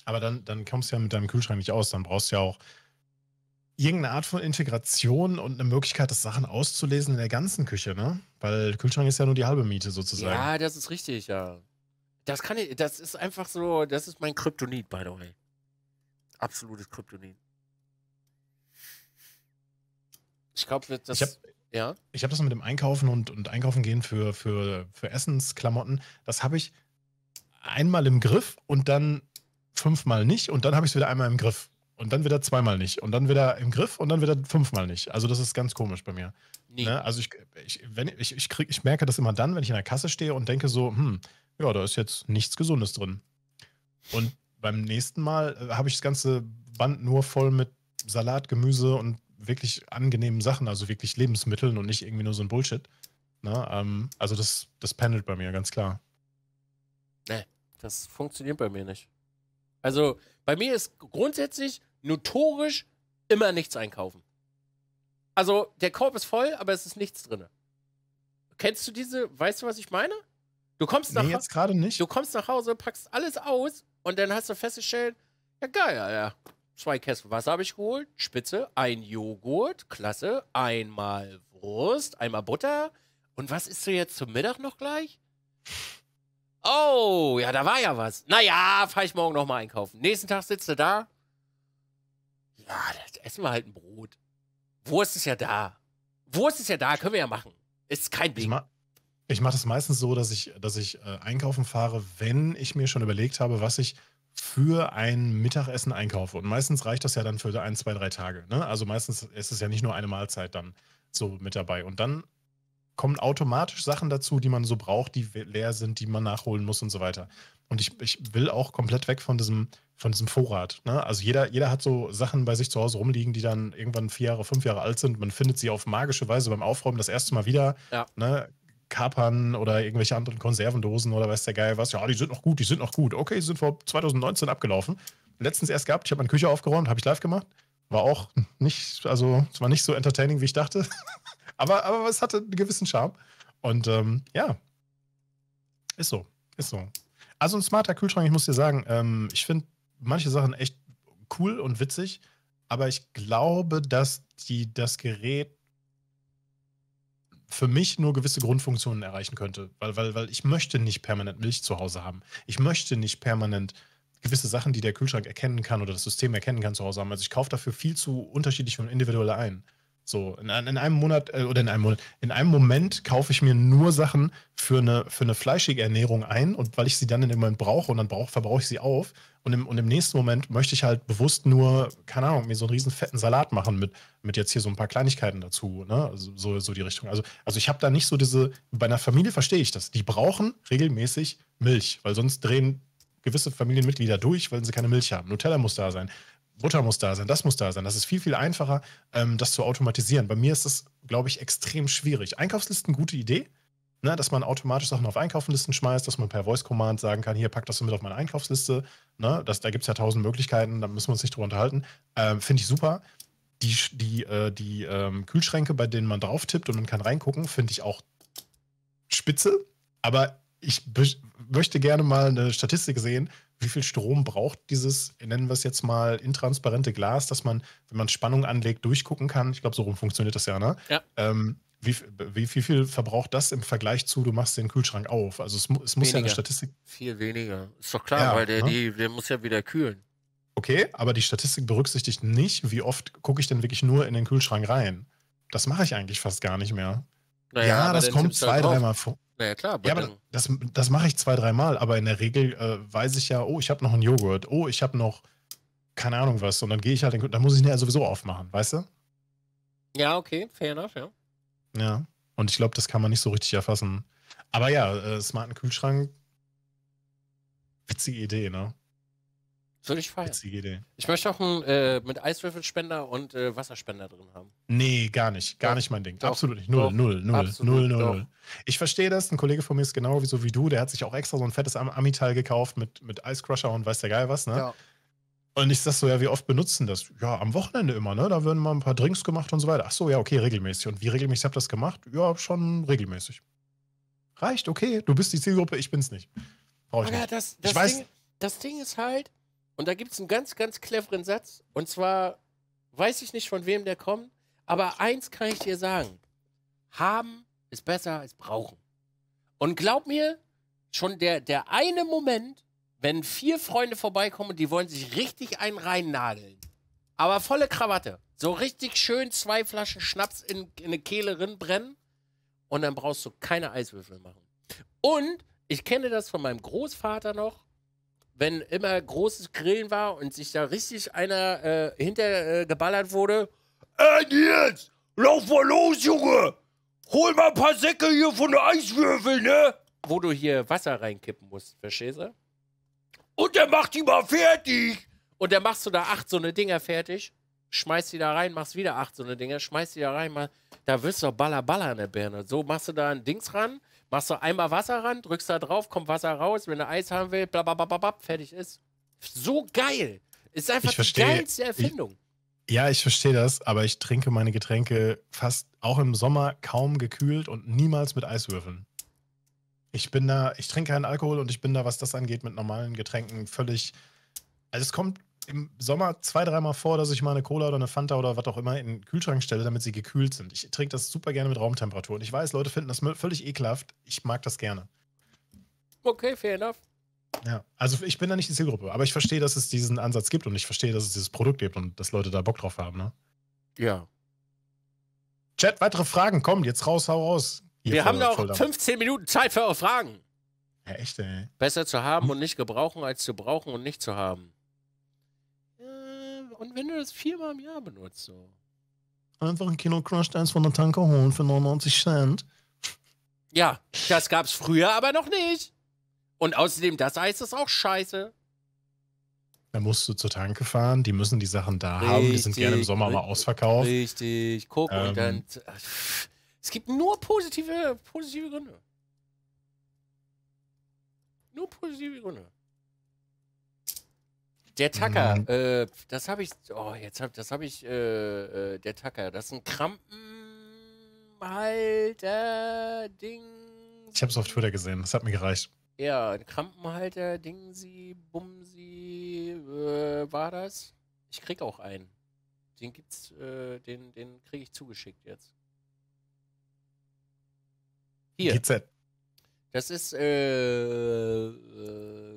Aber dann, dann kommst du ja mit deinem Kühlschrank nicht aus. Dann brauchst du ja auch irgendeine Art von Integration und eine Möglichkeit, das Sachen auszulesen in der ganzen Küche, ne? Weil Kühlschrank ist ja nur die halbe Miete sozusagen. Ja, das ist richtig, ja. Das kann ich, das ist einfach so, das ist mein Kryptonit, by the way. Absolutes Kryptonit. Ich glaube, das. Ich ja. Ich habe das mit dem Einkaufen und, und Einkaufen gehen für, für, für Essensklamotten. Das habe ich einmal im Griff und dann fünfmal nicht und dann habe ich es wieder einmal im Griff. Und dann wieder zweimal nicht. Und dann wieder im Griff und dann wieder fünfmal nicht. Also das ist ganz komisch bei mir. Nee. Ne? Also ich, ich, wenn, ich, ich, krieg, ich merke das immer dann, wenn ich in der Kasse stehe und denke so, hm, ja, da ist jetzt nichts Gesundes drin. Und beim nächsten Mal äh, habe ich das ganze Band nur voll mit Salat, Gemüse und wirklich angenehmen Sachen, also wirklich Lebensmitteln und nicht irgendwie nur so ein Bullshit. Ne? Ähm, also das, das pendelt bei mir, ganz klar. Nee, das funktioniert bei mir nicht. Also bei mir ist grundsätzlich notorisch immer nichts einkaufen. Also der Korb ist voll, aber es ist nichts drin. Kennst du diese, weißt du, was ich meine? Du kommst nach nee, jetzt gerade nicht. Du kommst nach Hause, packst alles aus und dann hast du festgestellt, ja geil, ja, ja. Zwei Kästen Wasser habe ich geholt, Spitze, ein Joghurt, klasse, einmal Wurst, einmal Butter. Und was isst du jetzt zum Mittag noch gleich? Oh, ja, da war ja was. Naja, fahre ich morgen nochmal einkaufen. Nächsten Tag sitzt du da. Ja, das essen wir halt ein Brot. Wurst ist ja da. Wurst ist ja da, können wir ja machen. Ist kein Ding. Ich, ma ich das meistens so, dass ich, dass ich äh, einkaufen fahre, wenn ich mir schon überlegt habe, was ich für ein Mittagessen einkaufe. Und meistens reicht das ja dann für ein, zwei, drei Tage. Ne? Also meistens ist es ja nicht nur eine Mahlzeit dann so mit dabei. Und dann kommen automatisch Sachen dazu, die man so braucht, die leer sind, die man nachholen muss und so weiter. Und ich, ich will auch komplett weg von diesem, von diesem Vorrat. Ne? Also jeder, jeder hat so Sachen bei sich zu Hause rumliegen, die dann irgendwann vier Jahre, fünf Jahre alt sind. Man findet sie auf magische Weise beim Aufräumen das erste Mal wieder. Ja. Ne? Kapern oder irgendwelche anderen Konservendosen oder weiß der Geil was. Ja, die sind noch gut, die sind noch gut. Okay, die sind vor 2019 abgelaufen. Letztens erst gehabt, ich habe meine Küche aufgeräumt, habe ich live gemacht. War auch nicht, also es war nicht so entertaining, wie ich dachte. Aber, aber es hatte einen gewissen Charme. Und ähm, ja, ist so. Ist so. Also ein smarter Kühlschrank, ich muss dir sagen, ähm, ich finde manche Sachen echt cool und witzig, aber ich glaube, dass die, das Gerät für mich nur gewisse Grundfunktionen erreichen könnte, weil, weil, weil ich möchte nicht permanent Milch zu Hause haben. Ich möchte nicht permanent gewisse Sachen, die der Kühlschrank erkennen kann oder das System erkennen kann, zu Hause haben. Also ich kaufe dafür viel zu unterschiedlich und individuell ein. So, in, in einem Monat, äh, oder in einem Monat, in einem Moment kaufe ich mir nur Sachen für eine, für eine fleischige Ernährung ein und weil ich sie dann in dem Moment brauche und dann brauch, verbrauche ich sie auf. Und im, und im nächsten Moment möchte ich halt bewusst nur, keine Ahnung, mir so einen riesen fetten Salat machen mit, mit jetzt hier so ein paar Kleinigkeiten dazu, ne? Also, so, so die Richtung. Also, also ich habe da nicht so diese, bei einer Familie verstehe ich das. Die brauchen regelmäßig Milch, weil sonst drehen gewisse Familienmitglieder durch, weil sie keine Milch haben. Nutella muss da sein. Butter muss da sein, das muss da sein. Das ist viel, viel einfacher, ähm, das zu automatisieren. Bei mir ist das, glaube ich, extrem schwierig. Einkaufslisten, gute Idee, ne, dass man automatisch Sachen auf Einkaufslisten schmeißt, dass man per Voice Command sagen kann, hier, pack das mit auf meine Einkaufsliste. Ne, das, da gibt es ja tausend Möglichkeiten, da müssen wir uns nicht drüber unterhalten. Ähm, Finde ich super die, die, äh, die ähm, Kühlschränke, bei denen man drauf tippt und man kann reingucken, finde ich auch spitze. Aber ich möchte gerne mal eine Statistik sehen, wie viel Strom braucht dieses, nennen wir es jetzt mal, intransparente Glas, dass man, wenn man Spannung anlegt, durchgucken kann. Ich glaube, so rum funktioniert das ja, ne? Ja. Ähm, wie, wie, wie, viel verbraucht das im Vergleich zu, du machst den Kühlschrank auf? Also es, es muss weniger. ja eine Statistik. Viel weniger. Ist doch klar, ja, weil der, ne? die, der muss ja wieder kühlen. Okay, aber die Statistik berücksichtigt nicht, wie oft gucke ich denn wirklich nur in den Kühlschrank rein. Das mache ich eigentlich fast gar nicht mehr. Naja, ja, das kommt halt zwei, dreimal vor. Naja, klar. Aber ja, aber das, das mache ich zwei, dreimal, aber in der Regel äh, weiß ich ja, oh, ich habe noch einen Joghurt, oh, ich habe noch keine Ahnung was. Und dann gehe ich halt, den, dann muss ich ihn ja sowieso aufmachen, weißt du? Ja, okay, fair enough, ja. Ja, und ich glaube, das kann man nicht so richtig erfassen. Aber ja, äh, smarten Kühlschrank, witzige Idee, ne? Würde ich feiern. Witzige Idee. Ich möchte auch einen äh, mit Eiswürfelspender und äh, Wasserspender drin haben. Nee, gar nicht. Gar doch. nicht mein Ding. Doch. Absolut nicht. Null, doch. null, null, null, null, null. Ich verstehe das. Ein Kollege von mir ist genau so wie du. Der hat sich auch extra so ein fettes Am Amital gekauft mit, mit Crusher und weiß der geil was, ne? Ja. Und ich sag so, ja, wie oft benutzen das? Ja, am Wochenende immer, ne? Da werden mal ein paar Drinks gemacht und so weiter. Ach so, ja, okay, regelmäßig. Und wie regelmäßig habt ihr das gemacht? Ja, schon regelmäßig. Reicht, okay. Du bist die Zielgruppe, ich bin's nicht. Brauch ich Aber nicht. Das, das ich weiß, Ding, das Ding ist halt, und da gibt es einen ganz, ganz cleveren Satz. Und zwar weiß ich nicht, von wem der kommt, aber eins kann ich dir sagen. Haben ist besser als brauchen. Und glaub mir, schon der, der eine Moment, wenn vier Freunde vorbeikommen und die wollen sich richtig einen reinnageln, aber volle Krawatte, so richtig schön zwei Flaschen Schnaps in, in eine Kehle rinbrennen und dann brauchst du keine Eiswürfel machen. Und ich kenne das von meinem Großvater noch, wenn immer großes Grillen war und sich da richtig einer äh, hintergeballert äh, wurde. Äh, Nils, lauf mal los, Junge! Hol mal ein paar Säcke hier von den Eiswürfeln, ne? Wo du hier Wasser reinkippen musst, verstehst du? Und dann mach die mal fertig! Und dann machst du da acht so eine Dinger fertig, schmeißt die da rein, machst wieder acht so eine Dinger, schmeißt die da rein, mal, da wirst du doch Baller Baller in der Birne. So machst du da ein Dings ran, Machst du einmal Wasser ran, drückst da drauf, kommt Wasser raus, wenn du Eis haben will, blablabla, fertig ist. So geil. Ist einfach ich die geilste Erfindung. Ich, ja, ich verstehe das, aber ich trinke meine Getränke fast auch im Sommer kaum gekühlt und niemals mit Eiswürfeln. Ich bin da, ich trinke keinen Alkohol und ich bin da, was das angeht, mit normalen Getränken völlig. Also es kommt im Sommer zwei, dreimal vor, dass ich mal eine Cola oder eine Fanta oder was auch immer in den Kühlschrank stelle, damit sie gekühlt sind. Ich trinke das super gerne mit Raumtemperatur. Und ich weiß, Leute finden das völlig ekelhaft. Ich mag das gerne. Okay, fair enough. Ja, also ich bin da nicht die Zielgruppe, aber ich verstehe, dass es diesen Ansatz gibt und ich verstehe, dass es dieses Produkt gibt und dass Leute da Bock drauf haben, ne? Ja. Chat, weitere Fragen, komm, jetzt raus, hau raus. Hier Wir voll, haben noch 15 Minuten Zeit für eure Fragen. Ja, echt, ey. Besser zu haben und nicht gebrauchen, als zu brauchen und nicht zu haben und wenn du das viermal im Jahr benutzt, so. Einfach ein Kilo Crushed Dance von der Tanke holen für 99 Cent. Ja, das gab's früher aber noch nicht. Und außerdem, das Eis ist auch scheiße. Da musst du zur Tanke fahren, die müssen die Sachen da richtig, haben, die sind gerne im Sommer mal ausverkauft. Richtig, guck ähm, und dann. Ähm. Es gibt nur positive, positive Gründe. Nur positive Gründe. Der Tacker, mhm. äh, das habe ich, oh, jetzt hab, das habe ich, äh, äh, der Tacker, das ist ein Krampenhalter-Ding. Ich habe es auf Twitter gesehen, das hat mir gereicht. Ja, ein Krampenhalter, Dingsi, Bumsi, äh, war das? Ich krieg auch einen. Den gibt's, äh, den, den krieg ich zugeschickt jetzt. Hier. GZ. Das ist äh, äh,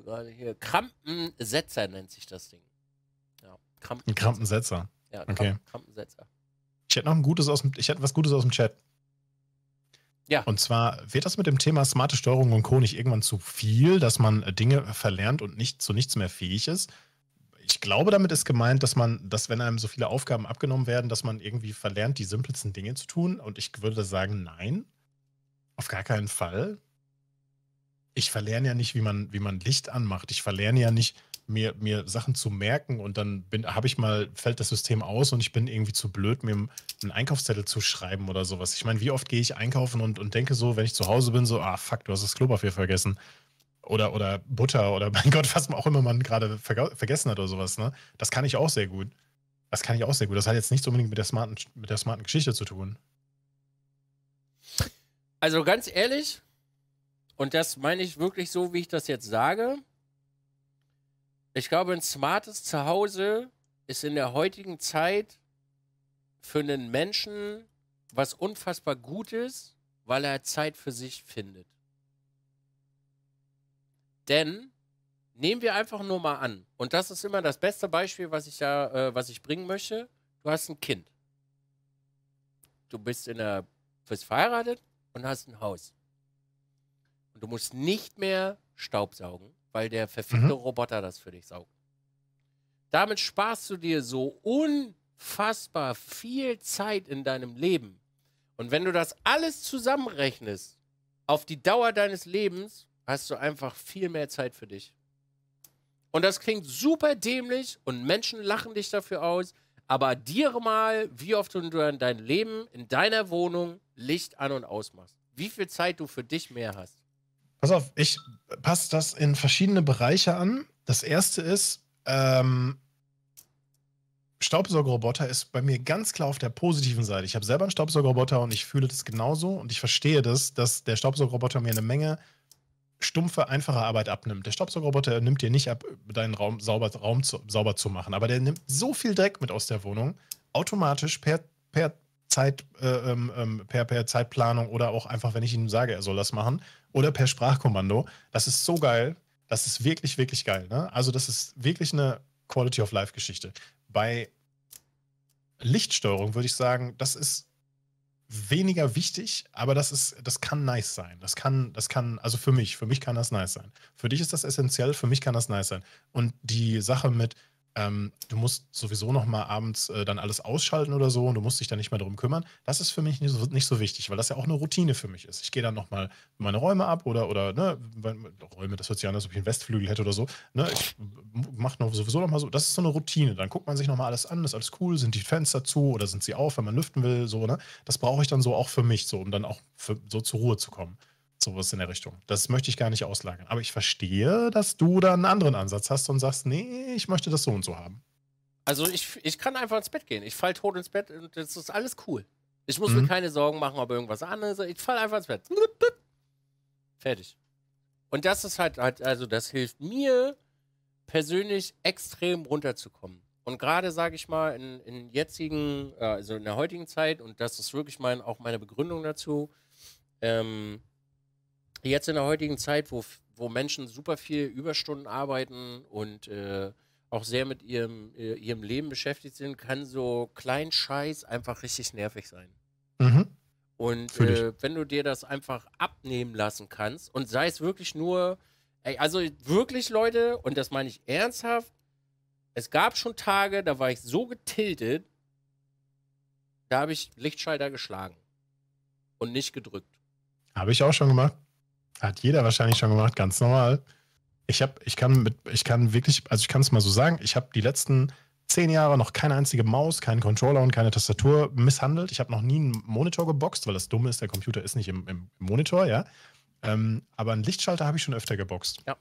gerade hier Krampensetzer nennt sich das Ding. Ja, Krampensetzer. Ein Krampensetzer. Ja, Kramp okay. Krampensetzer. Ich hätte noch ein gutes aus dem, ich hätte was Gutes aus dem Chat. Ja. Und zwar wird das mit dem Thema smarte Steuerung und Co. nicht irgendwann zu viel, dass man äh, Dinge verlernt und nicht zu nichts mehr fähig ist. Ich glaube, damit ist gemeint, dass man, dass wenn einem so viele Aufgaben abgenommen werden, dass man irgendwie verlernt, die simpelsten Dinge zu tun. Und ich würde sagen, nein, auf gar keinen Fall ich verlerne ja nicht, wie man, wie man Licht anmacht. Ich verlerne ja nicht, mir, mir Sachen zu merken und dann habe ich mal, fällt das System aus und ich bin irgendwie zu blöd, mir einen Einkaufszettel zu schreiben oder sowas. Ich meine, wie oft gehe ich einkaufen und, und denke so, wenn ich zu Hause bin, so, ah fuck, du hast das Klopapier vergessen. Oder, oder Butter oder mein Gott, was auch immer man gerade ver vergessen hat oder sowas, ne? Das kann ich auch sehr gut. Das kann ich auch sehr gut. Das hat jetzt nichts unbedingt mit der smarten, mit der smarten Geschichte zu tun. Also ganz ehrlich, und das meine ich wirklich so, wie ich das jetzt sage. Ich glaube, ein smartes Zuhause ist in der heutigen Zeit für einen Menschen was unfassbar Gutes, weil er Zeit für sich findet. Denn nehmen wir einfach nur mal an, und das ist immer das beste Beispiel, was ich da, äh, was ich bringen möchte. Du hast ein Kind. Du bist in der, bist verheiratet und hast ein Haus. Und du musst nicht mehr Staub saugen, weil der verfickte mhm. Roboter das für dich saugt. Damit sparst du dir so unfassbar viel Zeit in deinem Leben. Und wenn du das alles zusammenrechnest, auf die Dauer deines Lebens, hast du einfach viel mehr Zeit für dich. Und das klingt super dämlich und Menschen lachen dich dafür aus. Aber dir mal, wie oft du in deinem Leben in deiner Wohnung Licht an und ausmachst. Wie viel Zeit du für dich mehr hast. Pass auf, ich passe das in verschiedene Bereiche an. Das erste ist, ähm, Staubsaugerroboter ist bei mir ganz klar auf der positiven Seite. Ich habe selber einen Staubsaugerroboter und ich fühle das genauso und ich verstehe das, dass der Staubsaugerroboter mir eine Menge stumpfe, einfache Arbeit abnimmt. Der Staubsaugerroboter nimmt dir nicht ab, deinen Raum sauber, Raum zu, sauber zu machen, aber der nimmt so viel Dreck mit aus der Wohnung, automatisch per, per Zeit, äh, ähm, ähm per, per Zeitplanung oder auch einfach, wenn ich ihm sage, er soll das machen, oder per Sprachkommando. Das ist so geil. Das ist wirklich, wirklich geil. Ne? Also, das ist wirklich eine Quality of Life-Geschichte. Bei Lichtsteuerung würde ich sagen, das ist weniger wichtig, aber das ist, das kann nice sein. Das kann, das kann, also für mich, für mich kann das nice sein. Für dich ist das essentiell, für mich kann das nice sein. Und die Sache mit, ähm, du musst sowieso noch mal abends äh, dann alles ausschalten oder so und du musst dich dann nicht mehr darum kümmern. Das ist für mich nicht so, nicht so wichtig, weil das ja auch eine Routine für mich ist. Ich gehe dann noch mal meine Räume ab oder, oder ne, Räume, das hört sich an, als ob ich einen Westflügel hätte oder so. Ne, ich mache sowieso noch mal so, das ist so eine Routine. Dann guckt man sich noch mal alles an, ist alles cool, sind die Fenster zu oder sind sie auf, wenn man lüften will, so, ne. Das brauche ich dann so auch für mich, so, um dann auch für, so zur Ruhe zu kommen. Sowas in der Richtung. Das möchte ich gar nicht auslagern. Aber ich verstehe, dass du da einen anderen Ansatz hast und sagst, nee, ich möchte das so und so haben. Also ich, ich kann einfach ins Bett gehen. Ich fall tot ins Bett und das ist alles cool. Ich muss mhm. mir keine Sorgen machen, ob irgendwas anderes Ich fall einfach ins Bett. Fertig. Und das ist halt, halt, also das hilft mir persönlich extrem runterzukommen. Und gerade, sage ich mal, in, in jetzigen, äh, also in der heutigen Zeit, und das ist wirklich mein, auch meine Begründung dazu, ähm, jetzt in der heutigen Zeit, wo, wo Menschen super viel Überstunden arbeiten und äh, auch sehr mit ihrem, äh, ihrem Leben beschäftigt sind, kann so klein Scheiß einfach richtig nervig sein. Mhm. Und äh, wenn du dir das einfach abnehmen lassen kannst und sei es wirklich nur, ey, also wirklich Leute, und das meine ich ernsthaft, es gab schon Tage, da war ich so getiltet, da habe ich Lichtschalter geschlagen und nicht gedrückt. Habe ich auch schon gemacht. Hat jeder wahrscheinlich schon gemacht, ganz normal. Ich habe, ich kann mit, ich kann wirklich, also ich kann es mal so sagen, ich habe die letzten zehn Jahre noch keine einzige Maus, keinen Controller und keine Tastatur misshandelt. Ich habe noch nie einen Monitor geboxt, weil das Dumme ist, der Computer ist nicht im, im Monitor, ja. Ähm, aber einen Lichtschalter habe ich schon öfter geboxt. Ja.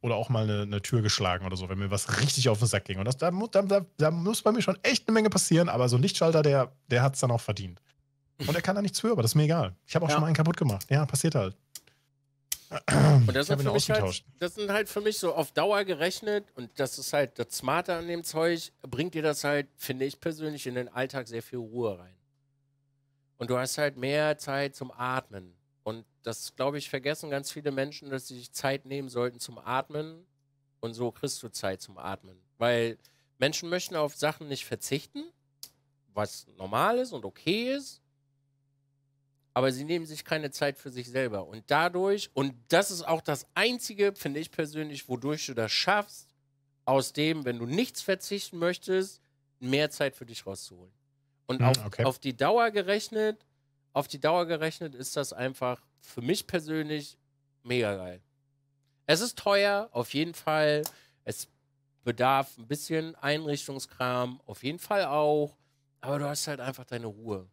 Oder auch mal eine, eine, Tür geschlagen oder so, wenn mir was richtig auf den Sack ging. Und das, da, da, da, da muss bei mir schon echt eine Menge passieren, aber so ein Lichtschalter, der, der hat es dann auch verdient. Und er kann da nichts für, aber das ist mir egal. Ich habe auch ja. schon mal einen kaputt gemacht. Ja, passiert halt. Und das, ich sind für mich halt, das sind halt für mich so auf Dauer gerechnet und das ist halt das Smarte an dem Zeug, bringt dir das halt, finde ich persönlich, in den Alltag sehr viel Ruhe rein. Und du hast halt mehr Zeit zum Atmen. Und das, glaube ich, vergessen ganz viele Menschen, dass sie sich Zeit nehmen sollten zum Atmen. Und so kriegst du Zeit zum Atmen. Weil Menschen möchten auf Sachen nicht verzichten, was normal ist und okay ist aber sie nehmen sich keine Zeit für sich selber. Und dadurch, und das ist auch das Einzige, finde ich persönlich, wodurch du das schaffst, aus dem, wenn du nichts verzichten möchtest, mehr Zeit für dich rauszuholen. Und hm, auf, okay. auf die Dauer gerechnet, auf die Dauer gerechnet ist das einfach für mich persönlich mega geil. Es ist teuer, auf jeden Fall. Es bedarf ein bisschen Einrichtungskram, auf jeden Fall auch. Aber du hast halt einfach deine Ruhe.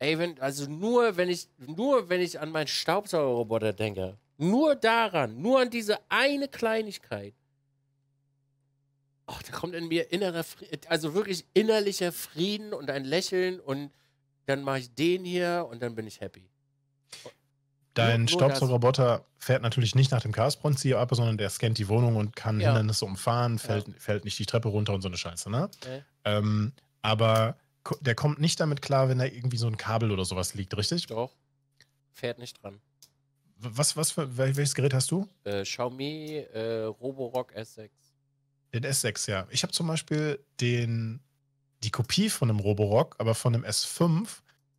Ey, wenn, also nur wenn ich, nur wenn ich an meinen Staubsaugerroboter denke, nur daran, nur an diese eine Kleinigkeit. Ach, da kommt in mir innerer, also wirklich innerlicher Frieden und ein Lächeln und dann mache ich den hier und dann bin ich happy. Dein Staubsaugerroboter fährt natürlich nicht nach dem chaos Chaosprinzip ab, sondern der scannt die Wohnung und kann ja. Hindernisse umfahren, fällt, ja. fällt nicht die Treppe runter und so eine Scheiße, ne? Okay. Ähm, aber der kommt nicht damit klar, wenn da irgendwie so ein Kabel oder sowas liegt, richtig? Doch. Fährt nicht dran. Was, was für, welches Gerät hast du? Äh, Xiaomi äh, Roborock S6. Den S6, ja. Ich habe zum Beispiel den, die Kopie von einem Roborock, aber von einem S5.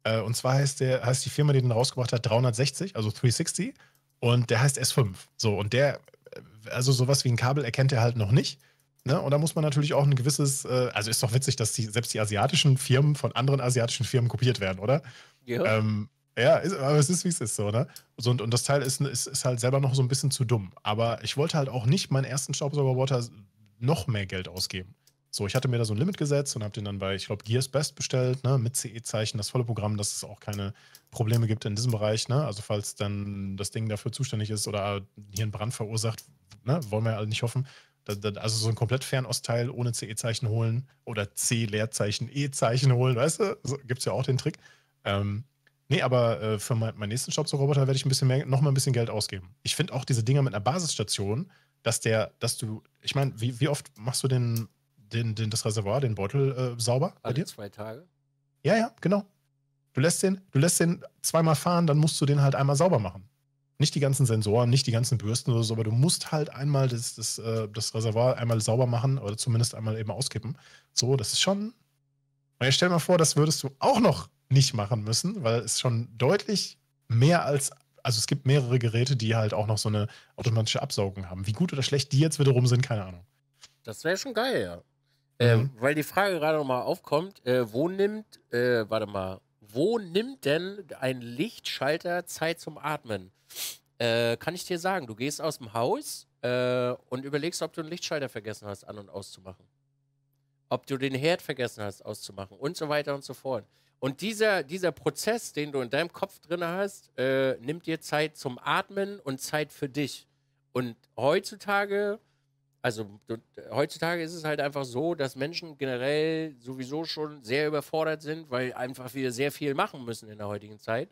Äh, und zwar heißt, der, heißt die Firma, die den rausgebracht hat, 360, also 360. Und der heißt S5. So, und der, äh, also sowas wie ein Kabel erkennt er halt noch nicht. Ne? Und da muss man natürlich auch ein gewisses, äh, also ist doch witzig, dass die, selbst die asiatischen Firmen von anderen asiatischen Firmen kopiert werden, oder? Ja. Ähm, ja, ist, aber es ist, wie es ist, so, ne? So, und, und das Teil ist, ist, ist halt selber noch so ein bisschen zu dumm. Aber ich wollte halt auch nicht meinen ersten Staubsaugerroboter noch mehr Geld ausgeben. So, ich hatte mir da so ein Limit gesetzt und habe den dann bei, ich glaube, Gears Best bestellt, ne, mit CE-Zeichen, das volle Programm, dass es auch keine Probleme gibt in diesem Bereich, ne? Also falls dann das Ding dafür zuständig ist oder hier ein Brand verursacht, ne, wollen wir halt nicht hoffen, also so ein komplett Fernostteil ohne CE-Zeichen holen oder C-Leerzeichen, E-Zeichen holen, weißt du? So, Gibt es ja auch den Trick. Ähm, nee, aber äh, für mein, meinen nächsten Staubsaugerroboter werde ich ein bisschen mehr, nochmal ein bisschen Geld ausgeben. Ich finde auch diese Dinger mit einer Basisstation, dass der, dass du, ich meine, wie, wie oft machst du den, den, den, das Reservoir, den Beutel äh, sauber? Alle bei dir? zwei Tage. Ja, ja, genau. Du lässt den, du lässt den zweimal fahren, dann musst du den halt einmal sauber machen. Nicht die ganzen Sensoren, nicht die ganzen Bürsten oder so, aber du musst halt einmal das, das, äh, das Reservoir einmal sauber machen oder zumindest einmal eben auskippen. So, das ist schon. Und jetzt stell mal vor, das würdest du auch noch nicht machen müssen, weil es schon deutlich mehr als also es gibt mehrere Geräte, die halt auch noch so eine automatische Absaugung haben. Wie gut oder schlecht die jetzt wiederum sind, keine Ahnung. Das wäre schon geil, ja. Mhm. Ähm, weil die Frage gerade nochmal aufkommt, äh, wo nimmt, äh, warte mal, wo nimmt denn ein Lichtschalter Zeit zum Atmen? Äh, kann ich dir sagen, du gehst aus dem Haus äh, und überlegst, ob du einen Lichtschalter vergessen hast, an- und auszumachen. Ob du den Herd vergessen hast, auszumachen und so weiter und so fort. Und dieser, dieser Prozess, den du in deinem Kopf drin hast, äh, nimmt dir Zeit zum Atmen und Zeit für dich. Und heutzutage also du, heutzutage ist es halt einfach so, dass Menschen generell sowieso schon sehr überfordert sind, weil einfach wir sehr viel machen müssen in der heutigen Zeit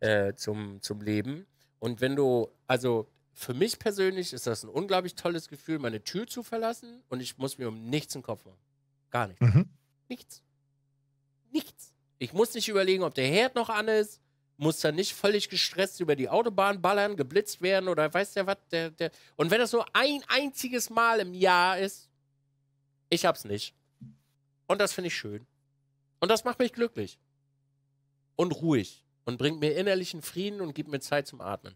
äh, zum, zum Leben. Und wenn du, also für mich persönlich ist das ein unglaublich tolles Gefühl, meine Tür zu verlassen und ich muss mir um nichts im Kopf machen. Gar nichts. Mhm. Nichts. Nichts. Ich muss nicht überlegen, ob der Herd noch an ist muss dann nicht völlig gestresst über die Autobahn ballern, geblitzt werden oder weiß der was. Der, der und wenn das nur ein einziges Mal im Jahr ist, ich hab's nicht. Und das finde ich schön. Und das macht mich glücklich. Und ruhig. Und bringt mir innerlichen Frieden und gibt mir Zeit zum Atmen.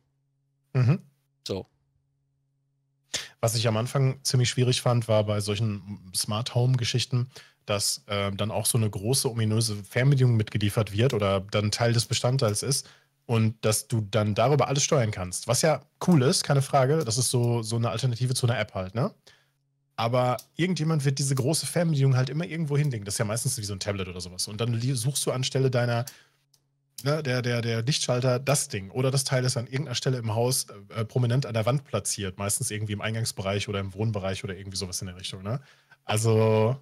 Mhm. So. Was ich am Anfang ziemlich schwierig fand, war bei solchen Smart Home Geschichten, dass äh, dann auch so eine große ominöse Fernbedienung mitgeliefert wird oder dann Teil des Bestandteils ist und dass du dann darüber alles steuern kannst. Was ja cool ist, keine Frage. Das ist so, so eine Alternative zu einer App halt, ne? Aber irgendjemand wird diese große Fernbedienung halt immer irgendwo hinlegen. Das ist ja meistens wie so ein Tablet oder sowas. Und dann suchst du anstelle deiner, ne, der, der, der Lichtschalter das Ding. Oder das Teil ist an irgendeiner Stelle im Haus äh, äh prominent an der Wand platziert. Meistens irgendwie im Eingangsbereich oder im Wohnbereich oder irgendwie sowas in der Richtung, ne? Also,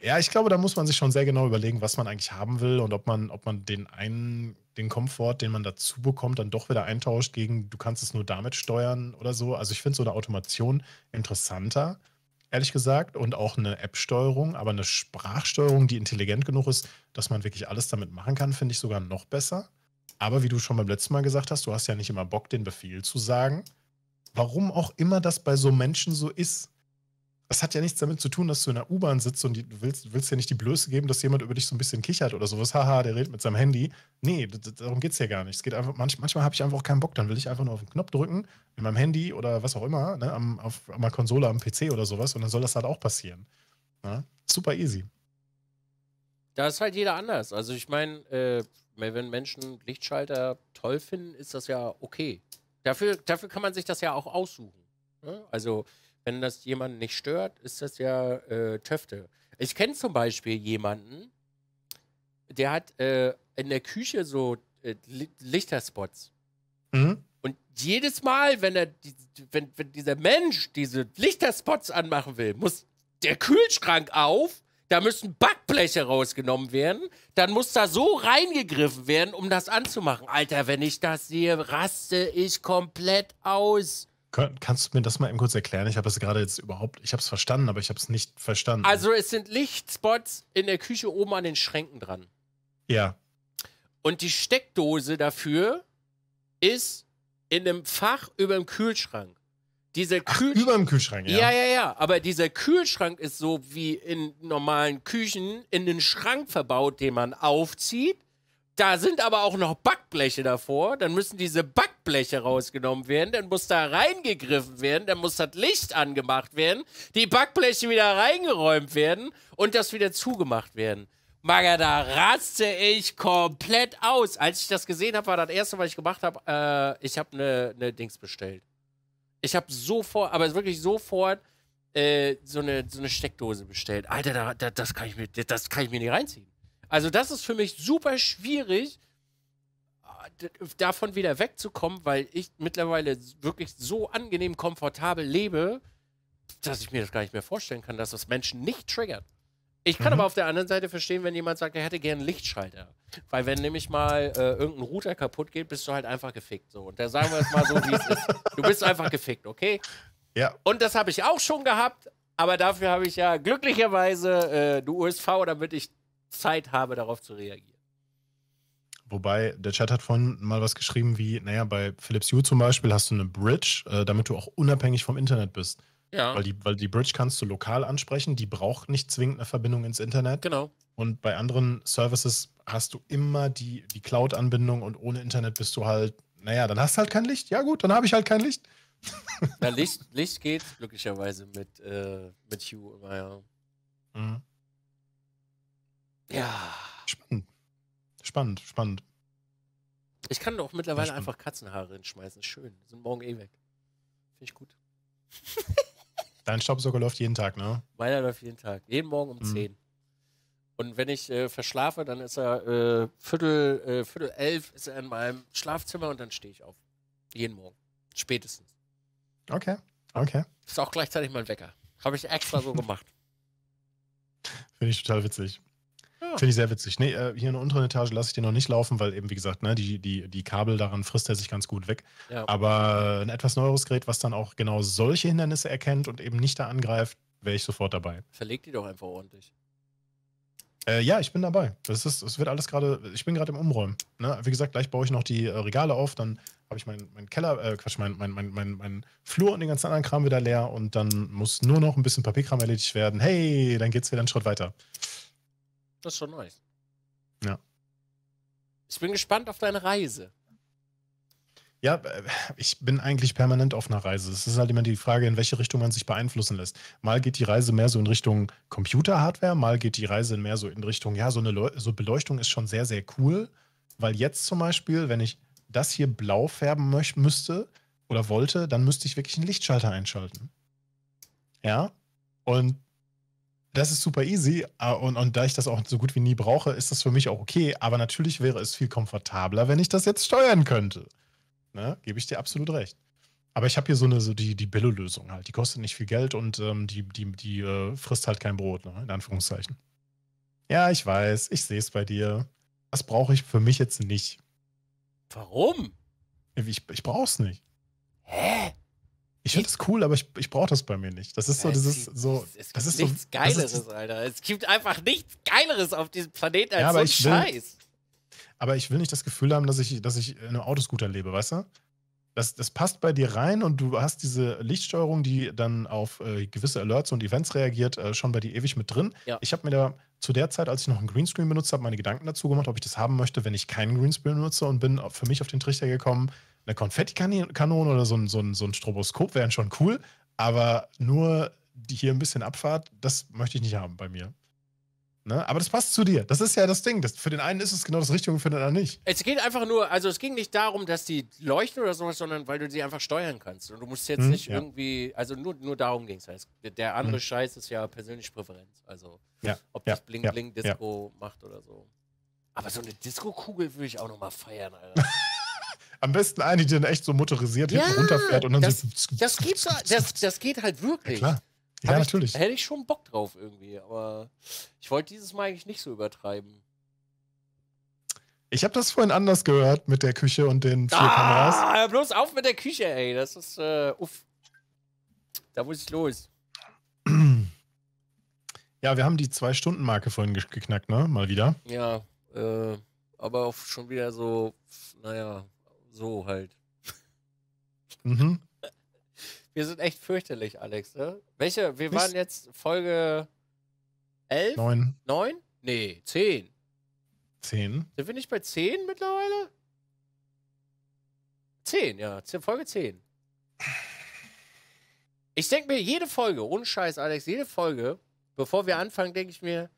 ja, ich glaube, da muss man sich schon sehr genau überlegen, was man eigentlich haben will und ob man, ob man den einen, den Komfort, den man dazu bekommt, dann doch wieder eintauscht gegen, du kannst es nur damit steuern oder so. Also ich finde so eine Automation interessanter, ehrlich gesagt, und auch eine App-Steuerung, aber eine Sprachsteuerung, die intelligent genug ist, dass man wirklich alles damit machen kann, finde ich sogar noch besser. Aber wie du schon beim letzten Mal gesagt hast, du hast ja nicht immer Bock, den Befehl zu sagen. Warum auch immer das bei so Menschen so ist das hat ja nichts damit zu tun, dass du in der U-Bahn sitzt und du willst, willst ja nicht die Blöße geben, dass jemand über dich so ein bisschen kichert oder sowas. Haha, der redet mit seinem Handy. Nee, darum geht es ja gar nicht. Es geht einfach, manch, manchmal habe ich einfach auch keinen Bock, dann will ich einfach nur auf den Knopf drücken, in meinem Handy oder was auch immer, ne, am, auf meiner Konsole, am PC oder sowas und dann soll das halt auch passieren. Ja? Ne? Super easy. Da ist halt jeder anders. Also ich meine, äh, wenn Menschen Lichtschalter toll finden, ist das ja okay. Dafür, dafür kann man sich das ja auch aussuchen. Ne? Also wenn das jemanden nicht stört, ist das ja äh, Töfte. Ich kenne zum Beispiel jemanden, der hat äh, in der Küche so äh, Lichterspots. Mhm. Und jedes Mal, wenn, er die, wenn, wenn dieser Mensch diese Lichterspots anmachen will, muss der Kühlschrank auf, da müssen Backbleche rausgenommen werden, dann muss da so reingegriffen werden, um das anzumachen. Alter, wenn ich das sehe, raste ich komplett aus. Kannst du mir das mal eben kurz erklären? Ich habe es gerade jetzt überhaupt, ich habe es verstanden, aber ich habe es nicht verstanden. Also es sind Lichtspots in der Küche oben an den Schränken dran. Ja. Und die Steckdose dafür ist in einem Fach über dem Kühlschrank. Dieser Kühl Ach, über dem Kühlschrank, ja. Ja, ja, ja. Aber dieser Kühlschrank ist so wie in normalen Küchen in den Schrank verbaut, den man aufzieht da sind aber auch noch Backbleche davor. Dann müssen diese Backbleche rausgenommen werden. Dann muss da reingegriffen werden. Dann muss das Licht angemacht werden. Die Backbleche wieder reingeräumt werden und das wieder zugemacht werden. Maga, da raste ich komplett aus. Als ich das gesehen habe, war das erste, was ich gemacht habe, äh, ich habe eine ne Dings bestellt. Ich habe sofort, aber wirklich sofort äh, so eine so ne Steckdose bestellt. Alter, da, da, das, kann ich mir, das kann ich mir nicht reinziehen. Also das ist für mich super schwierig, davon wieder wegzukommen, weil ich mittlerweile wirklich so angenehm komfortabel lebe, dass ich mir das gar nicht mehr vorstellen kann, dass das Menschen nicht triggert. Ich kann mhm. aber auf der anderen Seite verstehen, wenn jemand sagt, er hätte gerne einen Lichtschalter. Weil wenn nämlich mal äh, irgendein Router kaputt geht, bist du halt einfach gefickt. So. Und da sagen wir es mal so, wie es ist. Du bist einfach gefickt, okay? Ja. Und das habe ich auch schon gehabt, aber dafür habe ich ja glücklicherweise äh, eine USV, damit ich Zeit habe, darauf zu reagieren. Wobei, der Chat hat vorhin mal was geschrieben wie, naja, bei Philips Hue zum Beispiel hast du eine Bridge, äh, damit du auch unabhängig vom Internet bist. Ja. Weil die, weil die Bridge kannst du lokal ansprechen, die braucht nicht zwingend eine Verbindung ins Internet. Genau. Und bei anderen Services hast du immer die, die Cloud-Anbindung und ohne Internet bist du halt, naja, dann hast du halt kein Licht. Ja gut, dann habe ich halt kein Licht. Na, Licht, Licht geht glücklicherweise mit, äh, mit Hue immer, ja. Mhm. Ja. Spannend. Spannend, spannend. Ich kann doch mittlerweile einfach Katzenhaare hinschmeißen. Schön. Sind morgen eh weg. Finde ich gut. Dein Staubsauger läuft jeden Tag, ne? Meiner läuft jeden Tag. Jeden Morgen um mhm. 10. Und wenn ich äh, verschlafe, dann ist er äh, Viertel, äh, Viertel elf ist er in meinem Schlafzimmer und dann stehe ich auf. Jeden Morgen. Spätestens. Okay. Okay. Ist auch gleichzeitig mein Wecker. Habe ich extra so gemacht. Finde ich total witzig. Ja. Finde ich sehr witzig. Nee, äh, hier in der unteren Etage lasse ich den noch nicht laufen, weil eben, wie gesagt, ne, die, die, die Kabel daran frisst er sich ganz gut weg. Ja. Aber ein etwas neueres Gerät, was dann auch genau solche Hindernisse erkennt und eben nicht da angreift, wäre ich sofort dabei. Verleg die doch einfach ordentlich. Äh, ja, ich bin dabei. Das ist, wird alles gerade, ich bin gerade im Umräumen. Ne? Wie gesagt, gleich baue ich noch die äh, Regale auf, dann habe ich meinen mein Keller, äh, Quatsch, meinen mein, mein, mein, mein Flur und den ganzen anderen Kram wieder leer und dann muss nur noch ein bisschen Papierkram erledigt werden. Hey, dann geht's wieder einen Schritt weiter. Das ist schon nice. Ja. Ich bin gespannt auf deine Reise. Ja, äh, ich bin eigentlich permanent auf einer Reise. Es ist halt immer die Frage, in welche Richtung man sich beeinflussen lässt. Mal geht die Reise mehr so in Richtung Computerhardware, mal geht die Reise mehr so in Richtung, ja, so eine Leu so Beleuchtung ist schon sehr, sehr cool. Weil jetzt zum Beispiel, wenn ich das hier blau färben müsste oder wollte, dann müsste ich wirklich einen Lichtschalter einschalten. Ja, und das ist super easy äh, und, und da ich das auch so gut wie nie brauche, ist das für mich auch okay. Aber natürlich wäre es viel komfortabler, wenn ich das jetzt steuern könnte. Ne? Gebe ich dir absolut recht. Aber ich habe hier so eine so die, die Billo-Lösung halt. Die kostet nicht viel Geld und ähm, die, die, die äh, frisst halt kein Brot, ne? in Anführungszeichen. Ja, ich weiß, ich sehe es bei dir. Das brauche ich für mich jetzt nicht. Warum? Ich, ich brauche es nicht. Hä? Ich finde das cool, aber ich, ich brauche das bei mir nicht. Das ist so, das ist so. Es gibt ist nichts so, Geileres, ist, Alter. Es gibt einfach nichts Geileres auf diesem Planeten als ja, so ein Scheiß. Will, aber ich will nicht das Gefühl haben, dass ich, dass ich in einem Autoscooter lebe, weißt du? Das, das passt bei dir rein und du hast diese Lichtsteuerung, die dann auf äh, gewisse Alerts und Events reagiert, äh, schon bei dir ewig mit drin. Ja. Ich habe mir da zu der Zeit, als ich noch einen Greenscreen benutzt habe, meine Gedanken dazu gemacht, ob ich das haben möchte, wenn ich keinen Greenscreen benutze und bin für mich auf den Trichter gekommen, eine Konfettikanone oder so ein, so, ein, so ein Stroboskop wären schon cool, aber nur hier ein bisschen Abfahrt, das möchte ich nicht haben bei mir. Ne? Aber das passt zu dir. Das ist ja das Ding. Das, für den einen ist es genau das Richtige und für den anderen nicht. Es geht einfach nur, also es ging nicht darum, dass die leuchten oder sowas, sondern weil du sie einfach steuern kannst. Und du musst jetzt hm, nicht ja. irgendwie, also nur, nur darum ging es. Also der andere hm. Scheiß ist ja persönliche Präferenz. Also ja, ob ja, das Bling Bling Disco macht oder so. Aber so eine Disco-Kugel würde ich auch nochmal feiern, Alter. Am besten eine, die dann echt so motorisiert ja, runterfährt und dann das, so. Das geht, das, das geht halt wirklich. Ja, klar. Ja, Hab natürlich. Ich, hätte ich schon Bock drauf irgendwie, aber ich wollte dieses Mal eigentlich nicht so übertreiben. Ich habe das vorhin anders gehört mit der Küche und den vier ah, Kameras. Ah, bloß auf mit der Küche, ey. Das ist, äh, uff. Da muss ich los. Ja, wir haben die Zwei-Stunden-Marke vorhin geknackt, ne? Mal wieder. Ja, äh, aber auch schon wieder so, naja, so halt. Mhm. Wir sind echt fürchterlich, Alex. Ne? Welche? Wir Nicht waren jetzt Folge 11? 9. 9? Nee, 10. 10. Sind wir nicht bei 10 mittlerweile? 10, ja. Folge 10. Ich denke mir, jede Folge, ohne Scheiß, Alex, jede Folge, bevor wir anfangen, denke ich mir,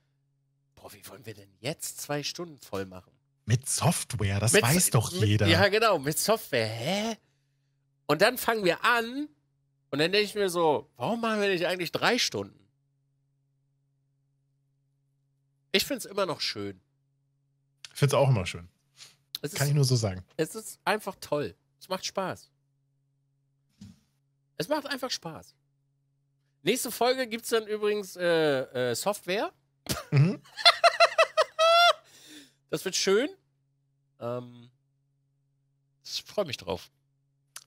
boah, wie wollen wir denn jetzt zwei Stunden voll machen? Mit Software, das mit, weiß doch mit, jeder. ja, genau, mit Software. Hä? Und dann fangen wir an und dann denke ich mir so, warum machen wir nicht eigentlich drei Stunden? Ich finde es immer noch schön. Ich finde es auch immer schön. Es Kann ist, ich nur so sagen. Es ist einfach toll. Es macht Spaß. Es macht einfach Spaß. Nächste Folge gibt es dann übrigens äh, äh, Software. Mhm. Das wird schön. Ähm, ich freue mich drauf.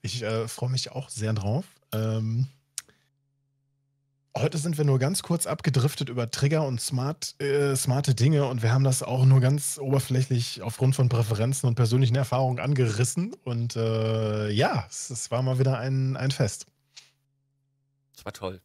Ich äh, freue mich auch sehr drauf. Ähm, heute sind wir nur ganz kurz abgedriftet über Trigger und smart, äh, smarte Dinge und wir haben das auch nur ganz oberflächlich aufgrund von Präferenzen und persönlichen Erfahrungen angerissen. Und äh, ja, es, es, war mal wieder ein, ein Fest. Es war toll.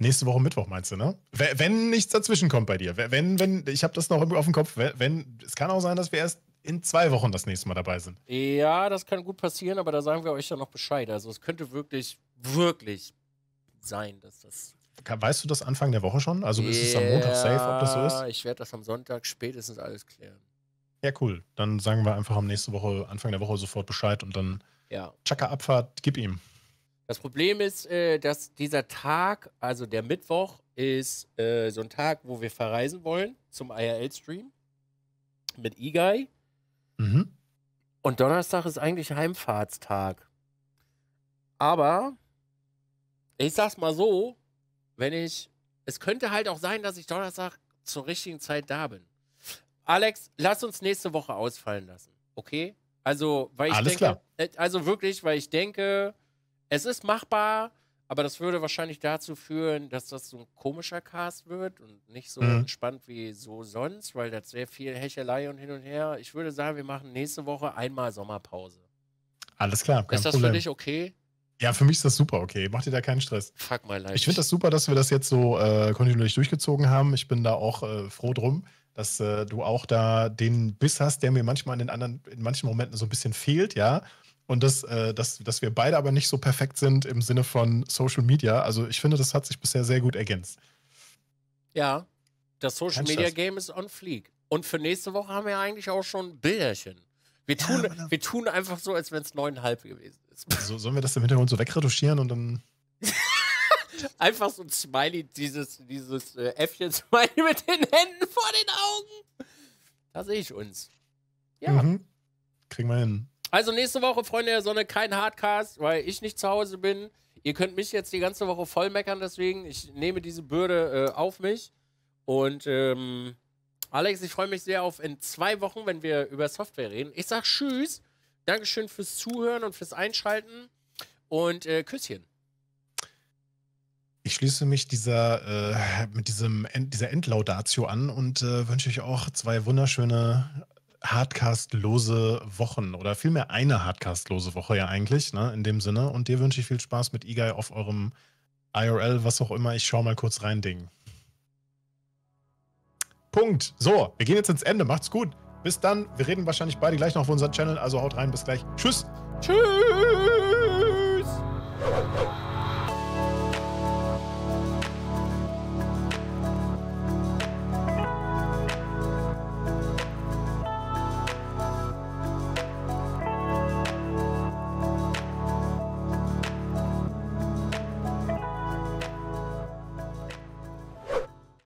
Nächste Woche Mittwoch meinst du, ne? Wenn, nichts dazwischen kommt bei dir. Wenn, wenn, ich habe das noch auf dem Kopf. Wenn, es kann auch sein, dass wir erst in zwei Wochen das nächste Mal dabei sind. Ja, das kann gut passieren, aber da sagen wir euch ja noch Bescheid. Also es könnte wirklich, wirklich sein, dass das. Weißt du das Anfang der Woche schon? Also ist es am Montag safe, ob das so ist? Ja, Ich werde das am Sonntag spätestens alles klären. Ja, cool. Dann sagen wir einfach am nächsten Woche, Anfang der Woche sofort Bescheid und dann ja. Chaka Abfahrt, gib ihm. Das Problem ist, äh, dass dieser Tag, also der Mittwoch, ist äh, so ein Tag, wo wir verreisen wollen zum IRL-Stream mit Igai. Mhm. Und Donnerstag ist eigentlich Heimfahrtstag. Aber ich sag's mal so, wenn ich. Es könnte halt auch sein, dass ich Donnerstag zur richtigen Zeit da bin. Alex, lass uns nächste Woche ausfallen lassen. Okay? Also, weil ich Alles denke. Klar. Äh, also wirklich, weil ich denke, es ist machbar, aber das würde wahrscheinlich dazu führen, dass das so ein komischer Cast wird und nicht so mhm. entspannt wie so sonst, weil das sehr viel Hechelei und hin und her. Ich würde sagen, wir machen nächste Woche einmal Sommerpause. Alles klar. Kein ist das Problem. für dich okay? Ja, für mich ist das super okay. Mach dir da keinen Stress. Fuck mal life. Ich finde das super, dass wir das jetzt so äh, kontinuierlich durchgezogen haben. Ich bin da auch äh, froh drum, dass äh, du auch da den Biss hast, der mir manchmal in den anderen, in manchen Momenten so ein bisschen fehlt, ja und dass, äh, dass, dass wir beide aber nicht so perfekt sind im Sinne von Social Media. Also ich finde, das hat sich bisher sehr gut ergänzt. Ja, das Social Media Game ist on fleek. Und für nächste Woche haben wir eigentlich auch schon Bilderchen. Wir tun, ja, wir tun einfach so, als wenn es neuneinhalb gewesen ist. So, sollen wir das im Hintergrund so wegretuschieren und dann. einfach so ein Smiley, dieses, dieses äh, Äffchen-Smiley mit den Händen vor den Augen. Da sehe ich uns. Ja. Mhm. Kriegen wir hin. Also nächste Woche, Freunde der Sonne, kein Hardcast, weil ich nicht zu Hause bin. Ihr könnt mich jetzt die ganze Woche voll meckern, deswegen ich nehme diese Bürde äh, auf mich. Und ähm, Alex, ich freue mich sehr auf in zwei Wochen, wenn wir über Software reden. Ich sag Tschüss. Dankeschön fürs Zuhören und fürs Einschalten. Und äh, Küsschen. Ich schließe mich dieser, äh, mit diesem End, dieser Endlaudatio an und äh, wünsche euch auch zwei wunderschöne hardcastlose Wochen oder vielmehr eine hardcastlose Woche ja eigentlich, ne, in dem Sinne. Und dir wünsche ich viel Spaß mit Igai auf eurem IRL, was auch immer. Ich schau mal kurz rein, Ding. Punkt. So, wir gehen jetzt ins Ende. Macht's gut. Bis dann. Wir reden wahrscheinlich beide gleich noch auf unseren Channel. Also haut rein. Bis gleich. Tschüss. Tschüss.